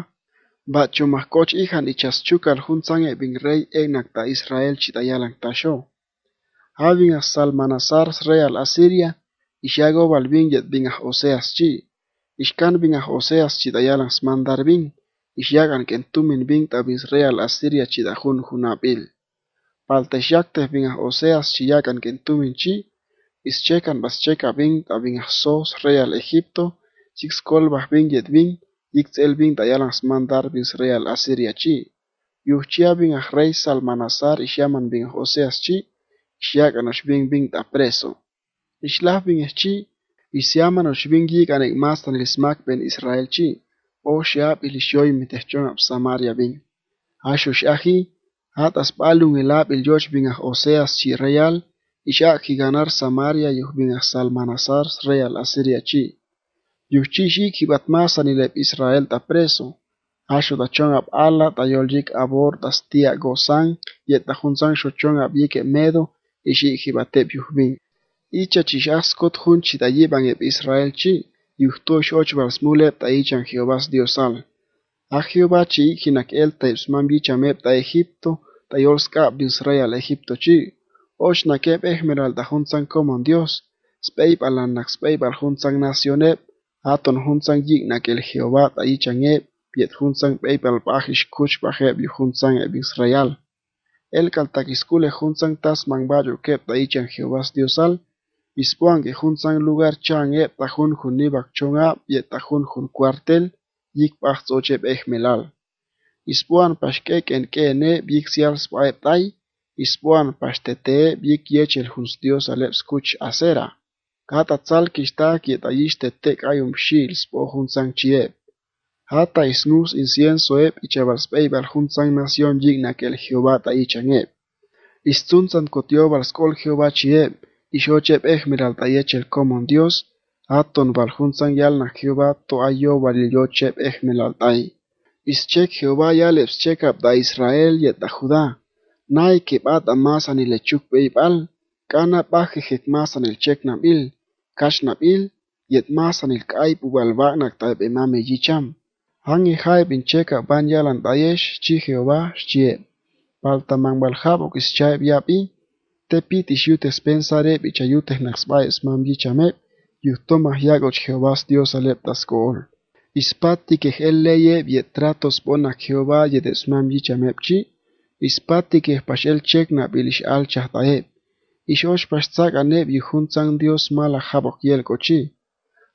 bat koch ihan ichas chukal juntzan e bing rey enak ta Israel chitayalan ta sho. Habing as Salmanasars reyal Asiria, gobal bing yet bingah Oseas chi, ishkan bingah Oseas chitayalan smandar bing, ishyakan ken tumin bing tabis real asiria chidahun hunapil. Palte shyakte bing oseas chiyakan ken tumin chi, ischekan bas cheka bing tabing sos real egipto, chix kolbah bing yet bing, yixel bing tayalans mandar bis real asiria chi. Yuh chia bing ah rey salmanasar ishyaman bing oseas chi, ishyakan os bing bing ta preso. Ishlah bing chi, ishyaman os bing yikan ek mastan lismak ben israel chi. o xaab ilishoy mitechon samaria bin. Ashu Shahi, atas Balung el il yoch bin Oseas chi real, y ganar Samaria yuh bin Salmanazar real Asiria chi. Yuh chi xik Israel ta preso, ashu tachon ab ala abor das tia gozan, yet tajunzan shochon e medo, y xik batep yuh bin. Icha chish eb Israel chi. y ustosh och ta ichan Jehovás Dios al. A Jehová chi hinak el taipsman bichamep ta Egipto tayolska Israel Egipto chi. Och nakep ehmeral da hunsan common Dios. Speib nak speib al hunsan nacionep. Aton hunsan yik nakel Jehová ichan ep. Piet hunsan peip al pajish kuch pajep bi hunsan eb Israel. El kaltakiskule hunsan tas mangbayo kep taichan Jehová Dios al. Bispoang gehuntzan lugar chang e tahun khun ni bak chonga jun kuartel, jik kwartel yik melal. ke ne bik siar spaye tai. Bispoang pashte te bik ye chel skuch asera. Kata tzal ki shil spo juntzan txiep. Hata isnus in sien soeb bal kel jehova ta yi chan yeb. Istun Ishocheb Ejmeral Tayechel Common Dios, Aton Baljunsan Yal na Jehová Toayo Balillocheb Ejmeral Tay. Ischek Jehová Yal Epschek Abda Israel Yet Judá. Nay que bat amasan y lechuk beibal, kana baje het masan el chek nabil, kash nabil, yet masan el kaib ubalbak nak taib emame yicham. Hangi hai bin cheka ban yalan dayesh chi Jehová shchieb. Baltamang balhab okis chaib yabi, Tepit ishyutes pensareb ichayutes naxbaes y yustomah yagoch Jehová Dios aleptas kool. Ispati que Vietratos bona tratos bonak Jehová chamep chi ispati que pashel bilish al alchahtaeb. Ishosh pashtzak aneb Dios mala jabok yelkochi.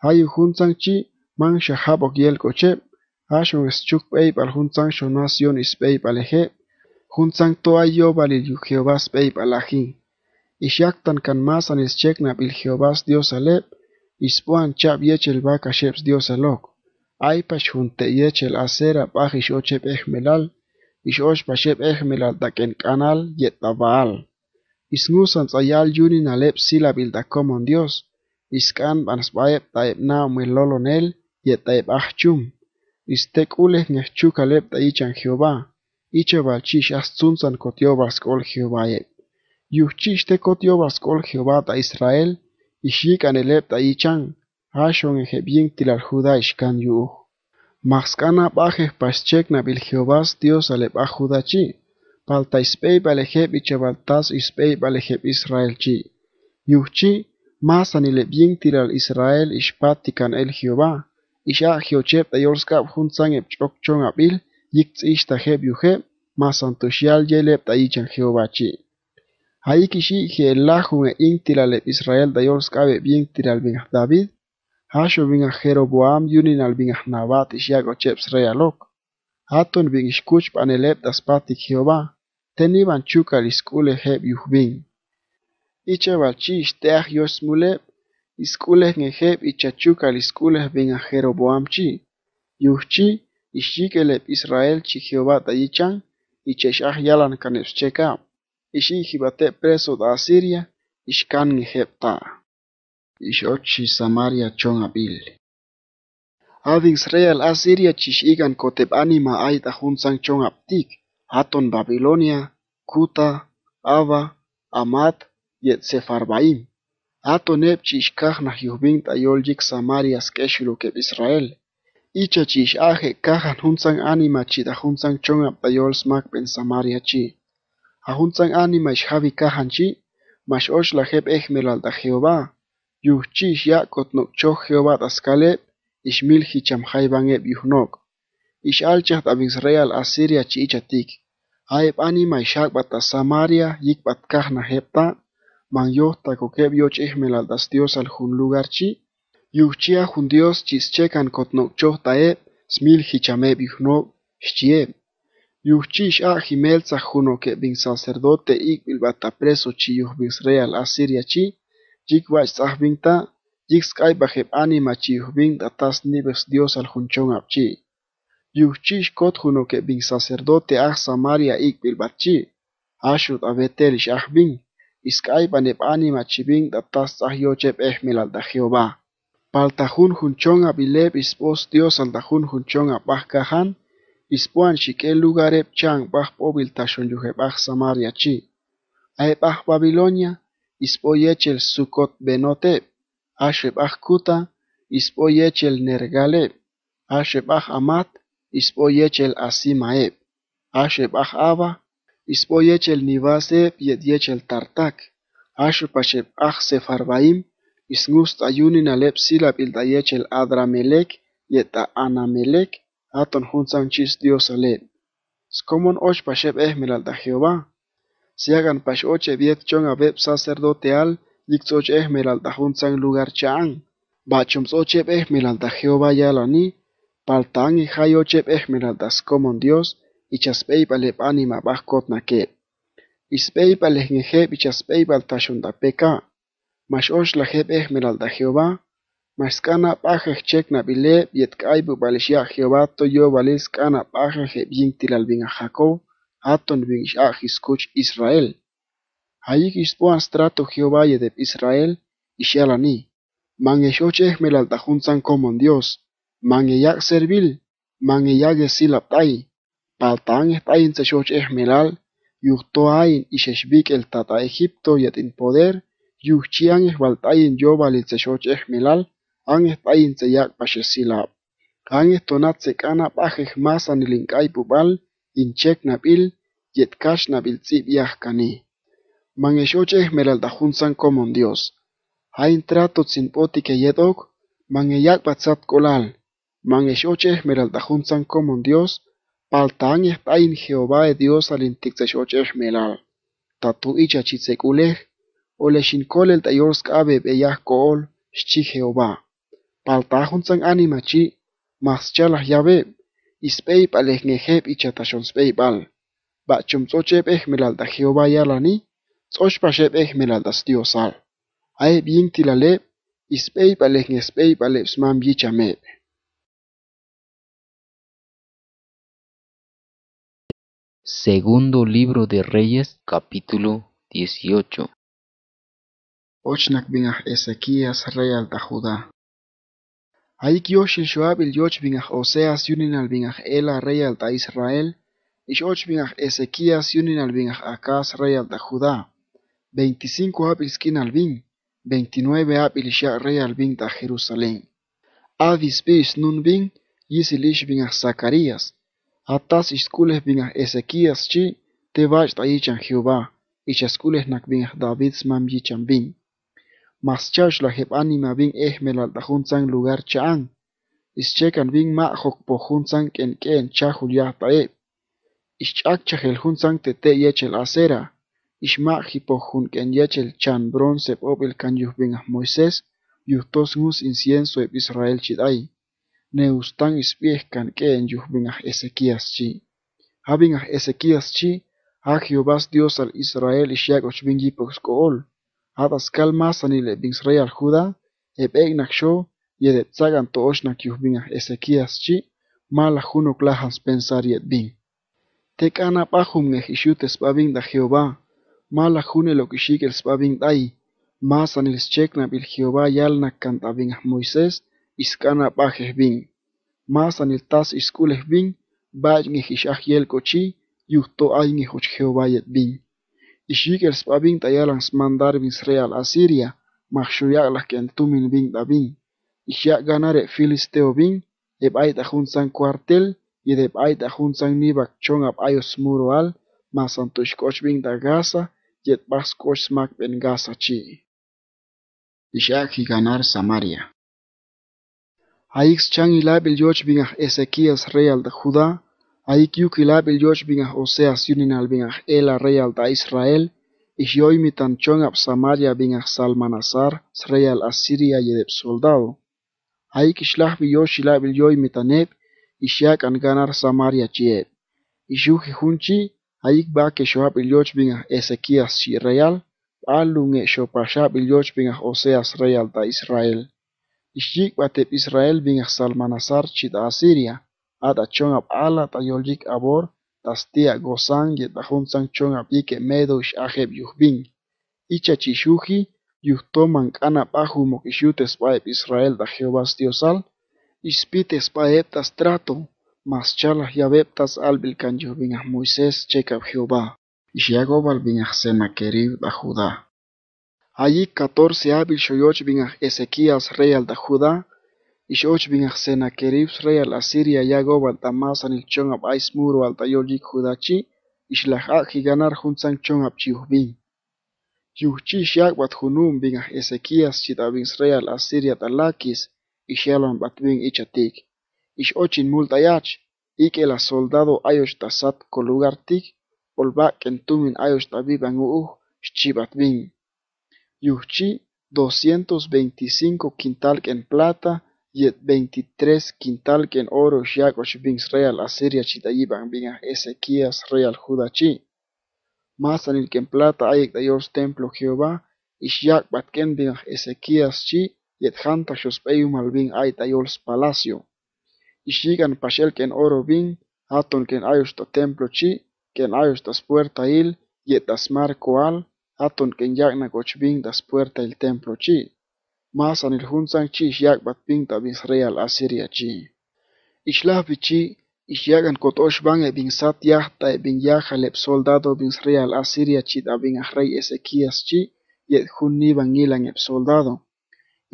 Hayuhuntzan chi, man shahabok yelkocheb, Ashon eschuk peib al juntzan shonación ispeib aleje, juntzan toa yo Jehová y shaktan kan masan is il Jehovás Dios alep, ispuan chap yechel vaca sheps Dios alok. Ay junte yechel acera pajish ochep ejmelal, ishoch pashep daken canal yet ismusan Isnusan tzayal yunin alep silabil dakomon Dios, iskan Bansbayeb taep nao melolonel yet taep achum. Istek uleh nyachuk alep taichan Jehová, ichebal chish Jehová y uchiste Jehová Israel, y shikan elepta ichan, ashon bien tilal Judá ishkan yu. Maxkana baje paschekna bil Jehová Dios alep a Judá chi, palta ispey balejeb y chabaltas ispey Israel chi. Yuchi, anile bien tilal Israel ishpatikan el Jehová, isha hiochep tayorskab juntzan ep chokchon abil, yikts heb yuheb, mas tushial yelep a Jehová chi. هاي كشي كي الله هو ينتل على إسرائيل دايورس كاب ينتل على بنح دافيد هاشو بنح خيروبوام يونين على بنح نبات إشياك وشيب سريالوك هاتون بنح شكوش بانيلب داسباتي كيوبا تني بان شوكا لسكولة هيب يوخبين إيشا بالشي إشتاح يوش مولب إسكولة نهيب إيشا شوكا لسكولة بنح خيروبوام شي يوخشي إشيك إلب إسرائيل شي كيوبا دايشان إيشا شاح يالان كانت شكاب Ishihibate preso da Asiria, Ishkan Hepta, Ishochi Samaria Chongabil. abil. Having Israel Asiria chishigan koteb anima aida hunsan Chong Abtik, Haton Babilonia, Kuta, Ava, Amat, yet Sefarbaim. Haton eb chishkaj na yubin tayoljik Samaria samarias Israel. Icha chish aje kahan hunsan anima chida hunsan Chong Abtayol smak ben Samaria chi. ახუნცან ანი მაშ ხავი კაჰანჩი მაშ ოშ ლახებ ეხმერალდა ხიობა იუჩი შია კოტნო ჩო ხიობა დასკალე ისმილ ხიჩამ ხაიბანგე ბიჰნოკ ის ალჭახტა ბიზრაელ ასირია ჩიჩატიკ აი პანი მაშ შაკბატა სამარია იქ პატ კაჰნა ჰეპტა მან იოტა კოკებიო ჩიხმელალდა სტიოს ალხუნ ლუგარჩი იუჩია ხუნდიოს ჩისჩეკან კოტნო ჩოხტაე სმილ ხიჩამე ბიჰნოკ შჭიე Yuchich a Jimelza juno que bin sacerdote y il batapreso chiyuh bisreal asiria chi, yik wach sahbinta, yik sky bajeb anima chiyuh bin datas nibes dios al junchon apchi. Yuchich kot juno que bin sacerdote a Samaria ik il batchi, ashut abetelish ahbin, iskay baneb anima chibin datas ahyocheb ehmil al da Jehová. Paltajun junchon abileb ispos dios al dajun junchon apahkahan, Ispuanchik el lugarep chanpaj poviltashon yujepaj Samariachi. Aepaj Babilonia, ispoyechel Sukot benotep, ashepaj Kuta, ispoyechel Nergalep, ashepaj Amat, ispoyechel Asimaep, ashepaj Aba, ispoyechel Nivasep yedyechel Tartak, ashepashep aj Sefarbaim, isngust ayunin alep silap ildayechel Adramelek yeta Anamelek, Aton chis Dios alet. Skomon och pasheb eh da Jehová. Siagan pash Viet eviet chon sacerdote sacerdoteal, yixoch eh da Hunsan lugar chaan. Bachums socheb ehmeral da Jehová yalani, paltan y hay ocheb eh, al da Dios, y anima bajkot naket. Ispeip alejngejeb y chaspey al peka. Mash och la jeb eh, da Jehová, paja, pajej vile, yetkaibe balixya Jehová toyobalis cana bien tilal tilalbin a Jacob, aton bin a Israel. Allí quispuan strato Jehová de Israel y Shalani. Man eshochej juntan Dios, man e servil, man esil, esilaptai, paltan e se sechochej melal, yuhtoain y el tata Egipto yetin poder, yuhchian e yo, yo se sechochej Angeh payin tseyak pashesilab. Angeh zekana sekana pajej masa bubal, pubal, inchek nabil, yetkash nabil yahkani. Mangeshocheh meraldajun san Dios. Hain trato tzinpoti que yedok, mangeyak batzat kolal. Mangeshocheh meraldajun san Dios, paltaangeh payin Jehová e Dios alintikseshocheh melal. Tatu icha chitsekuleh, oleshinkolel tayorsk abe beyah kool, shchi Jehová sang animachi, maschalah yabeb, y alejnejeb ichatashonspeival, bachumtsocheb ejmelalda Jehová yalani, tsochpasheb da diosal, ae bien tilaleb, ispeib alejnespeib alebsman bichameb. Segundo libro de Reyes, capítulo 18. Ochnak binah Ezequías, rey Judá. Aikiosh el Shoab el Yoch binah Oseas yunin al ah Ela rey alta Israel, Ishoch binach Ezequías yunin al binah akas rey alta Judá, 25 skin al bin, 29 ya rey al bin ta Jerusalén. Adis bis nun bin, yisilish binah Zacarías, atas iskules binah Ezequías chi, tevach ta yichan Jehová, ichaskules nak David's ah David mam yichan bin maschaxla jeb'ánima ehmel al san lugar cha'an ischekan vin ma' ken ken keen cha julia ta'eb ixch'ak chajeljun san tete' te el acera po jipojun k'en yechel chan bronce obel el kan yuj bin Moises, mus incienso eb Israel chidai. Neustang isb'ej kan k'en yuj bin chi Habing ah Ezequías chi ha Dios al Israel ixyak och bin ol. atas sanile bings reyal Judá, ebegnak show, Yede tzagan tooshnak yujbinah Ezequías chi, mala juno clajans pensar yetbin. Tekana pajum ngej ishutes babin da Jehová, mala june lo kishik el dai, day, mas schek bil Jehová yalnak cantabin Moisés, iskana pajeh bing. Mas tas iskuleh bing, baj ngej ishah yel kochi, yuhto ay ngej Jehová bing. Ixyiquels pa bin tayalans mandar Israel a Siria, machuyak que antumin bin da bin. ganare filisteo bin, eb aita junsan cuartel, y de aita nibak chong ab ayos muro al, mas antushkoch bin da Gaza, yet baskoch smak ben Gaza chi. Ishak ganar Samaria. Aix y labil yoch a real de Judá, que kilab el yosh bin Oseas sunin al bin el real Israel, y yoy mitan Chong Samaria bin Salmanasar, Sreal Assyria Asiria y soldado. Aik ishlach bi yosh ilab el yoy y an ganar Samaria chieb. Y jihunchi, hunchi, aik ba que shoab el yosh bin Ezequías real, alun shopashab el yosh Oseas Real ta' Israel. Y shik Israel bin Salmanasar chit Asiria. Adachongab chonap ala ta abor tastia gozan ye san chon abike medo ish ajeb yujbin icha chishuji yuhtoman kana paju mokishute Israel da Jehová diosal ispite tas trato mas chalas albilkan albil kan yujbinaj Moisés chekap Jehová ishagobal binaj kerib da Judá Allí catorce abil shoyoch binaj Ezequías rey da Judá Ixoch bin axena keribs real al Asiria yago al anilchon ab ais muro altayol judachi, ixlajak ganar juntzan chon ab chiuhbin. Yuchi, yak bat junum bin ah chitabins rey Asiria talakis, ixyalon ichatik. Ixochin multayach, ik el soldado ayosh tasat kolugartik, olbak entumin ayosh tabiban uuh, xchibatbin. Yuchi, 225 quintal en plata, Yet 23 quintal en oro yakosh bings real Asiria chitayiban binga Ezequías real Judachi. Más en el que en plata hay dayos templo Jehová, y ishyak batken binga Ezequías chi, yet hanta shospeyum al bing ay dayols palacio. Ishigan que en oro bin, aton ken ayos templo chi, ken ayos puerta il, yet das marco koal, Aton ken yakna koch das puerta il templo chi. mas anil hunsang chi yak bat ping ta bis real asiria chi ichlah bi chi ich yagan kot osh bang e bin sat yah ta e bin yah halep soldado bin real asiria chi da bin ahrei ezekias chi yet hun ni ban ilan ep soldado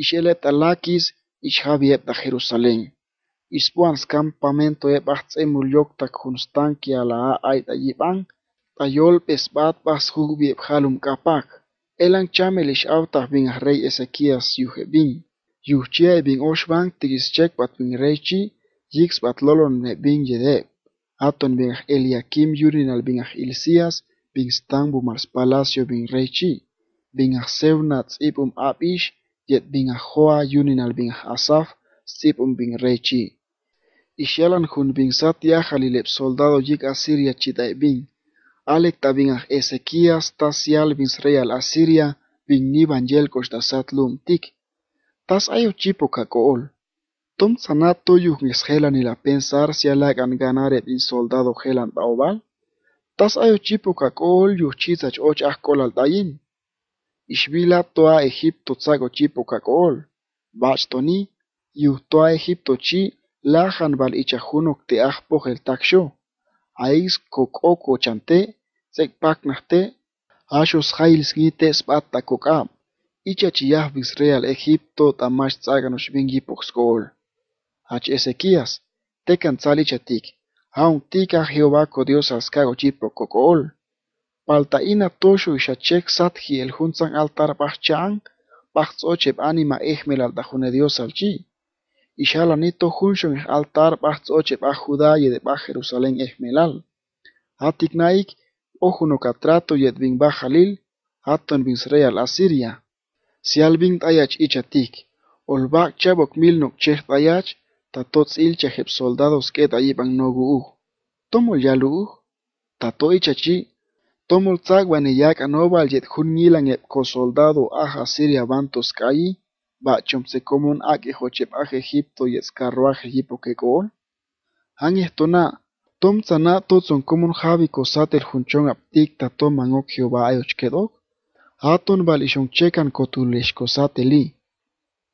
ich ele talakis ich hab yet da jerusalem ispuan skampamento e bat se mulyok tak hun stan ki ala ait ayiban ta yol pes bat bas hu bi halum kapak elan chamelish Autah bin rey Ezequias Yuhebin. bin. Yuhchia bin oshban tigischek bat bin reichi, jiks bat lolon ne bin yedeb. Aton bin Eliakim yurinal bin Ilsias, bin stambu mars palacio bin reichi. Bin seunats ipum apish, yet bin joa yurinal bin asaf, sipum bin reichi. Ishalan hun bin satia halilep soldado jik asiria bin. Alec a Ezequías tasial Israel Asiria bin Niban satlum tik. Tas ayo chipo kakool. Tom sanato mis helan y la pensar si alagan ganare soldado helan Baobal. Tas ayo chipo kakool yuchizach och Ishvila toa Egipto tsago chipo kakool. Bach toni, toa Egipto chi lahanbal bal ichajunok te el Ais kokoko chante, Sek pak secpacnahte axos jailis guites Kokam, Ichachiyah Israel Egipto tamach tzaganosh Pokskol. Ach tekan tsali Chatik, aun Tika Jehová co Dios Kokol, Palta ina tosho ishachek Sathi el Hunzang altar pachchan, pachzocheb anima ejmel al dajune Dios alchi. Ishalanito junshon altar pachzocheb a Judaye de pa Jerusalén Atik Atiknaik, y Edwin bajalil Haton bin al asiria. Sial bin tayach ichatik, olbak chabok mil nok chech tayach, tatots ilchajep soldados ket nogu uj. Tomol yalu uj, tato ichachi, tomol tzagwan yed anobal yet e ko soldado aja siria bantos kai bachom se común ake hochep Egipto y escarruaje hipo que gol. Tom tzanato tzonkomun javi kosatel junchon aptikta toman ok Jehová kedok. haton bal ishonchekan kotulesh kosateli.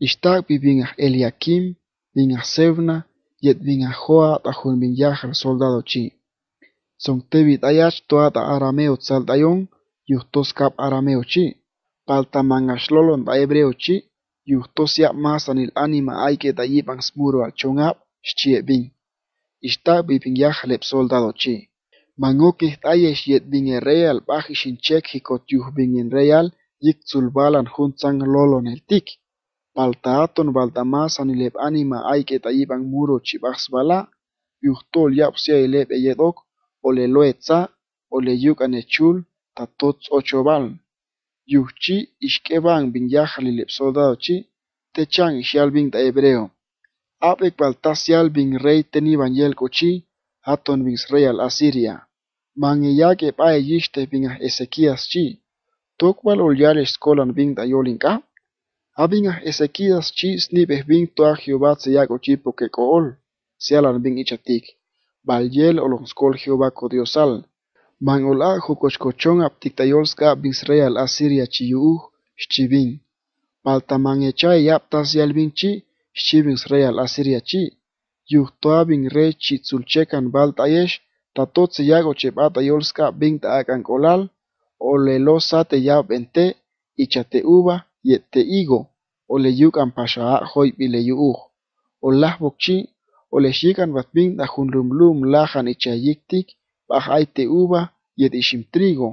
Ishtak bibin Eliakim, bin Sevna, yet bin Joa tajun bin Yahar soldado chi. Son tebit ayach toata arameo tzaldayon, yuhtos kap arameo chi. Paltamangashlolon da hebreo chi, yuhtos yap masanil anima aike da yipan smuro al chongap, shchiebin. ista biping yah lep soldado chi. Mangoki tayesh yet bing a real bajish in check real yik zulbalan hun lolo nel tik. Balta aton balta masan ilep anima aike tayibang muro chi bax bala, yuh tol yap siya ilep e ole loetza, ole yuk anechul, tatots ocho bal. Yuh chi ishkebang bing yah lep soldado chi, techang ishyal bing da ebreo. ab ekbaltasial bin rey teni banyel Kochi, haton bin al Asiria. mangiyake chi, tokwal olyal Skolan bin Dayolinka, abin Ezequías chi snibes bin toa Jehová poke kool, sealan bin ichatik, balyel Yel Jehová diosal. man olá jucochcochon aptictayolska bin Asiria chiyuuh, chivin, maltamangecha yaptas chi, xibin rey al chi yuhtuabin rey chitzulchecan baltayesh, Tatotse yago Chebata yolska binta kolal, ole olelo sate vente, y ichate uba, yete higo, ole Yukan pasha hoy bile yuuj, olah bokchi, ole bat bing da lum lajan ichayiktik, te uba, yet ishim trigo,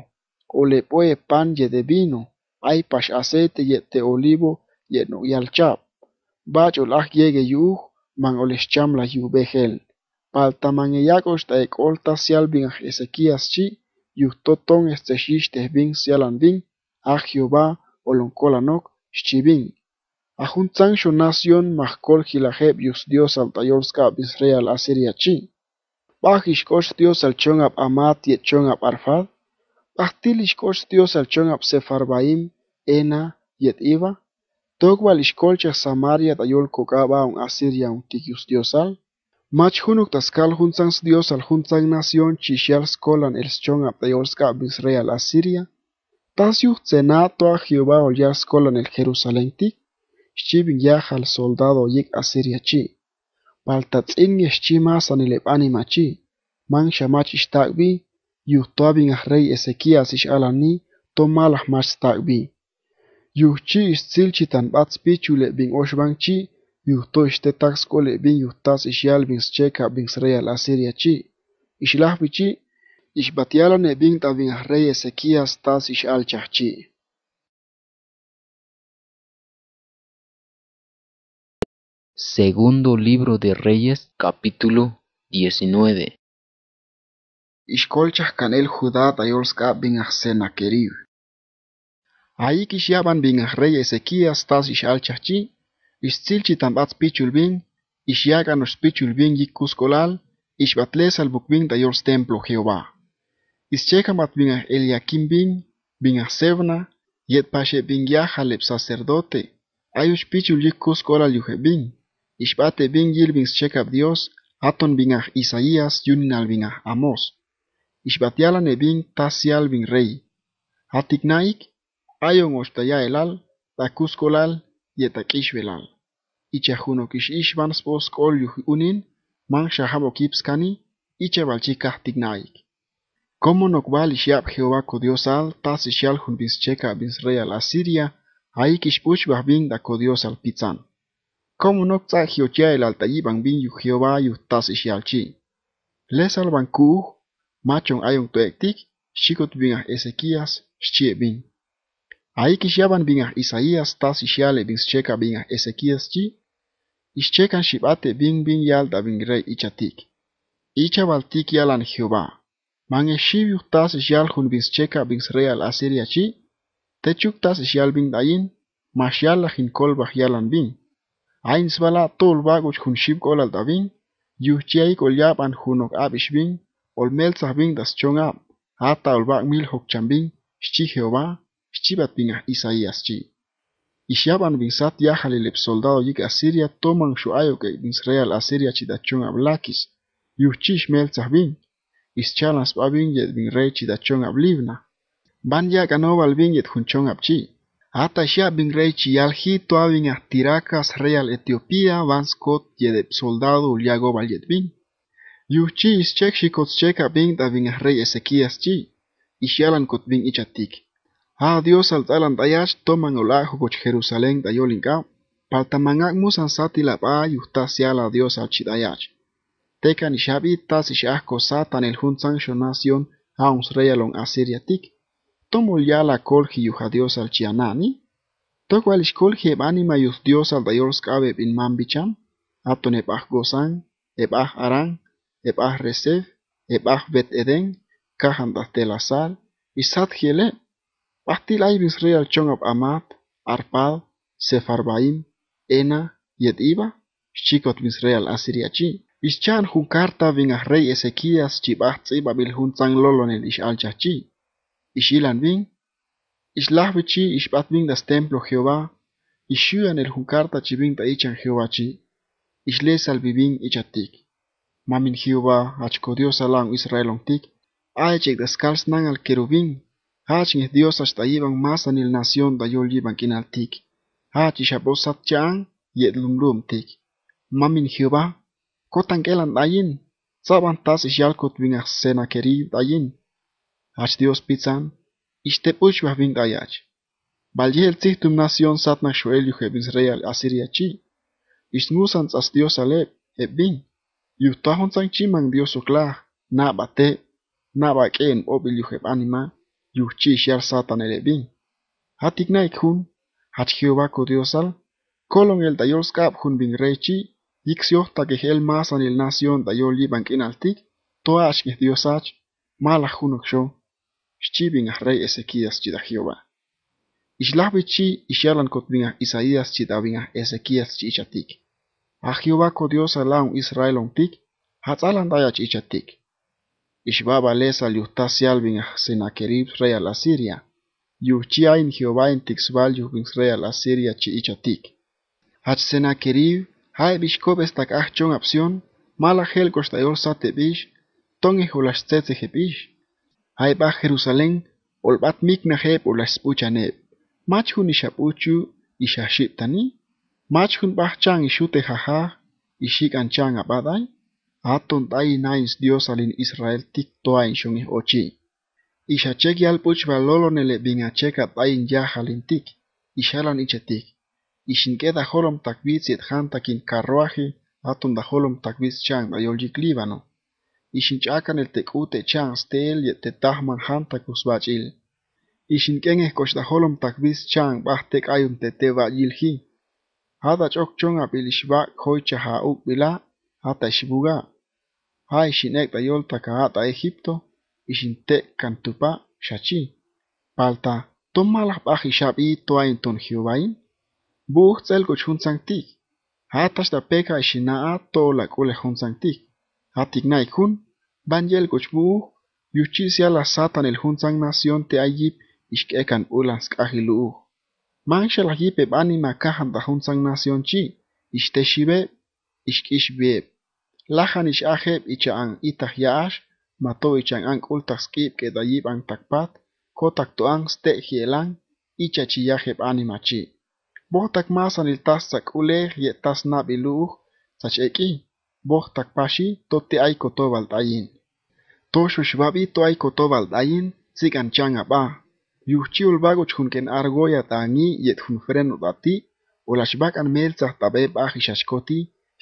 ole poe pan yede de vino, Ay pash aceite yete olivo, yet no bachulaj yege yuj man Yubhel, yuj bejel ekolta sialbin olta sial chi yuj toton estexixtej bin sialan bin Olonkolanok, Jehová oloncolanoc Shunasion ajuntzan yus Dios altayolska ab Israel asiria chi Al Dios alchon ab Amat chonga ab Arfad bajtilixcox Dios al ab Sefarbaim Ena yet Togwal iskolcha Samaria tayolkokabaon Asiriaon tikiusdiosal, mach junok taskal juntsan diosal juntsan Nasion chixial skolan elschon aptayolska Israel Asiria, tasiuj tsenatoa Jehová olyal skolan el Jerusalén tik, soldado Yik Asiria chi, paltatz'inye xchi masan ilep'ani machi, man xamach ixtakbi, Ish Alani, rey Ezequías ix'alani mach stakbi. Yuchi istilchitan bat le bin oshbanchi, yuhtosh tetaxco le bin yuhtas ishial bins checa bin sreyal asiria chi. Ishlahbichi, ishbatiala ne bing ta bin rey tas ishalchachi. Segundo libro de Reyes, capítulo 19. el canel Judá tayolska bin ahsenakeriv. Aiki yaban rey Ezequías tas ixalchachi, ixtzilchi tambats pichulbin, ixyagan os cuscolal, y ixbatles al bukbin templo Jehová. Ixchejamat bin Eliakim bin, Sevna, yet pashe bin Halep sacerdote, ayush pichul yikuscolal yuhebin, Ishbate bin yil Dios, aton a Isaías yunin al a Amos. Ixbatialan ebin tasial bin rey. atiknaik. Ayun uxtayayelal, takuskolal yeta k'ixbelal. Icha junu k'ixixban spos k'olyuj unin, man shahabo kipskani, icha balchikaj tignaik. Como nokbal xiab Jehová ko Diosal, tas xial jun bischeca bisreal Asiria, ahí kixpuch bajbin da ko Diosal pitzan. Como nok tza giochia el altayiban bin yu Jehová yu tas xialchi. Lesal bankuj, machon ayon tuektik, shikot bin Ezequias, xchie bin. Aikishaban binga Isaías tas ishale bin cheka bin Ezekias chi, ishchekan shibate bin bin yal da bin rey ichatik. Icha baltik yalan Jehová. Man eshibiu tas ishal hun bin cheka bin real Asiria chi, techuk tas ishal bin dayin, mashyal la hinkol yalan bin. Ains bala tol baguch hun shib golal da bin, yuhchiaik olyab an hunok abish bin, melzah bin das chongab, hata olbak mil hokcham bin, shchi Jehová, chibat bin Isaías chi. Ishaban bin sat yahal soldado yik Asiria toman shuayo que real Asiria chidachon ablakis. Yuchish mel bin. Ischalas babin yet bin rey chidachon ablivna. Ban ya bin yet junchon abchi. Ata ya bin rey chiyaljito abin real Etiopía van scott soldado uliago Yedbin. bin. Yuchi is shikot cheka bin da bin rey Ezequias chi. Ishalan kot bin ichatik. A Dios al talan tayash toman olajo coch Jerusalén tayolinka. Paltamangak musan sati la pa Dios al chitayach. ni shabi y ishahko satan el Hun a auns reyalon asiriatik. tomo ya la colji Dios al chianani. Toco ishkolji eb anima yus Dios al tayorskabe bin mambicham. Aton eb ah gozan, aran, eb ah ebach eb ah bet eden, y sat وقتی لایبیس ریال چونگب امات ارپاد سفاربایم انا یت ایبا شیکوت میس ریال اسیریاچی Ischan juncarta vin a rey Ezequías chibahtzi babil juntzan lolonel ish alchachi. Ishilan vin, ishlahvichi ishbat vin das templo Jehová, ishuan el juncarta chibin ta ichan Jehová chi, ishles al vivin ichatik. Mamin Jehová achko Dios alang Israelon tik, aechek descalznan al querubín, Hachin Dios hasta iban más en el nación da yol iban kinal tik. Hachin shabosat chan el lumlum tik. Mamin Jehová, que kelan dayin. Saban tas cot vin cena querid dayin. Hach Dios pizzan, iste puchwa vin dayach. tic tum nación satna shuel yuhe Israel Asiria chi. Ismusans as Dios alep, ebin. Yutahon san chiman Dios oklah, na bate, na baken obil yuhe anima. yuhchi xiar satan erebin. Hatignaik hun, hat Jehová codiosal, el dayolskap hun bin rechi, chi. que el masan el nación dayol liban tik, toach que diosach, mala hunok yo, shchibin rey Ezequías chida Jehová. Islavichi ishalan kotbinga Isaías chidabinga Ezequías chichatik. A Jehová codiosal Israelon tik, hatzalan dayach ichatik. Ishbabales al Alvin Senaquerib rey a la Siria. Yuchia in Jehová en Tixbal Yubin rey a la Siria chiichatik. Hach Senaquerib, Hai bishkob estak achon apsion, mala gel costayol sate bish, ton e holastete ba Jerusalén, olbat mikna olaspuchaneb. Machun ishapuchu ishashitani. Machun Bachang ishute jaja, ishik anchan abaday. Aton tai nains dios alin Israel tik shungi ochi. Isha cheki alpuch va ba lolo binga cheka tai tik. ishalan iche tik. Ishin keda holom hantakin karroaji aton da holom takvits chang da ba yolji klibano. Ishin chakan el tekute chang stel yet te tahman hantakus bach Ishin kenge kosh da holom takvits chang bahtek ayun te te va ba hi. Hada chok chonga bila. Hata ishibuga. da yolta kaata Egipto ixintec can tupa xachi. Palta tomalahbaj toa in ton Jehovain, buhtzal kuch huntzantik. hatas da peka ixinaa tola kule huntzantik. Hatignaik hun, banjel kuch buh, yuchisia la satan el huntzan nación te ayib ixkekan ulans kahiluu. Manshal ayib eb anima kahan da huntzan nación chi, shibe, ixteshibe, ixkishbeb. Lahan ish aheb icha an itah yaash, mato ichan an ultah skip ke dayib an takpat, kotak tu an steh hielan, icha chi yaheb anima chi. Bohtak masan il tasak uleh ye tas nab iluuh, sach eki, bohtak pashi to te ay kotobal dayin. To shushbabi to ay kotobal dayin, sig an chang aba. Yuh chi ulbago chunken argoya ta ni yet hun freno dati, ulashbak an melzah tabeb ahishashkoti,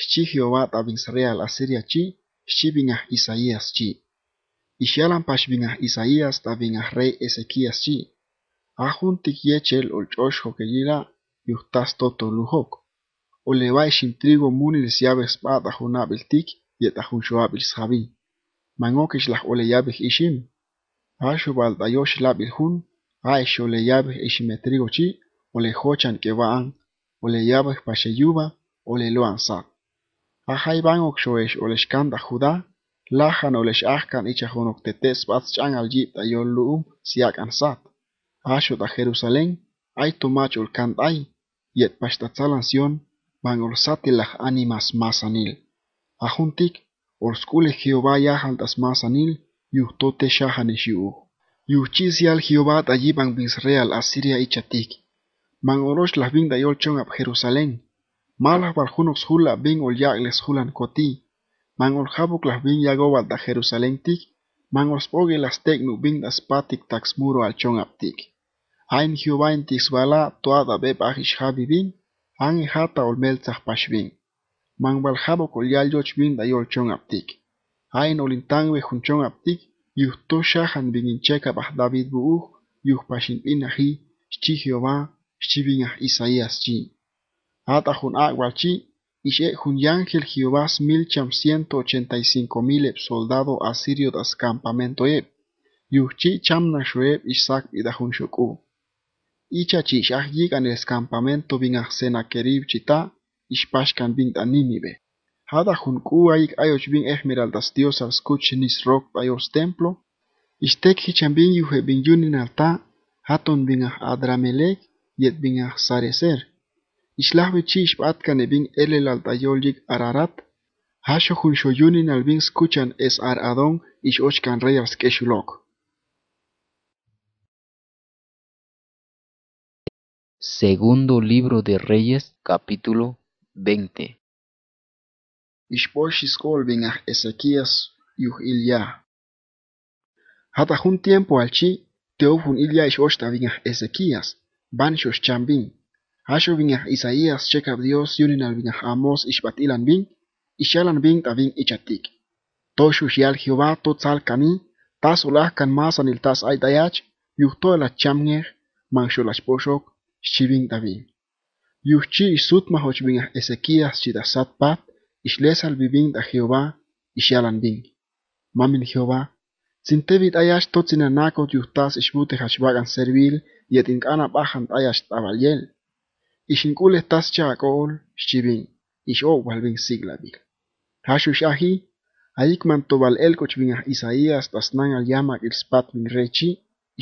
Si Jehová tabin Israel Asiria chi, Shibinah Isaias Isaías chi. Ixalan pash isaiah Isaías Re rey Ezequías chi. Ajun tikyechel olchosh joqueyila yuhtas totoluhok. Olevai shin trigo munil siabes bat y abeltik yet ajun shoabil shabi. Mangokish Ole oleyabih ishim. Dayosh labil hun, aish oleyabih ishimetrigo chi, olejochan kebaan, oleyabih pasheyuba, Luan sak. Ahaiban oxoesh olexkan da Judá, lajan olexajkan ichajón octetes batzchan al yit ayolluum siak ansat. da Jerusalén, ay tomach ay, yet pashtatzalan sion, van las animas masanil. Ajuntik, olskule Jehová yajan das masanil, yuhtote shahaneshiu. Yuchisial Jehová de Israel Asiria ichatik. Man orosh las vinda yolchon ab Jerusalén, Malach barjunox hula bin ol les hulan koti. Man ol jabuk las bin yagobal da Jerusalén tic. Man las bin das patik tax muro al chon aptik. Ain Jehová en tisbala toada beb ahish habi bin. An hata e ol melzah pash bin. Man ol yal da chon aptik. Ain ol intangwe chon aptik. shahan bin cheka bah David buuh. Yuh pashin bin ahi. Jehová. Shchi Isaías Ata jun aguachi, ishe jun yangel Jehová mil ciento ochenta y cinco mil soldado asirio das campamento eb. Yuchi cham nashueb ishak ida jun shoku. Icha chishah yigan el campamento bin ahsena kerib chita, ishpashkan bin animibe. Hada jun kuaik ayoch bin diosas kuch nisrok Bayos templo, Ishtek bin yuhe bin yunin alta, haton bin adramelek, yet bin ah sarecer. Ishlahwe chishp atkanebin elel altayollik ararat, hasho junshoyunin albin skuchan es ar adon ish ochkan reyas keshulok. Segundo libro de Reyes, capítulo 20. Ishposhis kolbin a Ezequías yuh Ilya. Hata un tiempo al chi, teofun Ilya ish bin a Ezequías, ban shoshchambin. Hashu viñaj Isaías, checa Dios, yunin al viñaj Amos, Ilan bin, ishalan bin tabin ichatik. Toshu yal Jehová, totsal cani, tas ulah masan il tas aitayach, yuhto el achamngej, mancholach poshok, shivin tabin. Yuhchi isut mahoch viñaj Ezequías, chidasat pat, ishlesal vivin da Jehová, ishalan bin. Mamin Jehová, tevit ayash totzinanakot yuhtas ishbute hashbagan servil, yetin kana bajan ayash tabaliel. Ishinkul tascha ak'ol shivin ixo'wal bin siglabil. Haxux shahi, ayikman tobal el bin Isaías tasnan al yama ilspat rechi,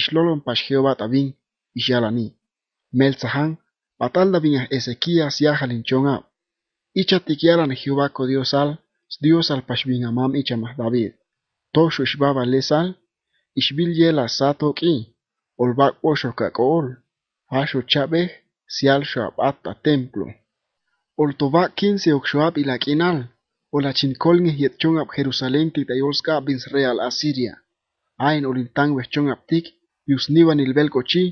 Ishlolon Pash Jehová tabin ixyalani. Melzahan, patalda bin Ezekias Ezequías chon ab. ichatikyalan Jehová Dios al, Dios al amam Ichamah David. Toshu lesal, Ishbil yela sato k'i, olbak osho kak'ol, sial hasta templo. tova quince se y la quinal, o la chincolne yetchon chongab Jerusalén titayolska bin real Asiria. Ain olintan wechon abtik, yusnivan il cochi,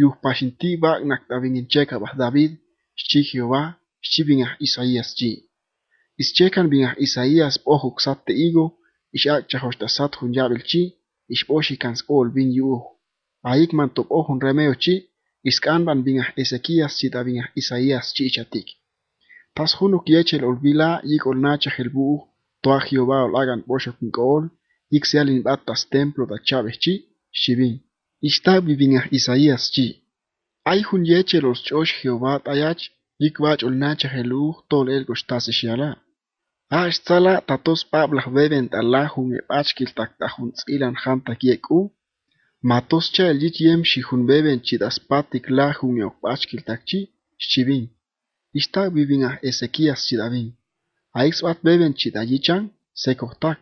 yus pashinti bak naktabin cheka bah David, shchi Jehová, shchi binah Isaías ah chi. chekan binah Isaías pohuk satte igo, ishak chahostasat hun yabel chi, ishposhi ol bin yuh. ohun remeo chi, Iskanban ban Ezequías sita bingah Isaías chichatik. Pas junuk yechel olvila y olnacha helbu toa Jehová hagan boshok yik batas templo da chaves chi shibin. Ishtabi bingah Isaías chi. Ay Hun los chos chosh Jehová tayach yik bach olnacha helbu tol el gostase shiala. Ash tzala tatos pablah beben talahun e pachkil taktahuntz ilan Matoscha el yem shihun beben chidaspatik la junio pachkil takchi da shivin. Ishta vivin a Ezequias chidavin. Aix bat beben chidayichan sekohtak.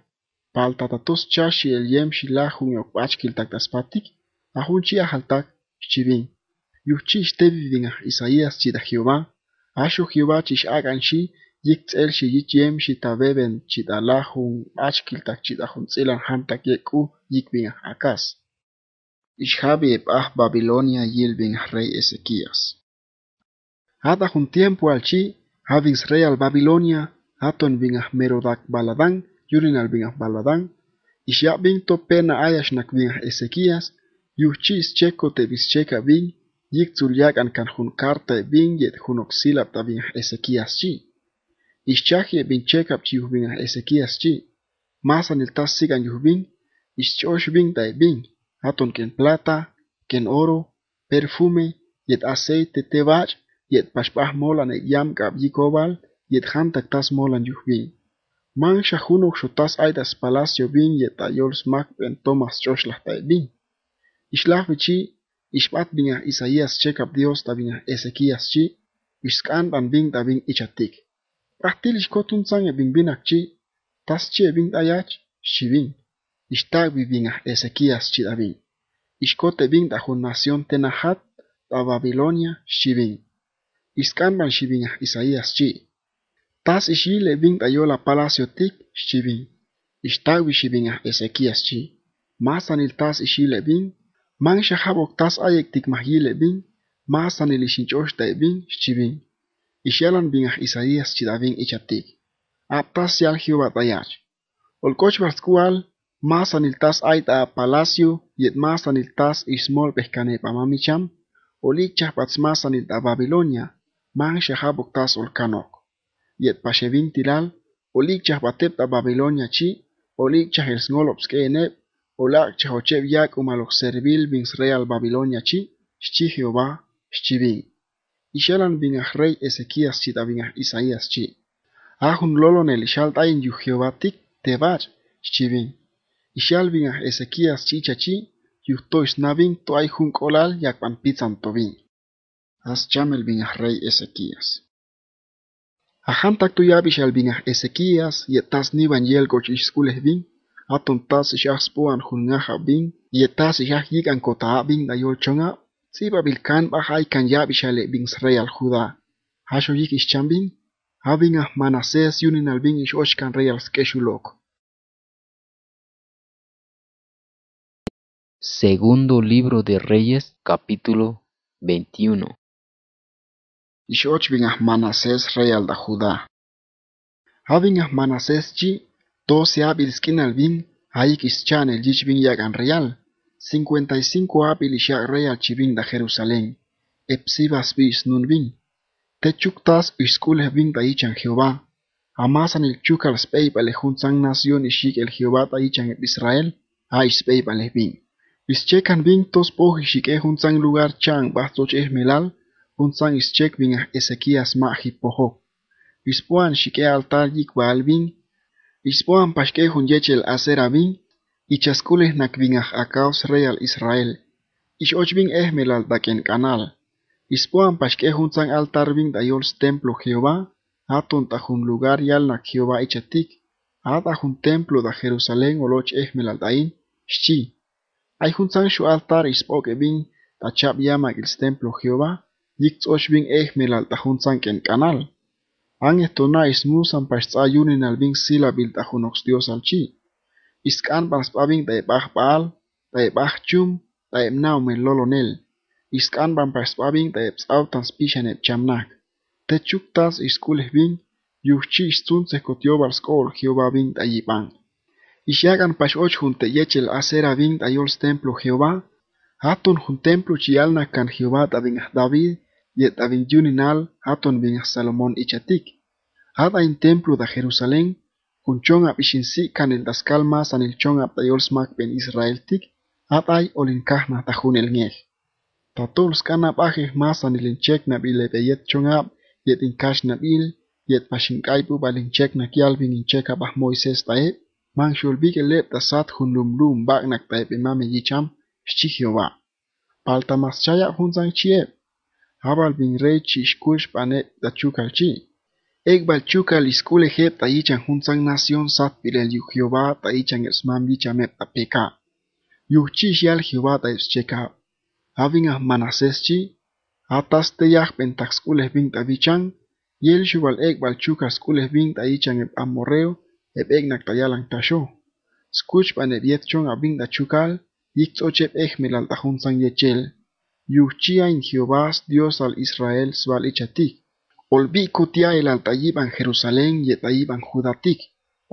Paltatatos chashi el yem shila junio pachkil taktaspatik ahunchi ahaltak shivin. Yuchi ishte vivin a Isaías chida Jehová. Ashu Jehová chish agan shi yikts el shi yich yem shita beben chidala hun achkil tak chidahun tzilan hantak yeku yikvin akas habe ah Babilonia yilbin rey Ezequías. Hada un tiempo alchi, havins rey al Babilonia, haton bin ah merodak baladán, yurin al bin Baladán, baladán, ya bin to pena ayash nak bin ah Ezequías, yuchis checo te bischeca bin, yik zulyak an kan hun karta bin yet hun oxilap ta bin ah Ezequías chi. Ishchahye bin checa chi bin ah Ezequías chi, masan el tas sigan yuh bin, ishchosh bin ta bin. hatun quien plata, ken oro, perfume, yet aceite tebach, yet pashpah molan et yam gab yikobal, yet hantak tas molan yuhvin. Man shahunuk shutas aidas palacio bin yet ayol smak ben tomas choslah taibin. Ishlah vichi, ishpat binah Isaías chekab Dios tabinah Ezequías chi, ishkan ban bin tabin ichatik. Prahtil ishkotun sang e bin binak chi, tas chi e bin ayach, shivin. Ixtagui bin aj Ezequías chidabin. Ishkote bin da jun nación tenahat da Babilonia shibin. Iskanban shibin aj Isaías chi. Tas ishile bin da yola palacio tic shibin. Ixtagui shibin aj Ezequías chi. Masanil tas ishile bin. Man shahabok tas ayek tic mahile bin. Masanil ishinchoshta bin shibin. Ishalan bin aj Isaías chidabin ichatik. Aptas yal Jehová tayach. Olcoch bascual masaniltas aita palacio, yet masaniltas ismol pescanepa mamicham, olichas pats Babilonia, man shahaboktas olkanok. Yet pashevin tilal, olichas batepta Babilonia chi, olichas esngolops keenep, olakchas ochev yak umalok servil real Babilonia chi, shchi Jehová, y Ishalan bin rey Ezequías chi Isaías chi. Ahun lolon el yu Jehová ya a Ezequías chichachi, yuhtois nabin olal juncolal yakpanpitzan tobin. As chamel bin rey Ezequías. Ajantak tu yabi a Ezequías, yetas niban yelgoch iskules bin, aton tas bin, yetas yajigan kota bin dayol chonga, siba bilkan bajay kan yabi shale bin rey al Judá. Hasho yik ischambin, habin a yunin albin rey Segundo libro de Reyes, capítulo 21. George a Manasés, rey al da Judá. Habin Manasés chi doce abilskin al bin, chan el yichbin yagan real, cincuenta y cinco abil rey al da Jerusalén, epsibas bis nun bin, techuktas y bin da ichan Jehová, amasan el chukal le san nación ishik el Jehová da ichan Israel, a bin. Ischek an bin tos un lugar chan bastoch Esmelal, melal, un san ischek bin a Ezequías maji pojo. Ispuan shike altar yik baal ispuan pashke yechel acera y chascules nak a real Israel. Ish bing daken canal. Ispuan pashke hun san altar dayols templo Jehová, atun tajun lugar yal nak Jehová ichatik, ata templo da Jerusalén oloch loch dain, shi un shu altar ta chap llama el templo Jehová, eh Echmel al tajunzan ken canal. An estona ismusan pachtayunin al bin sila bil tajunox Dios al chi. Iskan paspabin de bach baal, de bach chum, de naumen lolonel. Iskan ban paspabin de psautan spishan Te chamnak. Techuktas iskules bin, yuchi istunse kotiobal skol Jehová bin tayipan. Ishagan pashoch junteyechel hacer abin ayols templo Jehová, hatun jun templo chialna kan Jehová tabin David, yet abin yuninal hatun bin Salomón ichatik. Hat ain templo da Jerusalén, junchon ab ishinsi kan el das calmas an el chon ab ayols mak ben Israel tik, hat ay olin kahna tajun el niel. Tatuls kan ab aje mas an el inchek nab ilebeyet chon ab, yet inkash nab il, yet pashinkai bu balin chek nakial bin inchek ab Moisés taeb, man shul bi ke lep sat hun lum lum bak nak tai e pe mame yi cham shi hi wa pal ta mas cha ya hun zan chi e habal bin re chi shkush pa ne da chu kal chi ek bal chu kal iskule he ta yi chan hun zan nation sat pi le yu hi wa ta yi chan es mam bi cha me ta pe ka yu chi shi al hi wa ta es che ka having a manases chi atas te yak pen tak skule bin ta bi chan yel shu bal ek bal chu ka skule bin ta yi chan e amoreo ep eknak tayalan taxo, skuchpan ep yetchon abin da chucal, al tajun san yechel, in Jehová Dios al Israel sval ichatik, olbi kutia el al Jerusalén yetayiban Judatik,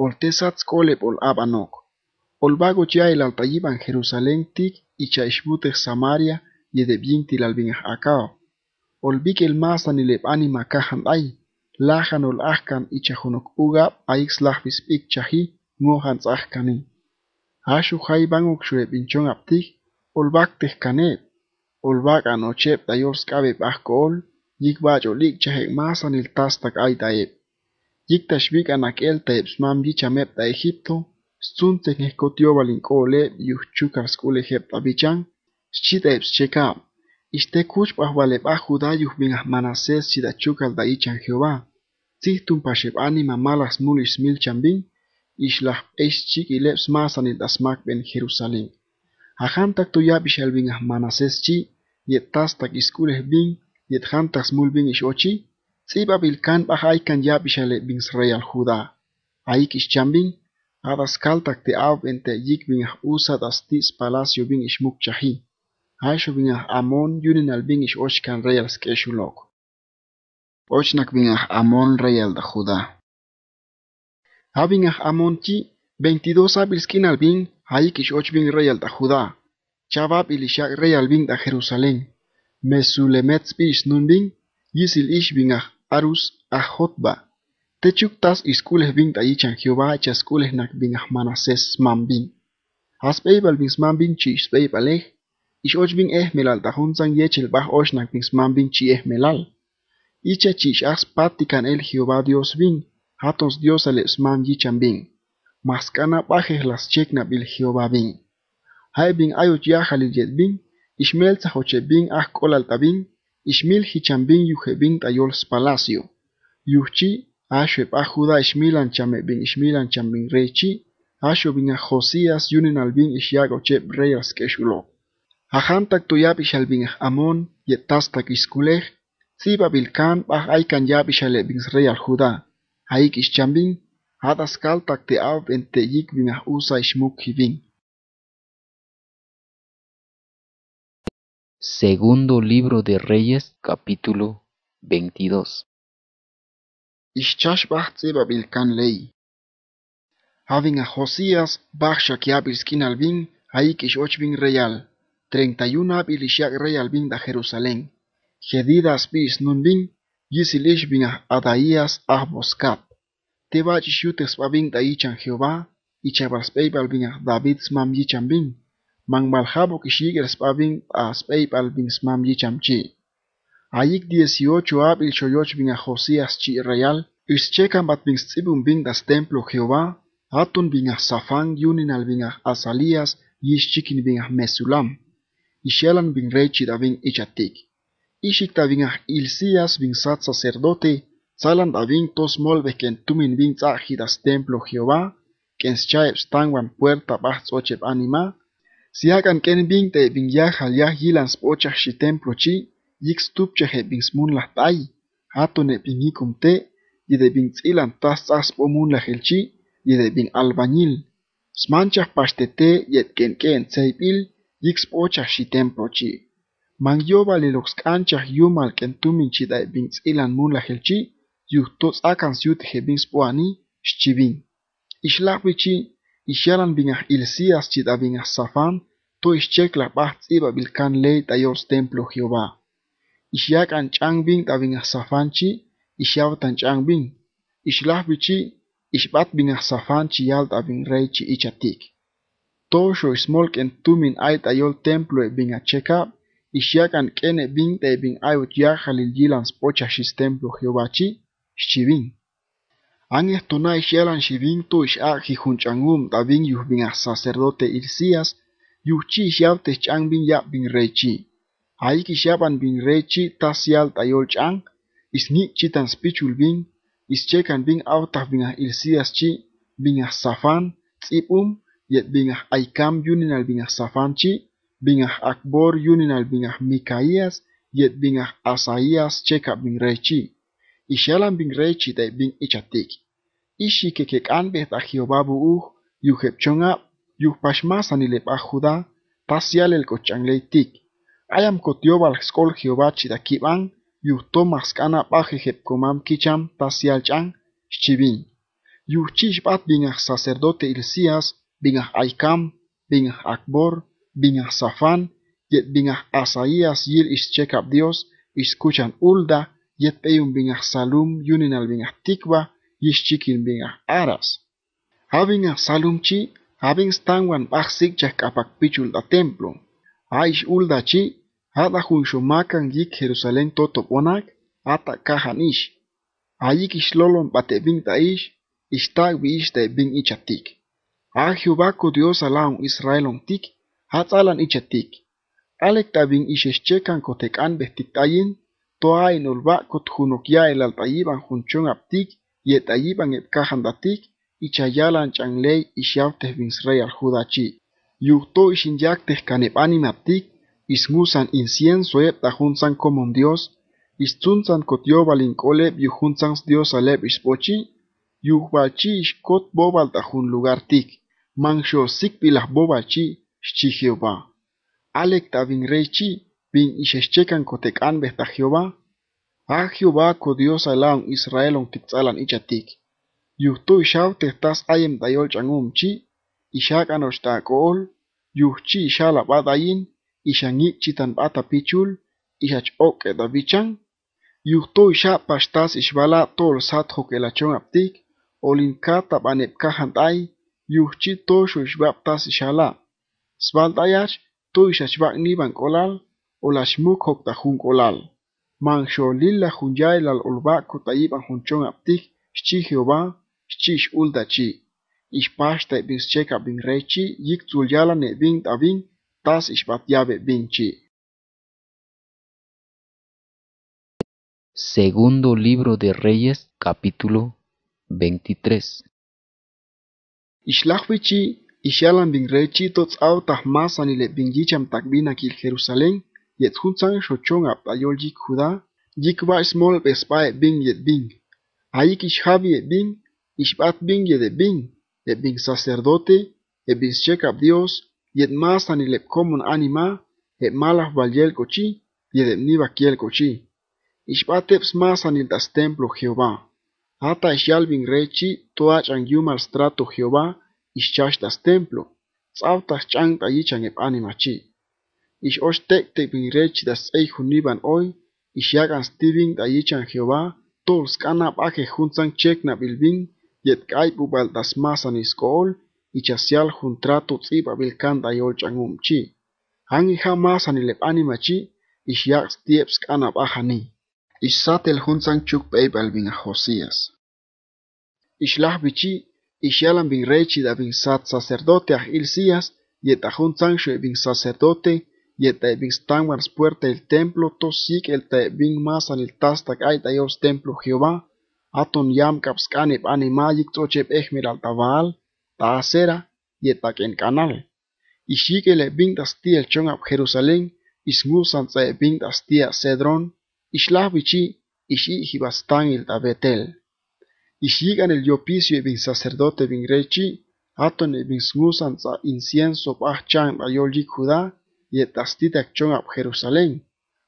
oltesatz kolepol ol abanok, olbago ya el al Jerusalén tik ichaishbutech Samaria yedebintil al bin akao, que el masan ilep anima lajanol ahkan ichajunok uga aix lajbis ikchaji mojan tzahkani. Ashu jaiban ukshweb inchon aptij, olbak tejkaneb, olbak anocheb dayors kabeb ahkool, yikbacho likchajek masan il tastak aitaeb. Yiktashbik anakel taeb smam yichameb da Egipto, stuntek ejkotiobalin kooleb yuchchukars kulejeb tabichan, schitaeb schekab. Ixte kuchp ahwaleb ah juda yuhbin ah manasés chidachukal da ichan Jehová. tu pashib anima malas mulish milchambin, ishlah eschik ileps masanit asmak ben Jerusalén. Ajantak tuyab yet tastak iskuleh bin, yet mulbin ishochi, tziba bilkan bahaikan yabishale ishale bin Israel Judá. Aik chambin, adas kaltak te ab yik bin ah palacio bin chahi. Aisho amon yunin albin ish ochkan reyal skeshulok. Ochnak vinaj Amón, rey al Judá. Avinaj Amón chi, 22 abil skin al bin, hayikish ochbin bin rey al Judá. Chabab ilishak rey al bin da Jerusalén. Mesulemets bis nun bin, yisil ish vinaj arus ajotba. Techuktas iskules bin tayichan Jehová chaskules nak vinaj manases man bin. Haspeibal bin sman bin chi ispeibal ich och bin ehmelal tahunzan yechel bah ochnak bin sman bin chi ehmelal. as patikan el Jehová Dios bin, hatos Dios esman yichan bin. Maskana pajes las chekna bil Jehová bin. Hay bin ayot yahalil bin, ishmel tzahoche bin ah ishmil hichan bin yuhe bin tayols palacio. Yuchi ashweb ah juda ishmilan chame bin ishmilan cham rechi, asho bin Josías yunin al bin ishyag reyas keshulo. Ajantak tuyap amon, yetastak iskulech, si babilkan bah aikan ya shale bins rey al juda. Aik chambin hadas kaltak te av en te yik ah usa ishmuk hivin. Segundo libro de Reyes, capítulo 22. Ishchash bah tzeba vilkan ley. Having a Josías, bah shakiabilskin albin, aik ish ochbin reyal. 31 abil ishak real bin da Jerusalén. Queridas bis nun vin, Yisilisbinah Adaías Ahboscap. Teba chishutes babin daichan Jehová, y chabarspey balbinah David smam yichan bin. Man malhabo kishigers babin aspey balbin smam yichan chi. Ayik 18 ab il choyoch bin a Josías chi real, ixchekan bat bin stzibun bin das templo Jehová, atun bin a Safán yunin al bin a Azalías yishchikin bin a Mesulam. Ishelan bin rechi davin ichatik. Ishitavin Ilsias bin Sat sacerdote, Salan tos molve que tumin bin templo Jehová, que en puerta bat ocheb anima, si hagan ken bin te bin ya hilan templo chi, yix tupche he bin la tay, ne bin te, y de bin tzilan tas la y de bin albañil, smanchas pastete yet ken ken seipil, shi templo chi. Man yo vale los canchas yo mal que en tu minchida e bins ilan mun la gelchi, yu tos a can siut he bins puani, shchibin. Ishlak vichi, ishyalan bingah ilsias chida bingah safan, to ishchek la bahts iba bilkan lei ta yos templo Jehová. Ishyak an chang bing ta bingah safan chi, ishyav tan chang bing. Ishlak vichi, ishbat bingah safan chi yal ta bing rey chi ichatik. To sho ismol ken tu min ay ta yol templo e bingah chekab, Ixyacan k'enebin bin ayut ya jalilyilan spocha xistemplo Jehovachi An Anges tona ixyalan xibin tu da bin tabin bin a sacerdote Irsias yuhchi ixyab techan bin ya bin rechi. Ayik ixyaban bin rechi tasial tayol chan isnik chitan spichul bin ischekan bin autaf bin a Irsias chi bin a safan tzibum yet bin a aikam yunin al bin a safan chi bingah Akbor yuninal bingah mikayas yet bingah Asaías cheka Bingrechi rechi. Ishalam bing de bing ichatik. Ishi que que canbet a Jehová buuh, yuhepchonga, yuhpashmasan ilep ahuda pasial el kochangleitik. Ayam kotiobal skol Jehová chidakiban, yuhtomas cana komam kicham pasial chan, pat binga bingah sacerdote ilsias bingah Aikam, bingh Akbor, Bingah Safan, yet Bingah Asaías yir is checkup Dios, is kuchan ulda, yet peyum Bingah Salum yuninal Bingah Tikva, yish chikin Bingah Aras. Having a Salum chi, having stangwan bachsik chak apak pichul da templum. Aish ulda chi, hada hun shumakan yik Jerusalén toto onak, ata kahan ish. Ayik ish lolon bate bing ta ish, ish tag bi ish de bing ichatik. Ah Jehová Dios alaun Israelon tik, Hatzalan ichetik. Alec tabin isheschekan kotekan tayin, Toa inolba kotjunokya el altayiban junchon aptik. Yetayiban datik. Ichayalan changlei ishauteh binsrey al judachi. Yuhto ishinyakteh kanepanim aptik. Ismusan incienso ep tajunsan comun Dios. Istunsan kotiobalin koleb yuhunsans Dios aleb ispochi. kot kot bobal tajun lugar tik. Mancho sikpilah bobachi. Shchi Jehová. Alec tabin bin isheshchekan kotekan Jehová. A ah, Jehová ko Dios Israel on ichatik. Yuhtu ishaw testas ayem dayol changum chi, ishak anoshtakool, yuhchi ishala badayin, ishangik chitan bata pichul, ishach ok edavichan. Yuhtu isha pashtas ishbala tol sat Elachon aptik, olinkata banepkahan ay, yuhchi toshu ishbaptas ishala. Svantayach, tu colal, niban kolal jun colal. Man la junyay lal olba kutayiban junchon aptik, xchi Jehová, xchi xulda chi. bin rechi, yik tzulyala bin tas ixbatyabe bin chi. Segundo libro de Reyes, capítulo 23. Ishlachwichi, Ishalan bin rechi tots au tahmasan y le bin yicham takbina kil Jerusalén, yet junsan shochon aptayol yik Judá, yik va smol bespae bin yet bin. Ayik bing yet bin, ishbat bin yet bin, sacerdote, ebing shekab Dios, yet masan y le anima, yet el kochi y yet niva kiel kochí Ishbateps masan das templo Jehová. Ata ishal bin rechi toach an strato Jehová, das templo, tz'awtaj Chang yichan eb'ani machi. Ix ox das das ei juniban hoy, ix yagan stibin da yichan Jehová, tol skana baje junzan chekna bilbin, yet gaibubal das masan isko'ol, ichasial juntrato tz'iba da yol um chi! Hangi jamasan anima machi, ix yak stieb Ich ni! ¡Ish satel chuk chukp'ey balbin a Josías. Ich lah bichi, y shalan rechi da bin sat sacerdote a y etajun sancho bin sacerdote, y eta bin stanwars puerta el templo, tosik el te bin masan el tastak aita templo Jehová, aton yam kapskanep animayik tochep ejmer al tabal, Tasera, y en canal. Y bin tastia el chon ab Jerusalén, ismusan se bin tastia cedrón, y shlavichi, y el tabetel y llegan el y bin sacerdote bin rechi, aton bin smusan za incienso a bayol judá, y etastita acción ab Jerusalén.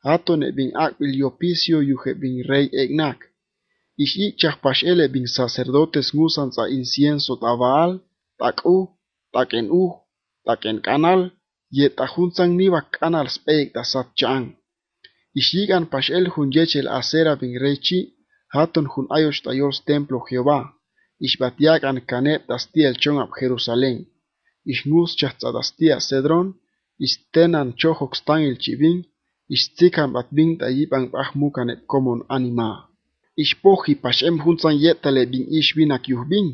Aton bin ak el yopisio yuje bin rey egnak. y Pashele bin Sacerdote smusan za incienso tabaal, tak u, tak en u, tak en canal, y etajunzan niba canal speik da Y Ixigan pashel hunyechel acera bin rechi, hatun jun ayos tayos templo Jehová, ishbatiak an kanep das tiel chon ab Jerusalén, ishnus das tia Cedron, ich istenan chohok stan il chivin, bat bing tayib an bahmu kanep komon anima. Ich pochi pashem junzan yetale bin ich bin ak yuhbin,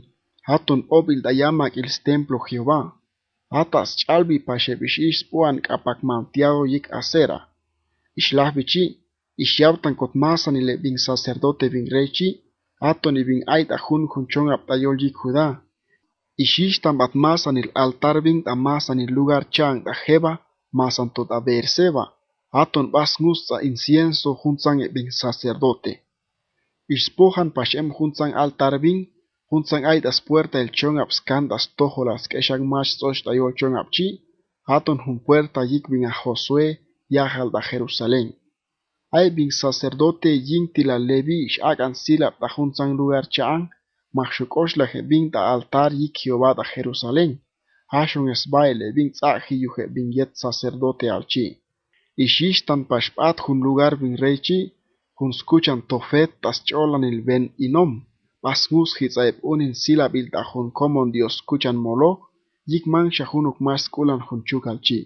hatun obil dayamak il templo Jehová, hatas chalbi pashe bishish puan kapak mantiago yik acera, ishlahbichi, ixyautan cotmasan ile bin sacerdote bing rechi, aton y bin ait ajun chong abdayol y judá. están batmasan il altar bin amasan il lugar chang da jeba, masan tot Seba, aton bas musa incienso e bin sacerdote. spohan pashem sang altar bin, sang ait as puerta el chon abscandas tojolas que sosh mach soch tayol apchi, aton jun puerta yik bin a Josué, yajal da Jerusalén bing sacerdote yintila levi x'akan sila sang lugar cha'an hebing ta altar yik Jehová da Jerusalén. Hashun esbay levin tza'jiyu bin yet sacerdote alchi. Ishishtan pashpat jun lugar bin reichi, jun skuchan tofet tas cholan il ben inom. Pasmus hitzaeb unin sila da jun komon dios kuchan molo, yik man shahunuk mas kulan jun chi.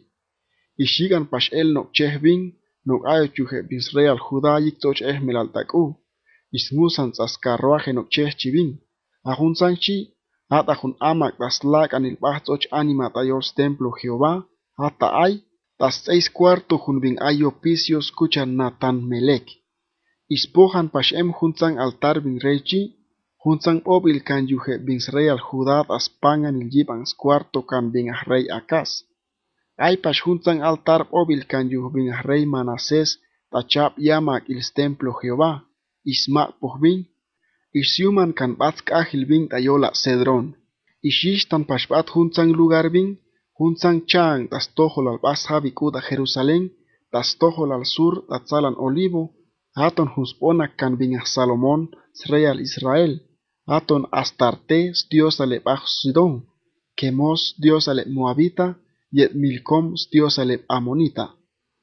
Ishigan pash el chevin nuq'aychuj Israel Judá yiktoch ehmel altak'u ismusan tzaskarruaje nochehchibin chi, atajun amak anil Bahtoch anima tayols templo Jehová ay, das seis cuarto junbin ay picio kuchan natan melek ispojan pashem juntzan altar bin Rechi, juntzan obil kan yuje bin Israel Judá il yiban cuarto kan bin rey acas Aypashuntan altar ovil can yuhvin rey Manasés, tachap yamak ils templo Jehová, isma pohvin, isyuman can batsk ágil bin tayola cedrón, tan pashbat juntan lugar bin, Chang, chan tastojol al bas Jerusalén, tastojol al sur tatzalan olivo, aton huspona can bin Salomón, Israel, aton Astarte, diosal le Sidón, Kemos diosale Moabita, yet Milcom Stiosale Amonita,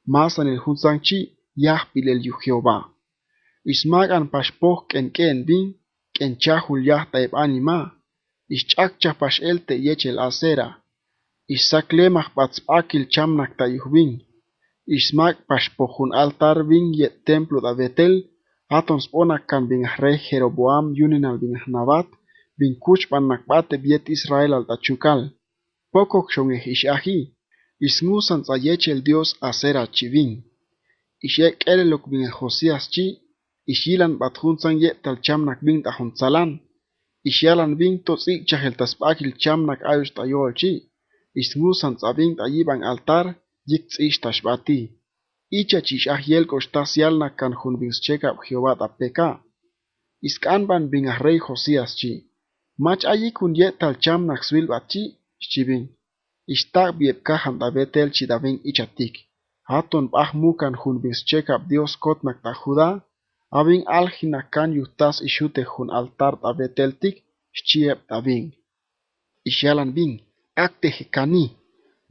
mas el Hunzanchi Yahpil el Jehová. Ismag an en ken ken bin, ken chahul yahtaib anima, ischakcha pash elte yechel acera, isaklemah patzpakil chamnak ismag pashpohun altar bin yet templo da Betel, Atons onak kan bin rey Jeroboam yunin al bin nabat, bin kuch biet Israel al tachukal. Pocoxon e ixaji, ismusan tzayeche el Dios acera chivin. Ishek kelelok bin Josias chi, ixilan batjunzan ye chamnak bin Salan, ishialan bin tosi chahel taspakil chamnak ayush tayol chi. Ismusan tzabin tayiban altar, yik ish tashbati. Icha ahiel yelko shtasialnak kan junbinscheka Jehová Iskanban bin rey Josias chi. Mach ayikun ye talchamnak chi, xibin da kahan da Chidabin ichatik. Hatun mukan junbis chekap Dios kot ta Abin abin aljinakan yutas ishute Hun altar tik. xchiep Davin. Ishalan bin, akte Kani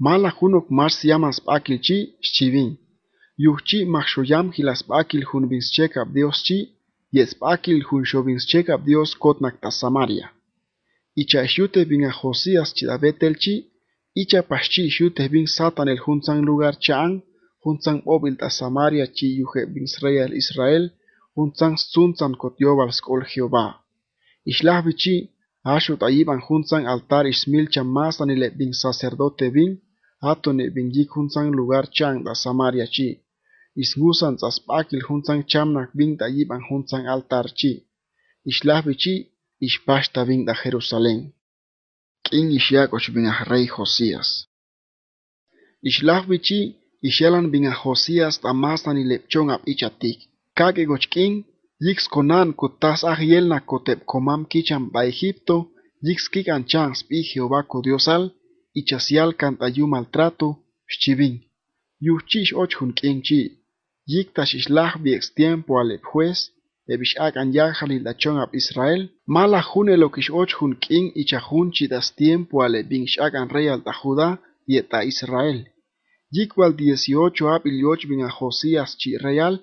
mala hunok mars yamas chi, xchibin. Yuchi machuyam hilas pakil junbis chekap Dios chi, y es pakil Dios kotnakta ta Samaria icha xute bin a Josías y icha paschi xute bin Satan el junzan lugar chan, junzan obil ta Samaria chi yuje bin Israel Israel, junzan sunzan kotiobal skol Jehová. Islah bichi, ashut ayiban junzan altar ismil masan ile bin sacerdote ving, atone bin yik lugar Chang da Samaria chi. Isgusan zaspakil junzan chamnak bin tayiban junzan altar chi. Islah pasta bin da Jerusalén. King Ishiakosh bin a rey Josías. y Ishalan bin a Josías tamasan y lepchon ab ichatik. Kake gochkin, yix konan kutas Ariel na kotep komam kicham ba Egipto, yix kikan chans pi Jehová diosal, ichasial kantayu maltrato, shchibin. Yuchich ochun kinchi, yiktas vi ex tiempo alep juez, ebishak an yajal ab Israel, mala june lo och hun King y chajun chidas tiempo ale bingshak an rey Judá y eta Israel. Yikwal 18 ab ilioch bin a Josías chi real,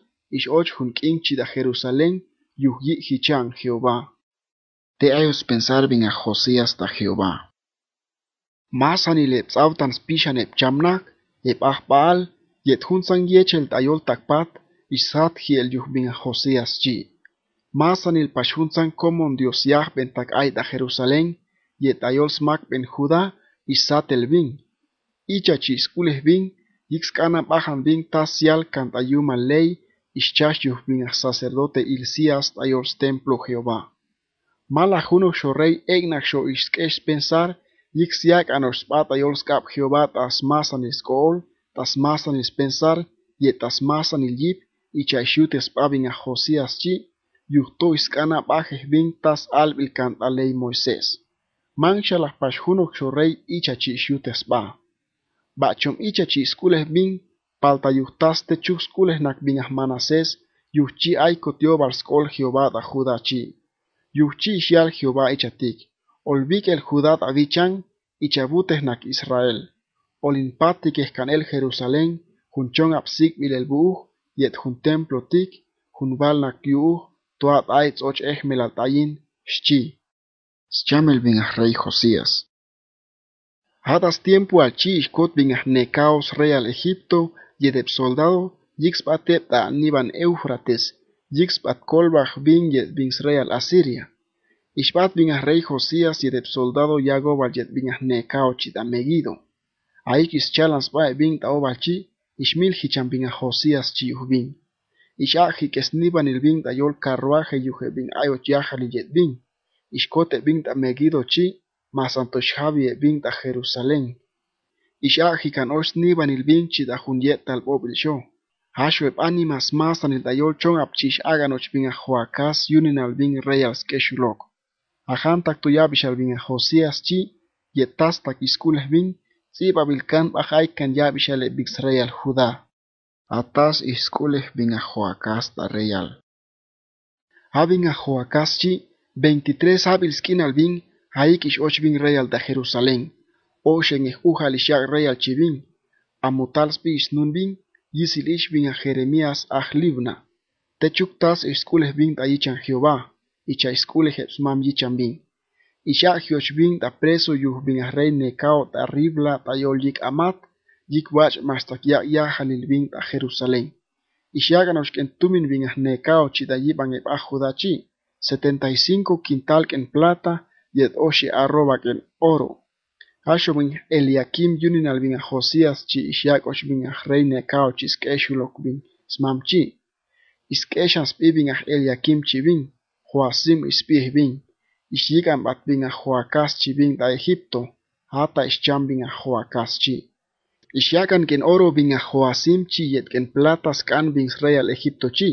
hun king chi chida Jerusalén, yuhyi hichan Jehová. Te ayos pensar bin a Josías ta Jehová. Masan y zautan spishan ep chamnak, ep ahbaal, yet hunsan yechel tayol takpat, isat el yuh bin a Josías chi. Masanil Pashunzan komon Dios Yah ben Da Jerusalén, y smak ben Judá y satel bin. Ichachis kules bin, yixkana bajan bin tasial Lei, ley, bin sacerdote ilcias yos templo Jehová. Mala juno sho rey sho iskesh pensar, yixiak anos batayol cap Jehová tas masanis kool, tas es pensar, yetas masanil yip, ichashutes a josias chi, yuhtois kana bajes vintas al Moises. a ley Moisés. Mancha las pashunok rey ichachi yutes ba. Bachom ichachi iskules bin, palta yustaste chuskules nak bin Asmanases, yuhchi ay barskol Jehová da judachi. Yuhchi Jehová ichatik. Olvik el judat avichan, ichabutes nak Israel. Olimpati escanel Jerusalén, junchon absik buh yet jun templo tik, jun Tuab aitz och shchi. Schamel bin rey Josías. Hadas tiempo al chi ishkot bin necaos Real Egipto y soldado yixp niban Eufrates yixp kolbach bin yed bin real al Asiria. Ishbat bin rey Josías y soldado yago bal yed bin necao chit amegido. Aikis chalans bae bin taobal chi ishmil hicham Josías chi Ishaji que sniban el bin tayol carruaje yuje ayot li yet bin. Ishkote bing da megido chi, masanto javi e bing ta Jerusalén. Ishaji can os niban el bing chi da tal bobil Hashweb animas masan el tayol chong apchish aganoch bing a yuninal yunin al bin reyals keshulok. tu tuyabish al bin a Josías chi, yetastak iskulah bin, si babilkan bajay can yabish al e Judá atas Iskuleh bin ajoacasta Real Habin ajoacaschi, 23 skin Skin bin, haikish och bin real de Jerusalén, oshen ejujal ishak real chibin, amutalspi isnun bin, yisil ish bin a Jeremías techuktas iskuleh bin tayichan Jehová, icha isculej epsmam yichan bin. Ishak hioch bin da preso yuh bin a rey nekao da ribla amat, yikwach mastakiak ya bin a Jerusalén. Y haganos que tumin bin ahnekao chidayiban setenta y cinco quintal en plata y et oshi arroba en oro. Hasho bin Eliakim yunin al Josías chi ishiak osh bin a rey bin smamchi. Iskeshas bibin a Eliakim chibin, Joasim ispih bin, ishigan bat bin a Joacas chibin da Egipto, hata ischam bin a Joacas chi. Ishakan ken oro bin a Joasim chi yet plata platas kan real Egipto chi.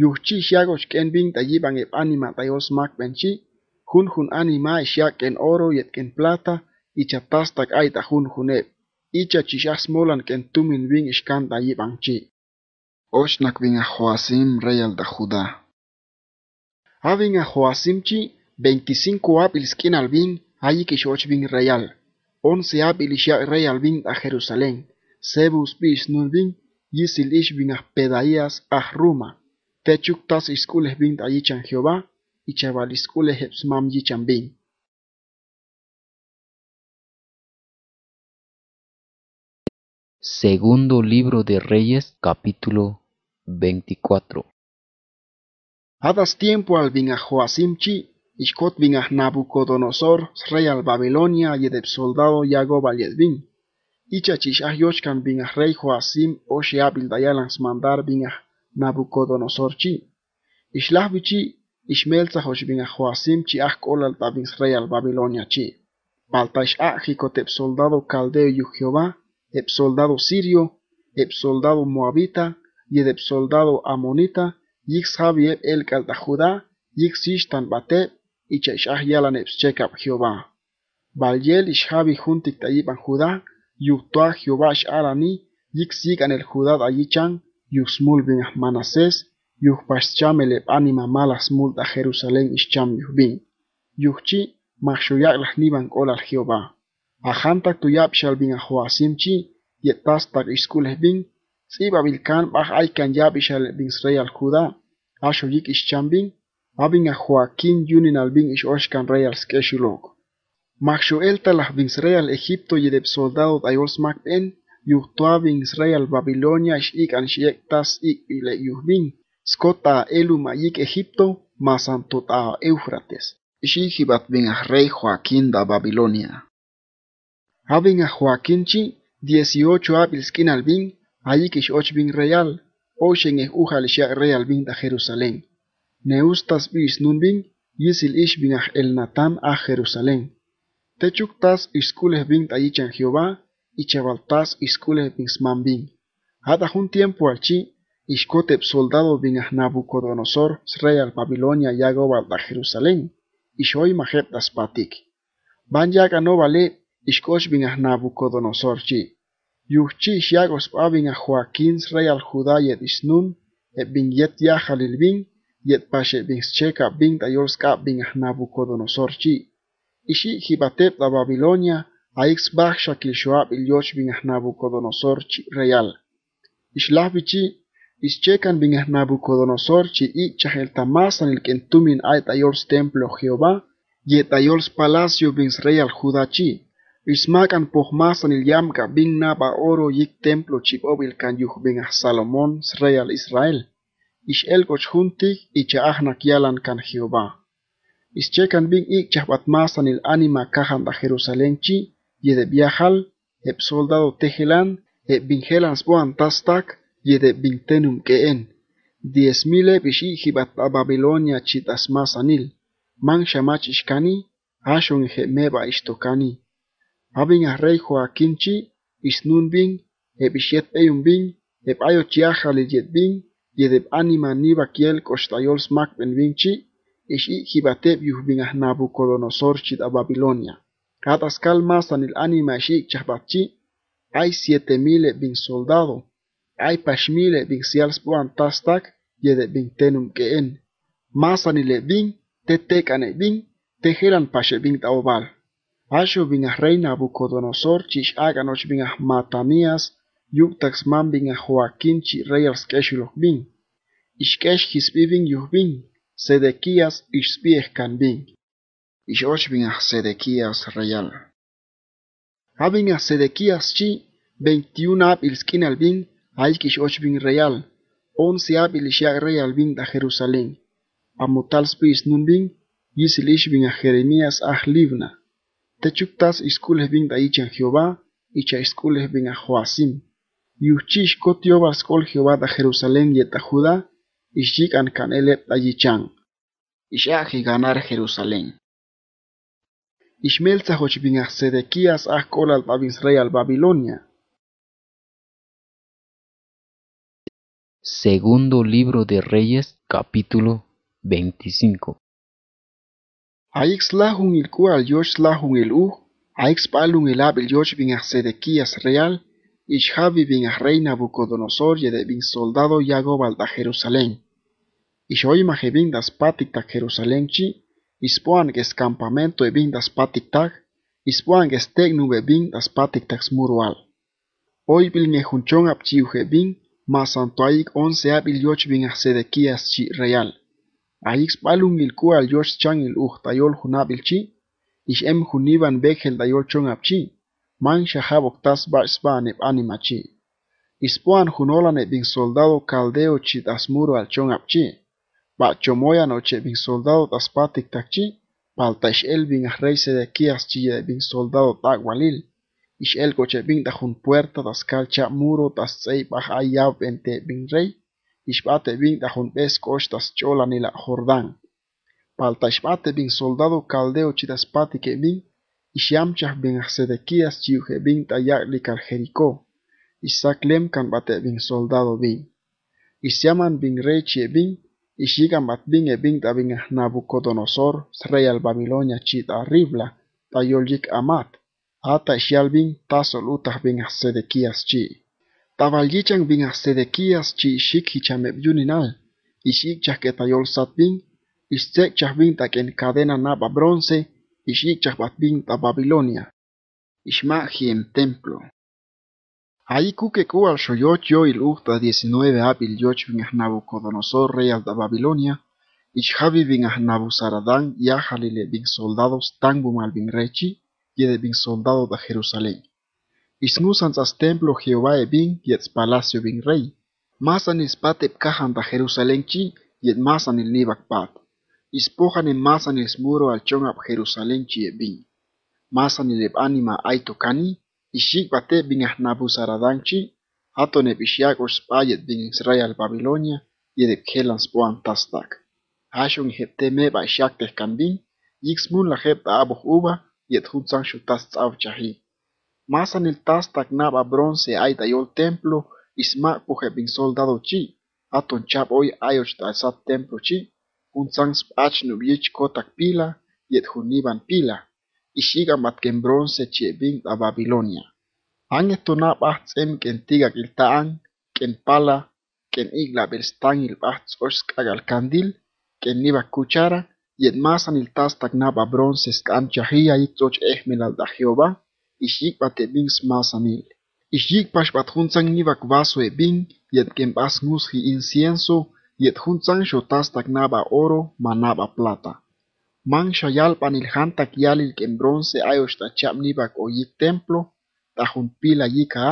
Yuchi shagosh ken van ep anima tayos makbenchi. ben chi. Jun jun anima ishak ken oro plata y chatastak aita jun eb, Icha chis molan ken tumin wing ishkan tayibang chi. Oshnak bin a Joasim real da Judá. Habin a Joasim chi 25 al kin albin que kishoch real once ilisha rey albin a Jerusalén, sebus bis nulbin, yisil ish bin pedaías a Ruma techuktas iskules bin a yichan Jehová, y iskules hepsmam yichan bin. Segundo libro de Reyes, capítulo 24. Hadas tiempo al bin a Joasimchi, Ishkot bin Nabucodonosor, rey al Babilonia, y de soldado Yago Yedbin. Ichachish a bin rey Joasim, Osheabil Dayalans mandar vinga Nabucodonosor chi. Ishlahvichi, Ishmelzahosh vin a Joasim chi ah kolal tabin rey al Babilonia chi. Baltaish a Jicotep soldado caldeo y Jehová, ep soldado sirio, ep soldado moabita, y ep soldado amonita, yix Xavier el calda Judá, yix Ishtan icha ix'ajyalanep chekab Jehová. Balyel ixjabi juntic tayipan Judá, yuctua Jehová ix'arani, yixic el Judá yuk smul bin Manasés, yuxpaschamelep anima malas multa Jerusalén ixcham yuxbin. Yuxchi, maxxuyac lajniban colal Jehová. Ajantak tuyap xalbin ajoasimchi, yetastak ixculejbin, tz'ibabilkan baj aykan yab bin Israel Judá, yik ixchambin, Abin a Joaquín Yunin albin ish oshkan real skeshulok. Machuel elta las vins real Egipto y de soldado ayols Y yuhtua vins real Babilonia ish an ile skota elum ayik Egipto, Masantota ta Eufrates. bat bin a rey Joaquín da Babilonia. Abin a Joaquín chi, 18 skin albin, ayik ish ochbin real, oshen e ujal real bin da Jerusalén. Neustas bis nunbin, yisil ish binah el natan a Jerusalén. Techuktas iskules bin tayichan Jehová, y chevaltas iskules bin sman Hada un tiempo chi iskotep soldado bin Nabucodonosor, rey al Babilonia yago balda Jerusalén, ishoy Mahet patik. Ban ya no vale, ishkosh bin Nabucodonosor chi. Yuchi yagos bin a Joaquín, rey al Judá y isnun, et bin yet bin, yet pashe bing checa bin tayolska bin Nabucodonosor chi. Ishi hibatep la Babilonia aix bach shakil shoab yosh bin Nabucodonosor chi real. Ishlafi ischecan ving bin Nabucodonosor chi i chahel tamasan il kentumin ay templo Jehová yet palacio bing real juda chi. Ismakan pohmasan il yamka Bing naba oro yik templo chi obil kan yuh Salomón real Israel el cochjuntic y yalan can Jehová. Ischekan bin ik el anima kahan da Jerusalén chi, viajal, eb soldado tejelan, eb bingelan sboan tastak, y de bintenum keen. Diez mil bishi jibat a Babilonia chitas anil man shamach ishkani, ashon meba ishtokani. Abin a rey is isnun bin, eb ishet peyum bin, eb ayot bin, y de anima niba kiel koxtayol smak ben y ishi jibate yuhbingah Nabucodonosor chid a Babilonia. Katas masanil el anima ishi chahbachi, hay siete mile bin soldado, hay pashmile bin sialspuan y de bin tenum keen. Masanile bin, tetekane bin, tejeran pashe bin taobal. Asho bin reina Nabucodonosor chish aganoch bin matanias yuktax bin a Joaquinchi bin. keshulogbin, ishkesh spiech can bin. ispieh och bin a sedekías reyal. Habin a Sedequías chi, 21 ab ilskin albin, aik real, reyal, 11 ab real bin a Jerusalén, Spis nunbin, bin a Jeremías ahlivna, techuktas iskules bin da ichan Jehová, icha iskules bin a joasim y uchishko tiobascol Jehová da Jerusalén y Eta Judá, y shigan canelet da yichan, y shahi ganar Jerusalén. Ishmael zahochbin a Sedequías a al babisrey Babilonia. Segundo libro de Reyes, capítulo 25. Aix lahun il cual yosh el u, aix palun el abil yosh bin Sedequías real, Ishhabi bin Arrey Nabucodonosor bin soldado Yago da Jerusalén. Ishoima bin das patik tak Jerusalén chi, ispoan ges campamento bin das patik tak, ispoan ges das tak Hoy bil apchiu bin, mas santuaik once abil yoch bin asedequias chi real. Aix palun il al yoch chan il uhtayol junabil chi, ish em juniban dayol chon apchi man shahabok tas ba neb animachi. Ispuan junola ne bin soldado caldeo chit muro al chon apchi. Ba chomoya noche bin soldado taspatik takchi. Paltash el bin se de kias chille bin soldado Tagwalil, Ish el coche bin da puerta das calcha muro das zei bajayavente bin rey. Isbate bin da jun bes chola ni la Jordán. bate bin soldado caldeo chit aspatik e bin y bin Sedequías chiuje bin al kar Jericó, y kan bate bin soldado bin, y siaman bin rey bin, y shigan bat bin e bin tabin Nabucodonosor, rey al Babilonia chit arribla, tayoljik amat, ata shial bin tasol utah bin Sedequías chi. Tavalyichan bin Sedequías chi shik hichameb yuninal, y shik chah sat bin, y chah taken cadena naba bronce, da Babilonia, en templo. Ahí cuque al shoyot yo il uta 19 Abil yoch Ahnabu Nabucodonosor rey da Babilonia, ahnabu saradan y yahalile bin soldados tangu mal bin rechi, y de bin soldado da Jerusalén. Isnusan templo Jehová e bin y palacio bin rey, masan spatep kahan da Jerusalén chi y masan il nivak en Masan esmuro al chon ab Jerusalén chiebin. en el anima aitokani, ishik bate bin ahnabu saradanchi, hato payet bin Israel Babilonia, y de kelan spoan tastak. Hashon hepte ba aishak tehkambin, yiksmun la heb y uba, yet hutzan shutas Masa el tastak Naba bronce templo, Isma poje bin soldado chi, aton chap hoy ayos templo chi, Unsangs achnu kotak pila, yet juniban pila, ishiga bronce sechiebin a Babilonia. Ang etonap ahtzem kentiga kiltaan, pala ken igla verstan agal candil, ken niba kuchara, yet masan iltas naba bronces kan chahia itzoch ehmel da Jehová, te masanil. Ishik pash batjunzan nibak vaso y yet kembas mushi incienso, San tastak naba oro, manaba plata. Man panil ilhantak yalil en bronce ayos tachap o templo, tajun pila yika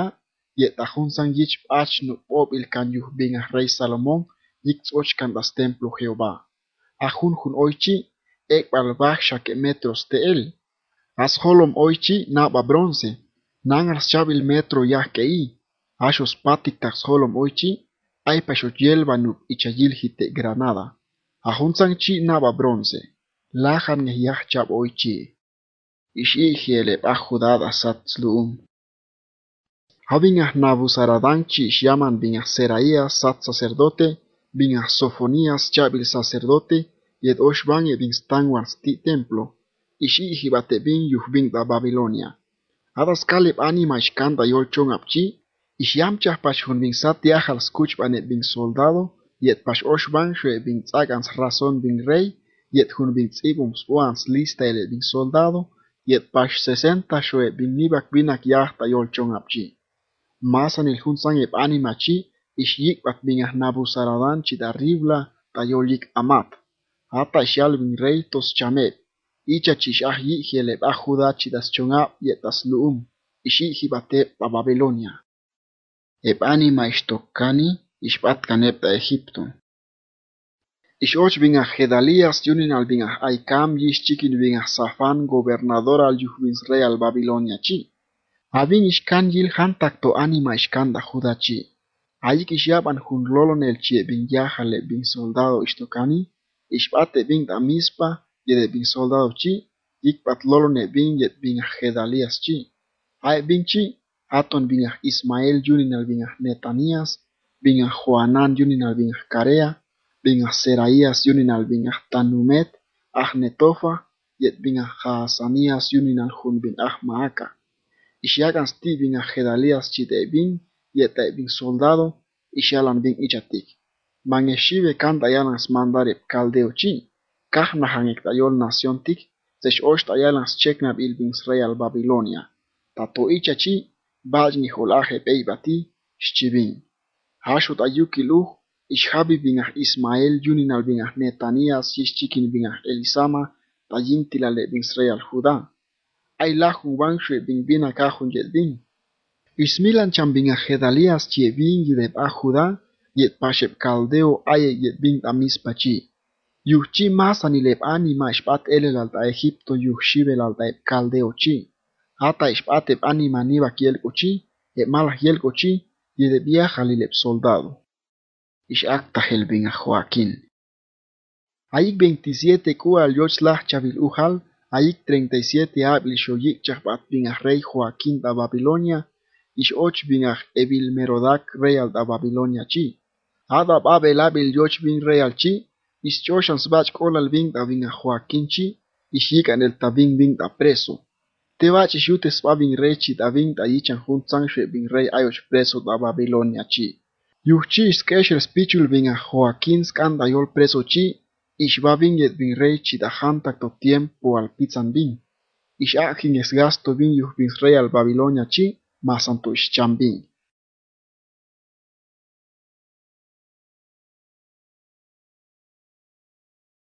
yet tajun san yich ach nu il rey Salomón, templo Jehová. Ajun Hun oichi, ek balbach que metros de él. As oichi naba bronce, nan chabil metro yah ayos i, ashos patik oichi, hay paxotyel y y Granada. Ajunzan chi naba bronce. Lahan yah chab y chi. Ishi hiele pa judad asat nabu sat sacerdote, binah Sofonías chabil sacerdote, yed oshban yedin ti templo. Ishi hibate bin da Babilonia. Adas kalib anima ishkanda yolchon apchi, Ixyamchaj pach jun bin satiaj al skuch banet bin soldado, yet pach Oshban shue shwe bin bin rey, yet hun bin zibum ans lista elet bin soldado, yet pach sesenta shue bin nibak binak yahta tayol chon apchi. Masan el hun sang anima chi, yik bat bin nabu saradan chit ta tayol yik amat. Hata al bin rey tos chamet, icha chish ah yik jeleb judá yet das luum, yik jibatep Babilonia anima Anima Ishtokani, nepta Egipto. Ixoch vinga a jedalías al vinga Aikam Aicam yixchikin vinga gobernador al yuhbins Babilonia chi. Abin ishkan yil hantakto anima Ishkanda da juda chi. Ayik ixyaban hun lolon el chi bin Yahale bin soldado Ishtokani, ixpate bin da mispa de bin soldado chi, yikpat lolon bin bin chi. Ay bin chi, Aton vinga Ismael yuninal vinga Netanías, binah Joanán yuninal bingah Carea, bingah Seraías yuninal vinga Tanumet, Ahnetofa, yet bingah Haasanías yuninal jun bin Ahmaaka. Ishiagan ti bingah Gedalías bin, yet este bin soldado, ishalan bin ichatik. Mangeshive kanta yalans chin, caldeochin, kahnahanek dayol nación tik, sech ochta yalans cheknab ilbins real Babilonia. Tato ichachi Balnijolaj epeibati, xchibin. Haxot ayukiluj, ixjabi binaj Ismael yuninal binaj Netanías yixchikin binaj Elisama, tayin tilale bin sreyal Judá. Aylajun wanxue bin bin akajun yelbin. Ismilan chan bin ajedalías yebin yideb a Judá, yet pasheb Kaldeo aye yebin tamis pachi. Yuhchi mas anileb anima ishpat elel alta Egipto yuhshibel alta kaldeo chi. ata Ishbateb anima niba kiel cochi, E mala kiel cochi, y de viaja lilep soldado. Ish acta el a Joaquín. Aik 27 cua al yochlah chavil ujal, Aik 37 Abil shoyik chahbat bin rey Joaquín da Babilonia, ish och bin a evil merodak rey al da Babilonia chi. Adab abel abil yoch bin rey al chi, ish choshans bach kolal da bin a Joaquín chi, ish el tabin bin da preso. Tebachi yutes va rechi da vinta da yichan hun bin rey ayosh preso da Babilonia chi. Yuchi skesher spichul bin a Joaquín skanda yol preso chi, ish va bin yet da to tiempo al pizzan bin. Ish ajin es gasto bin bin rey al Babilonia chi, Masantu santo.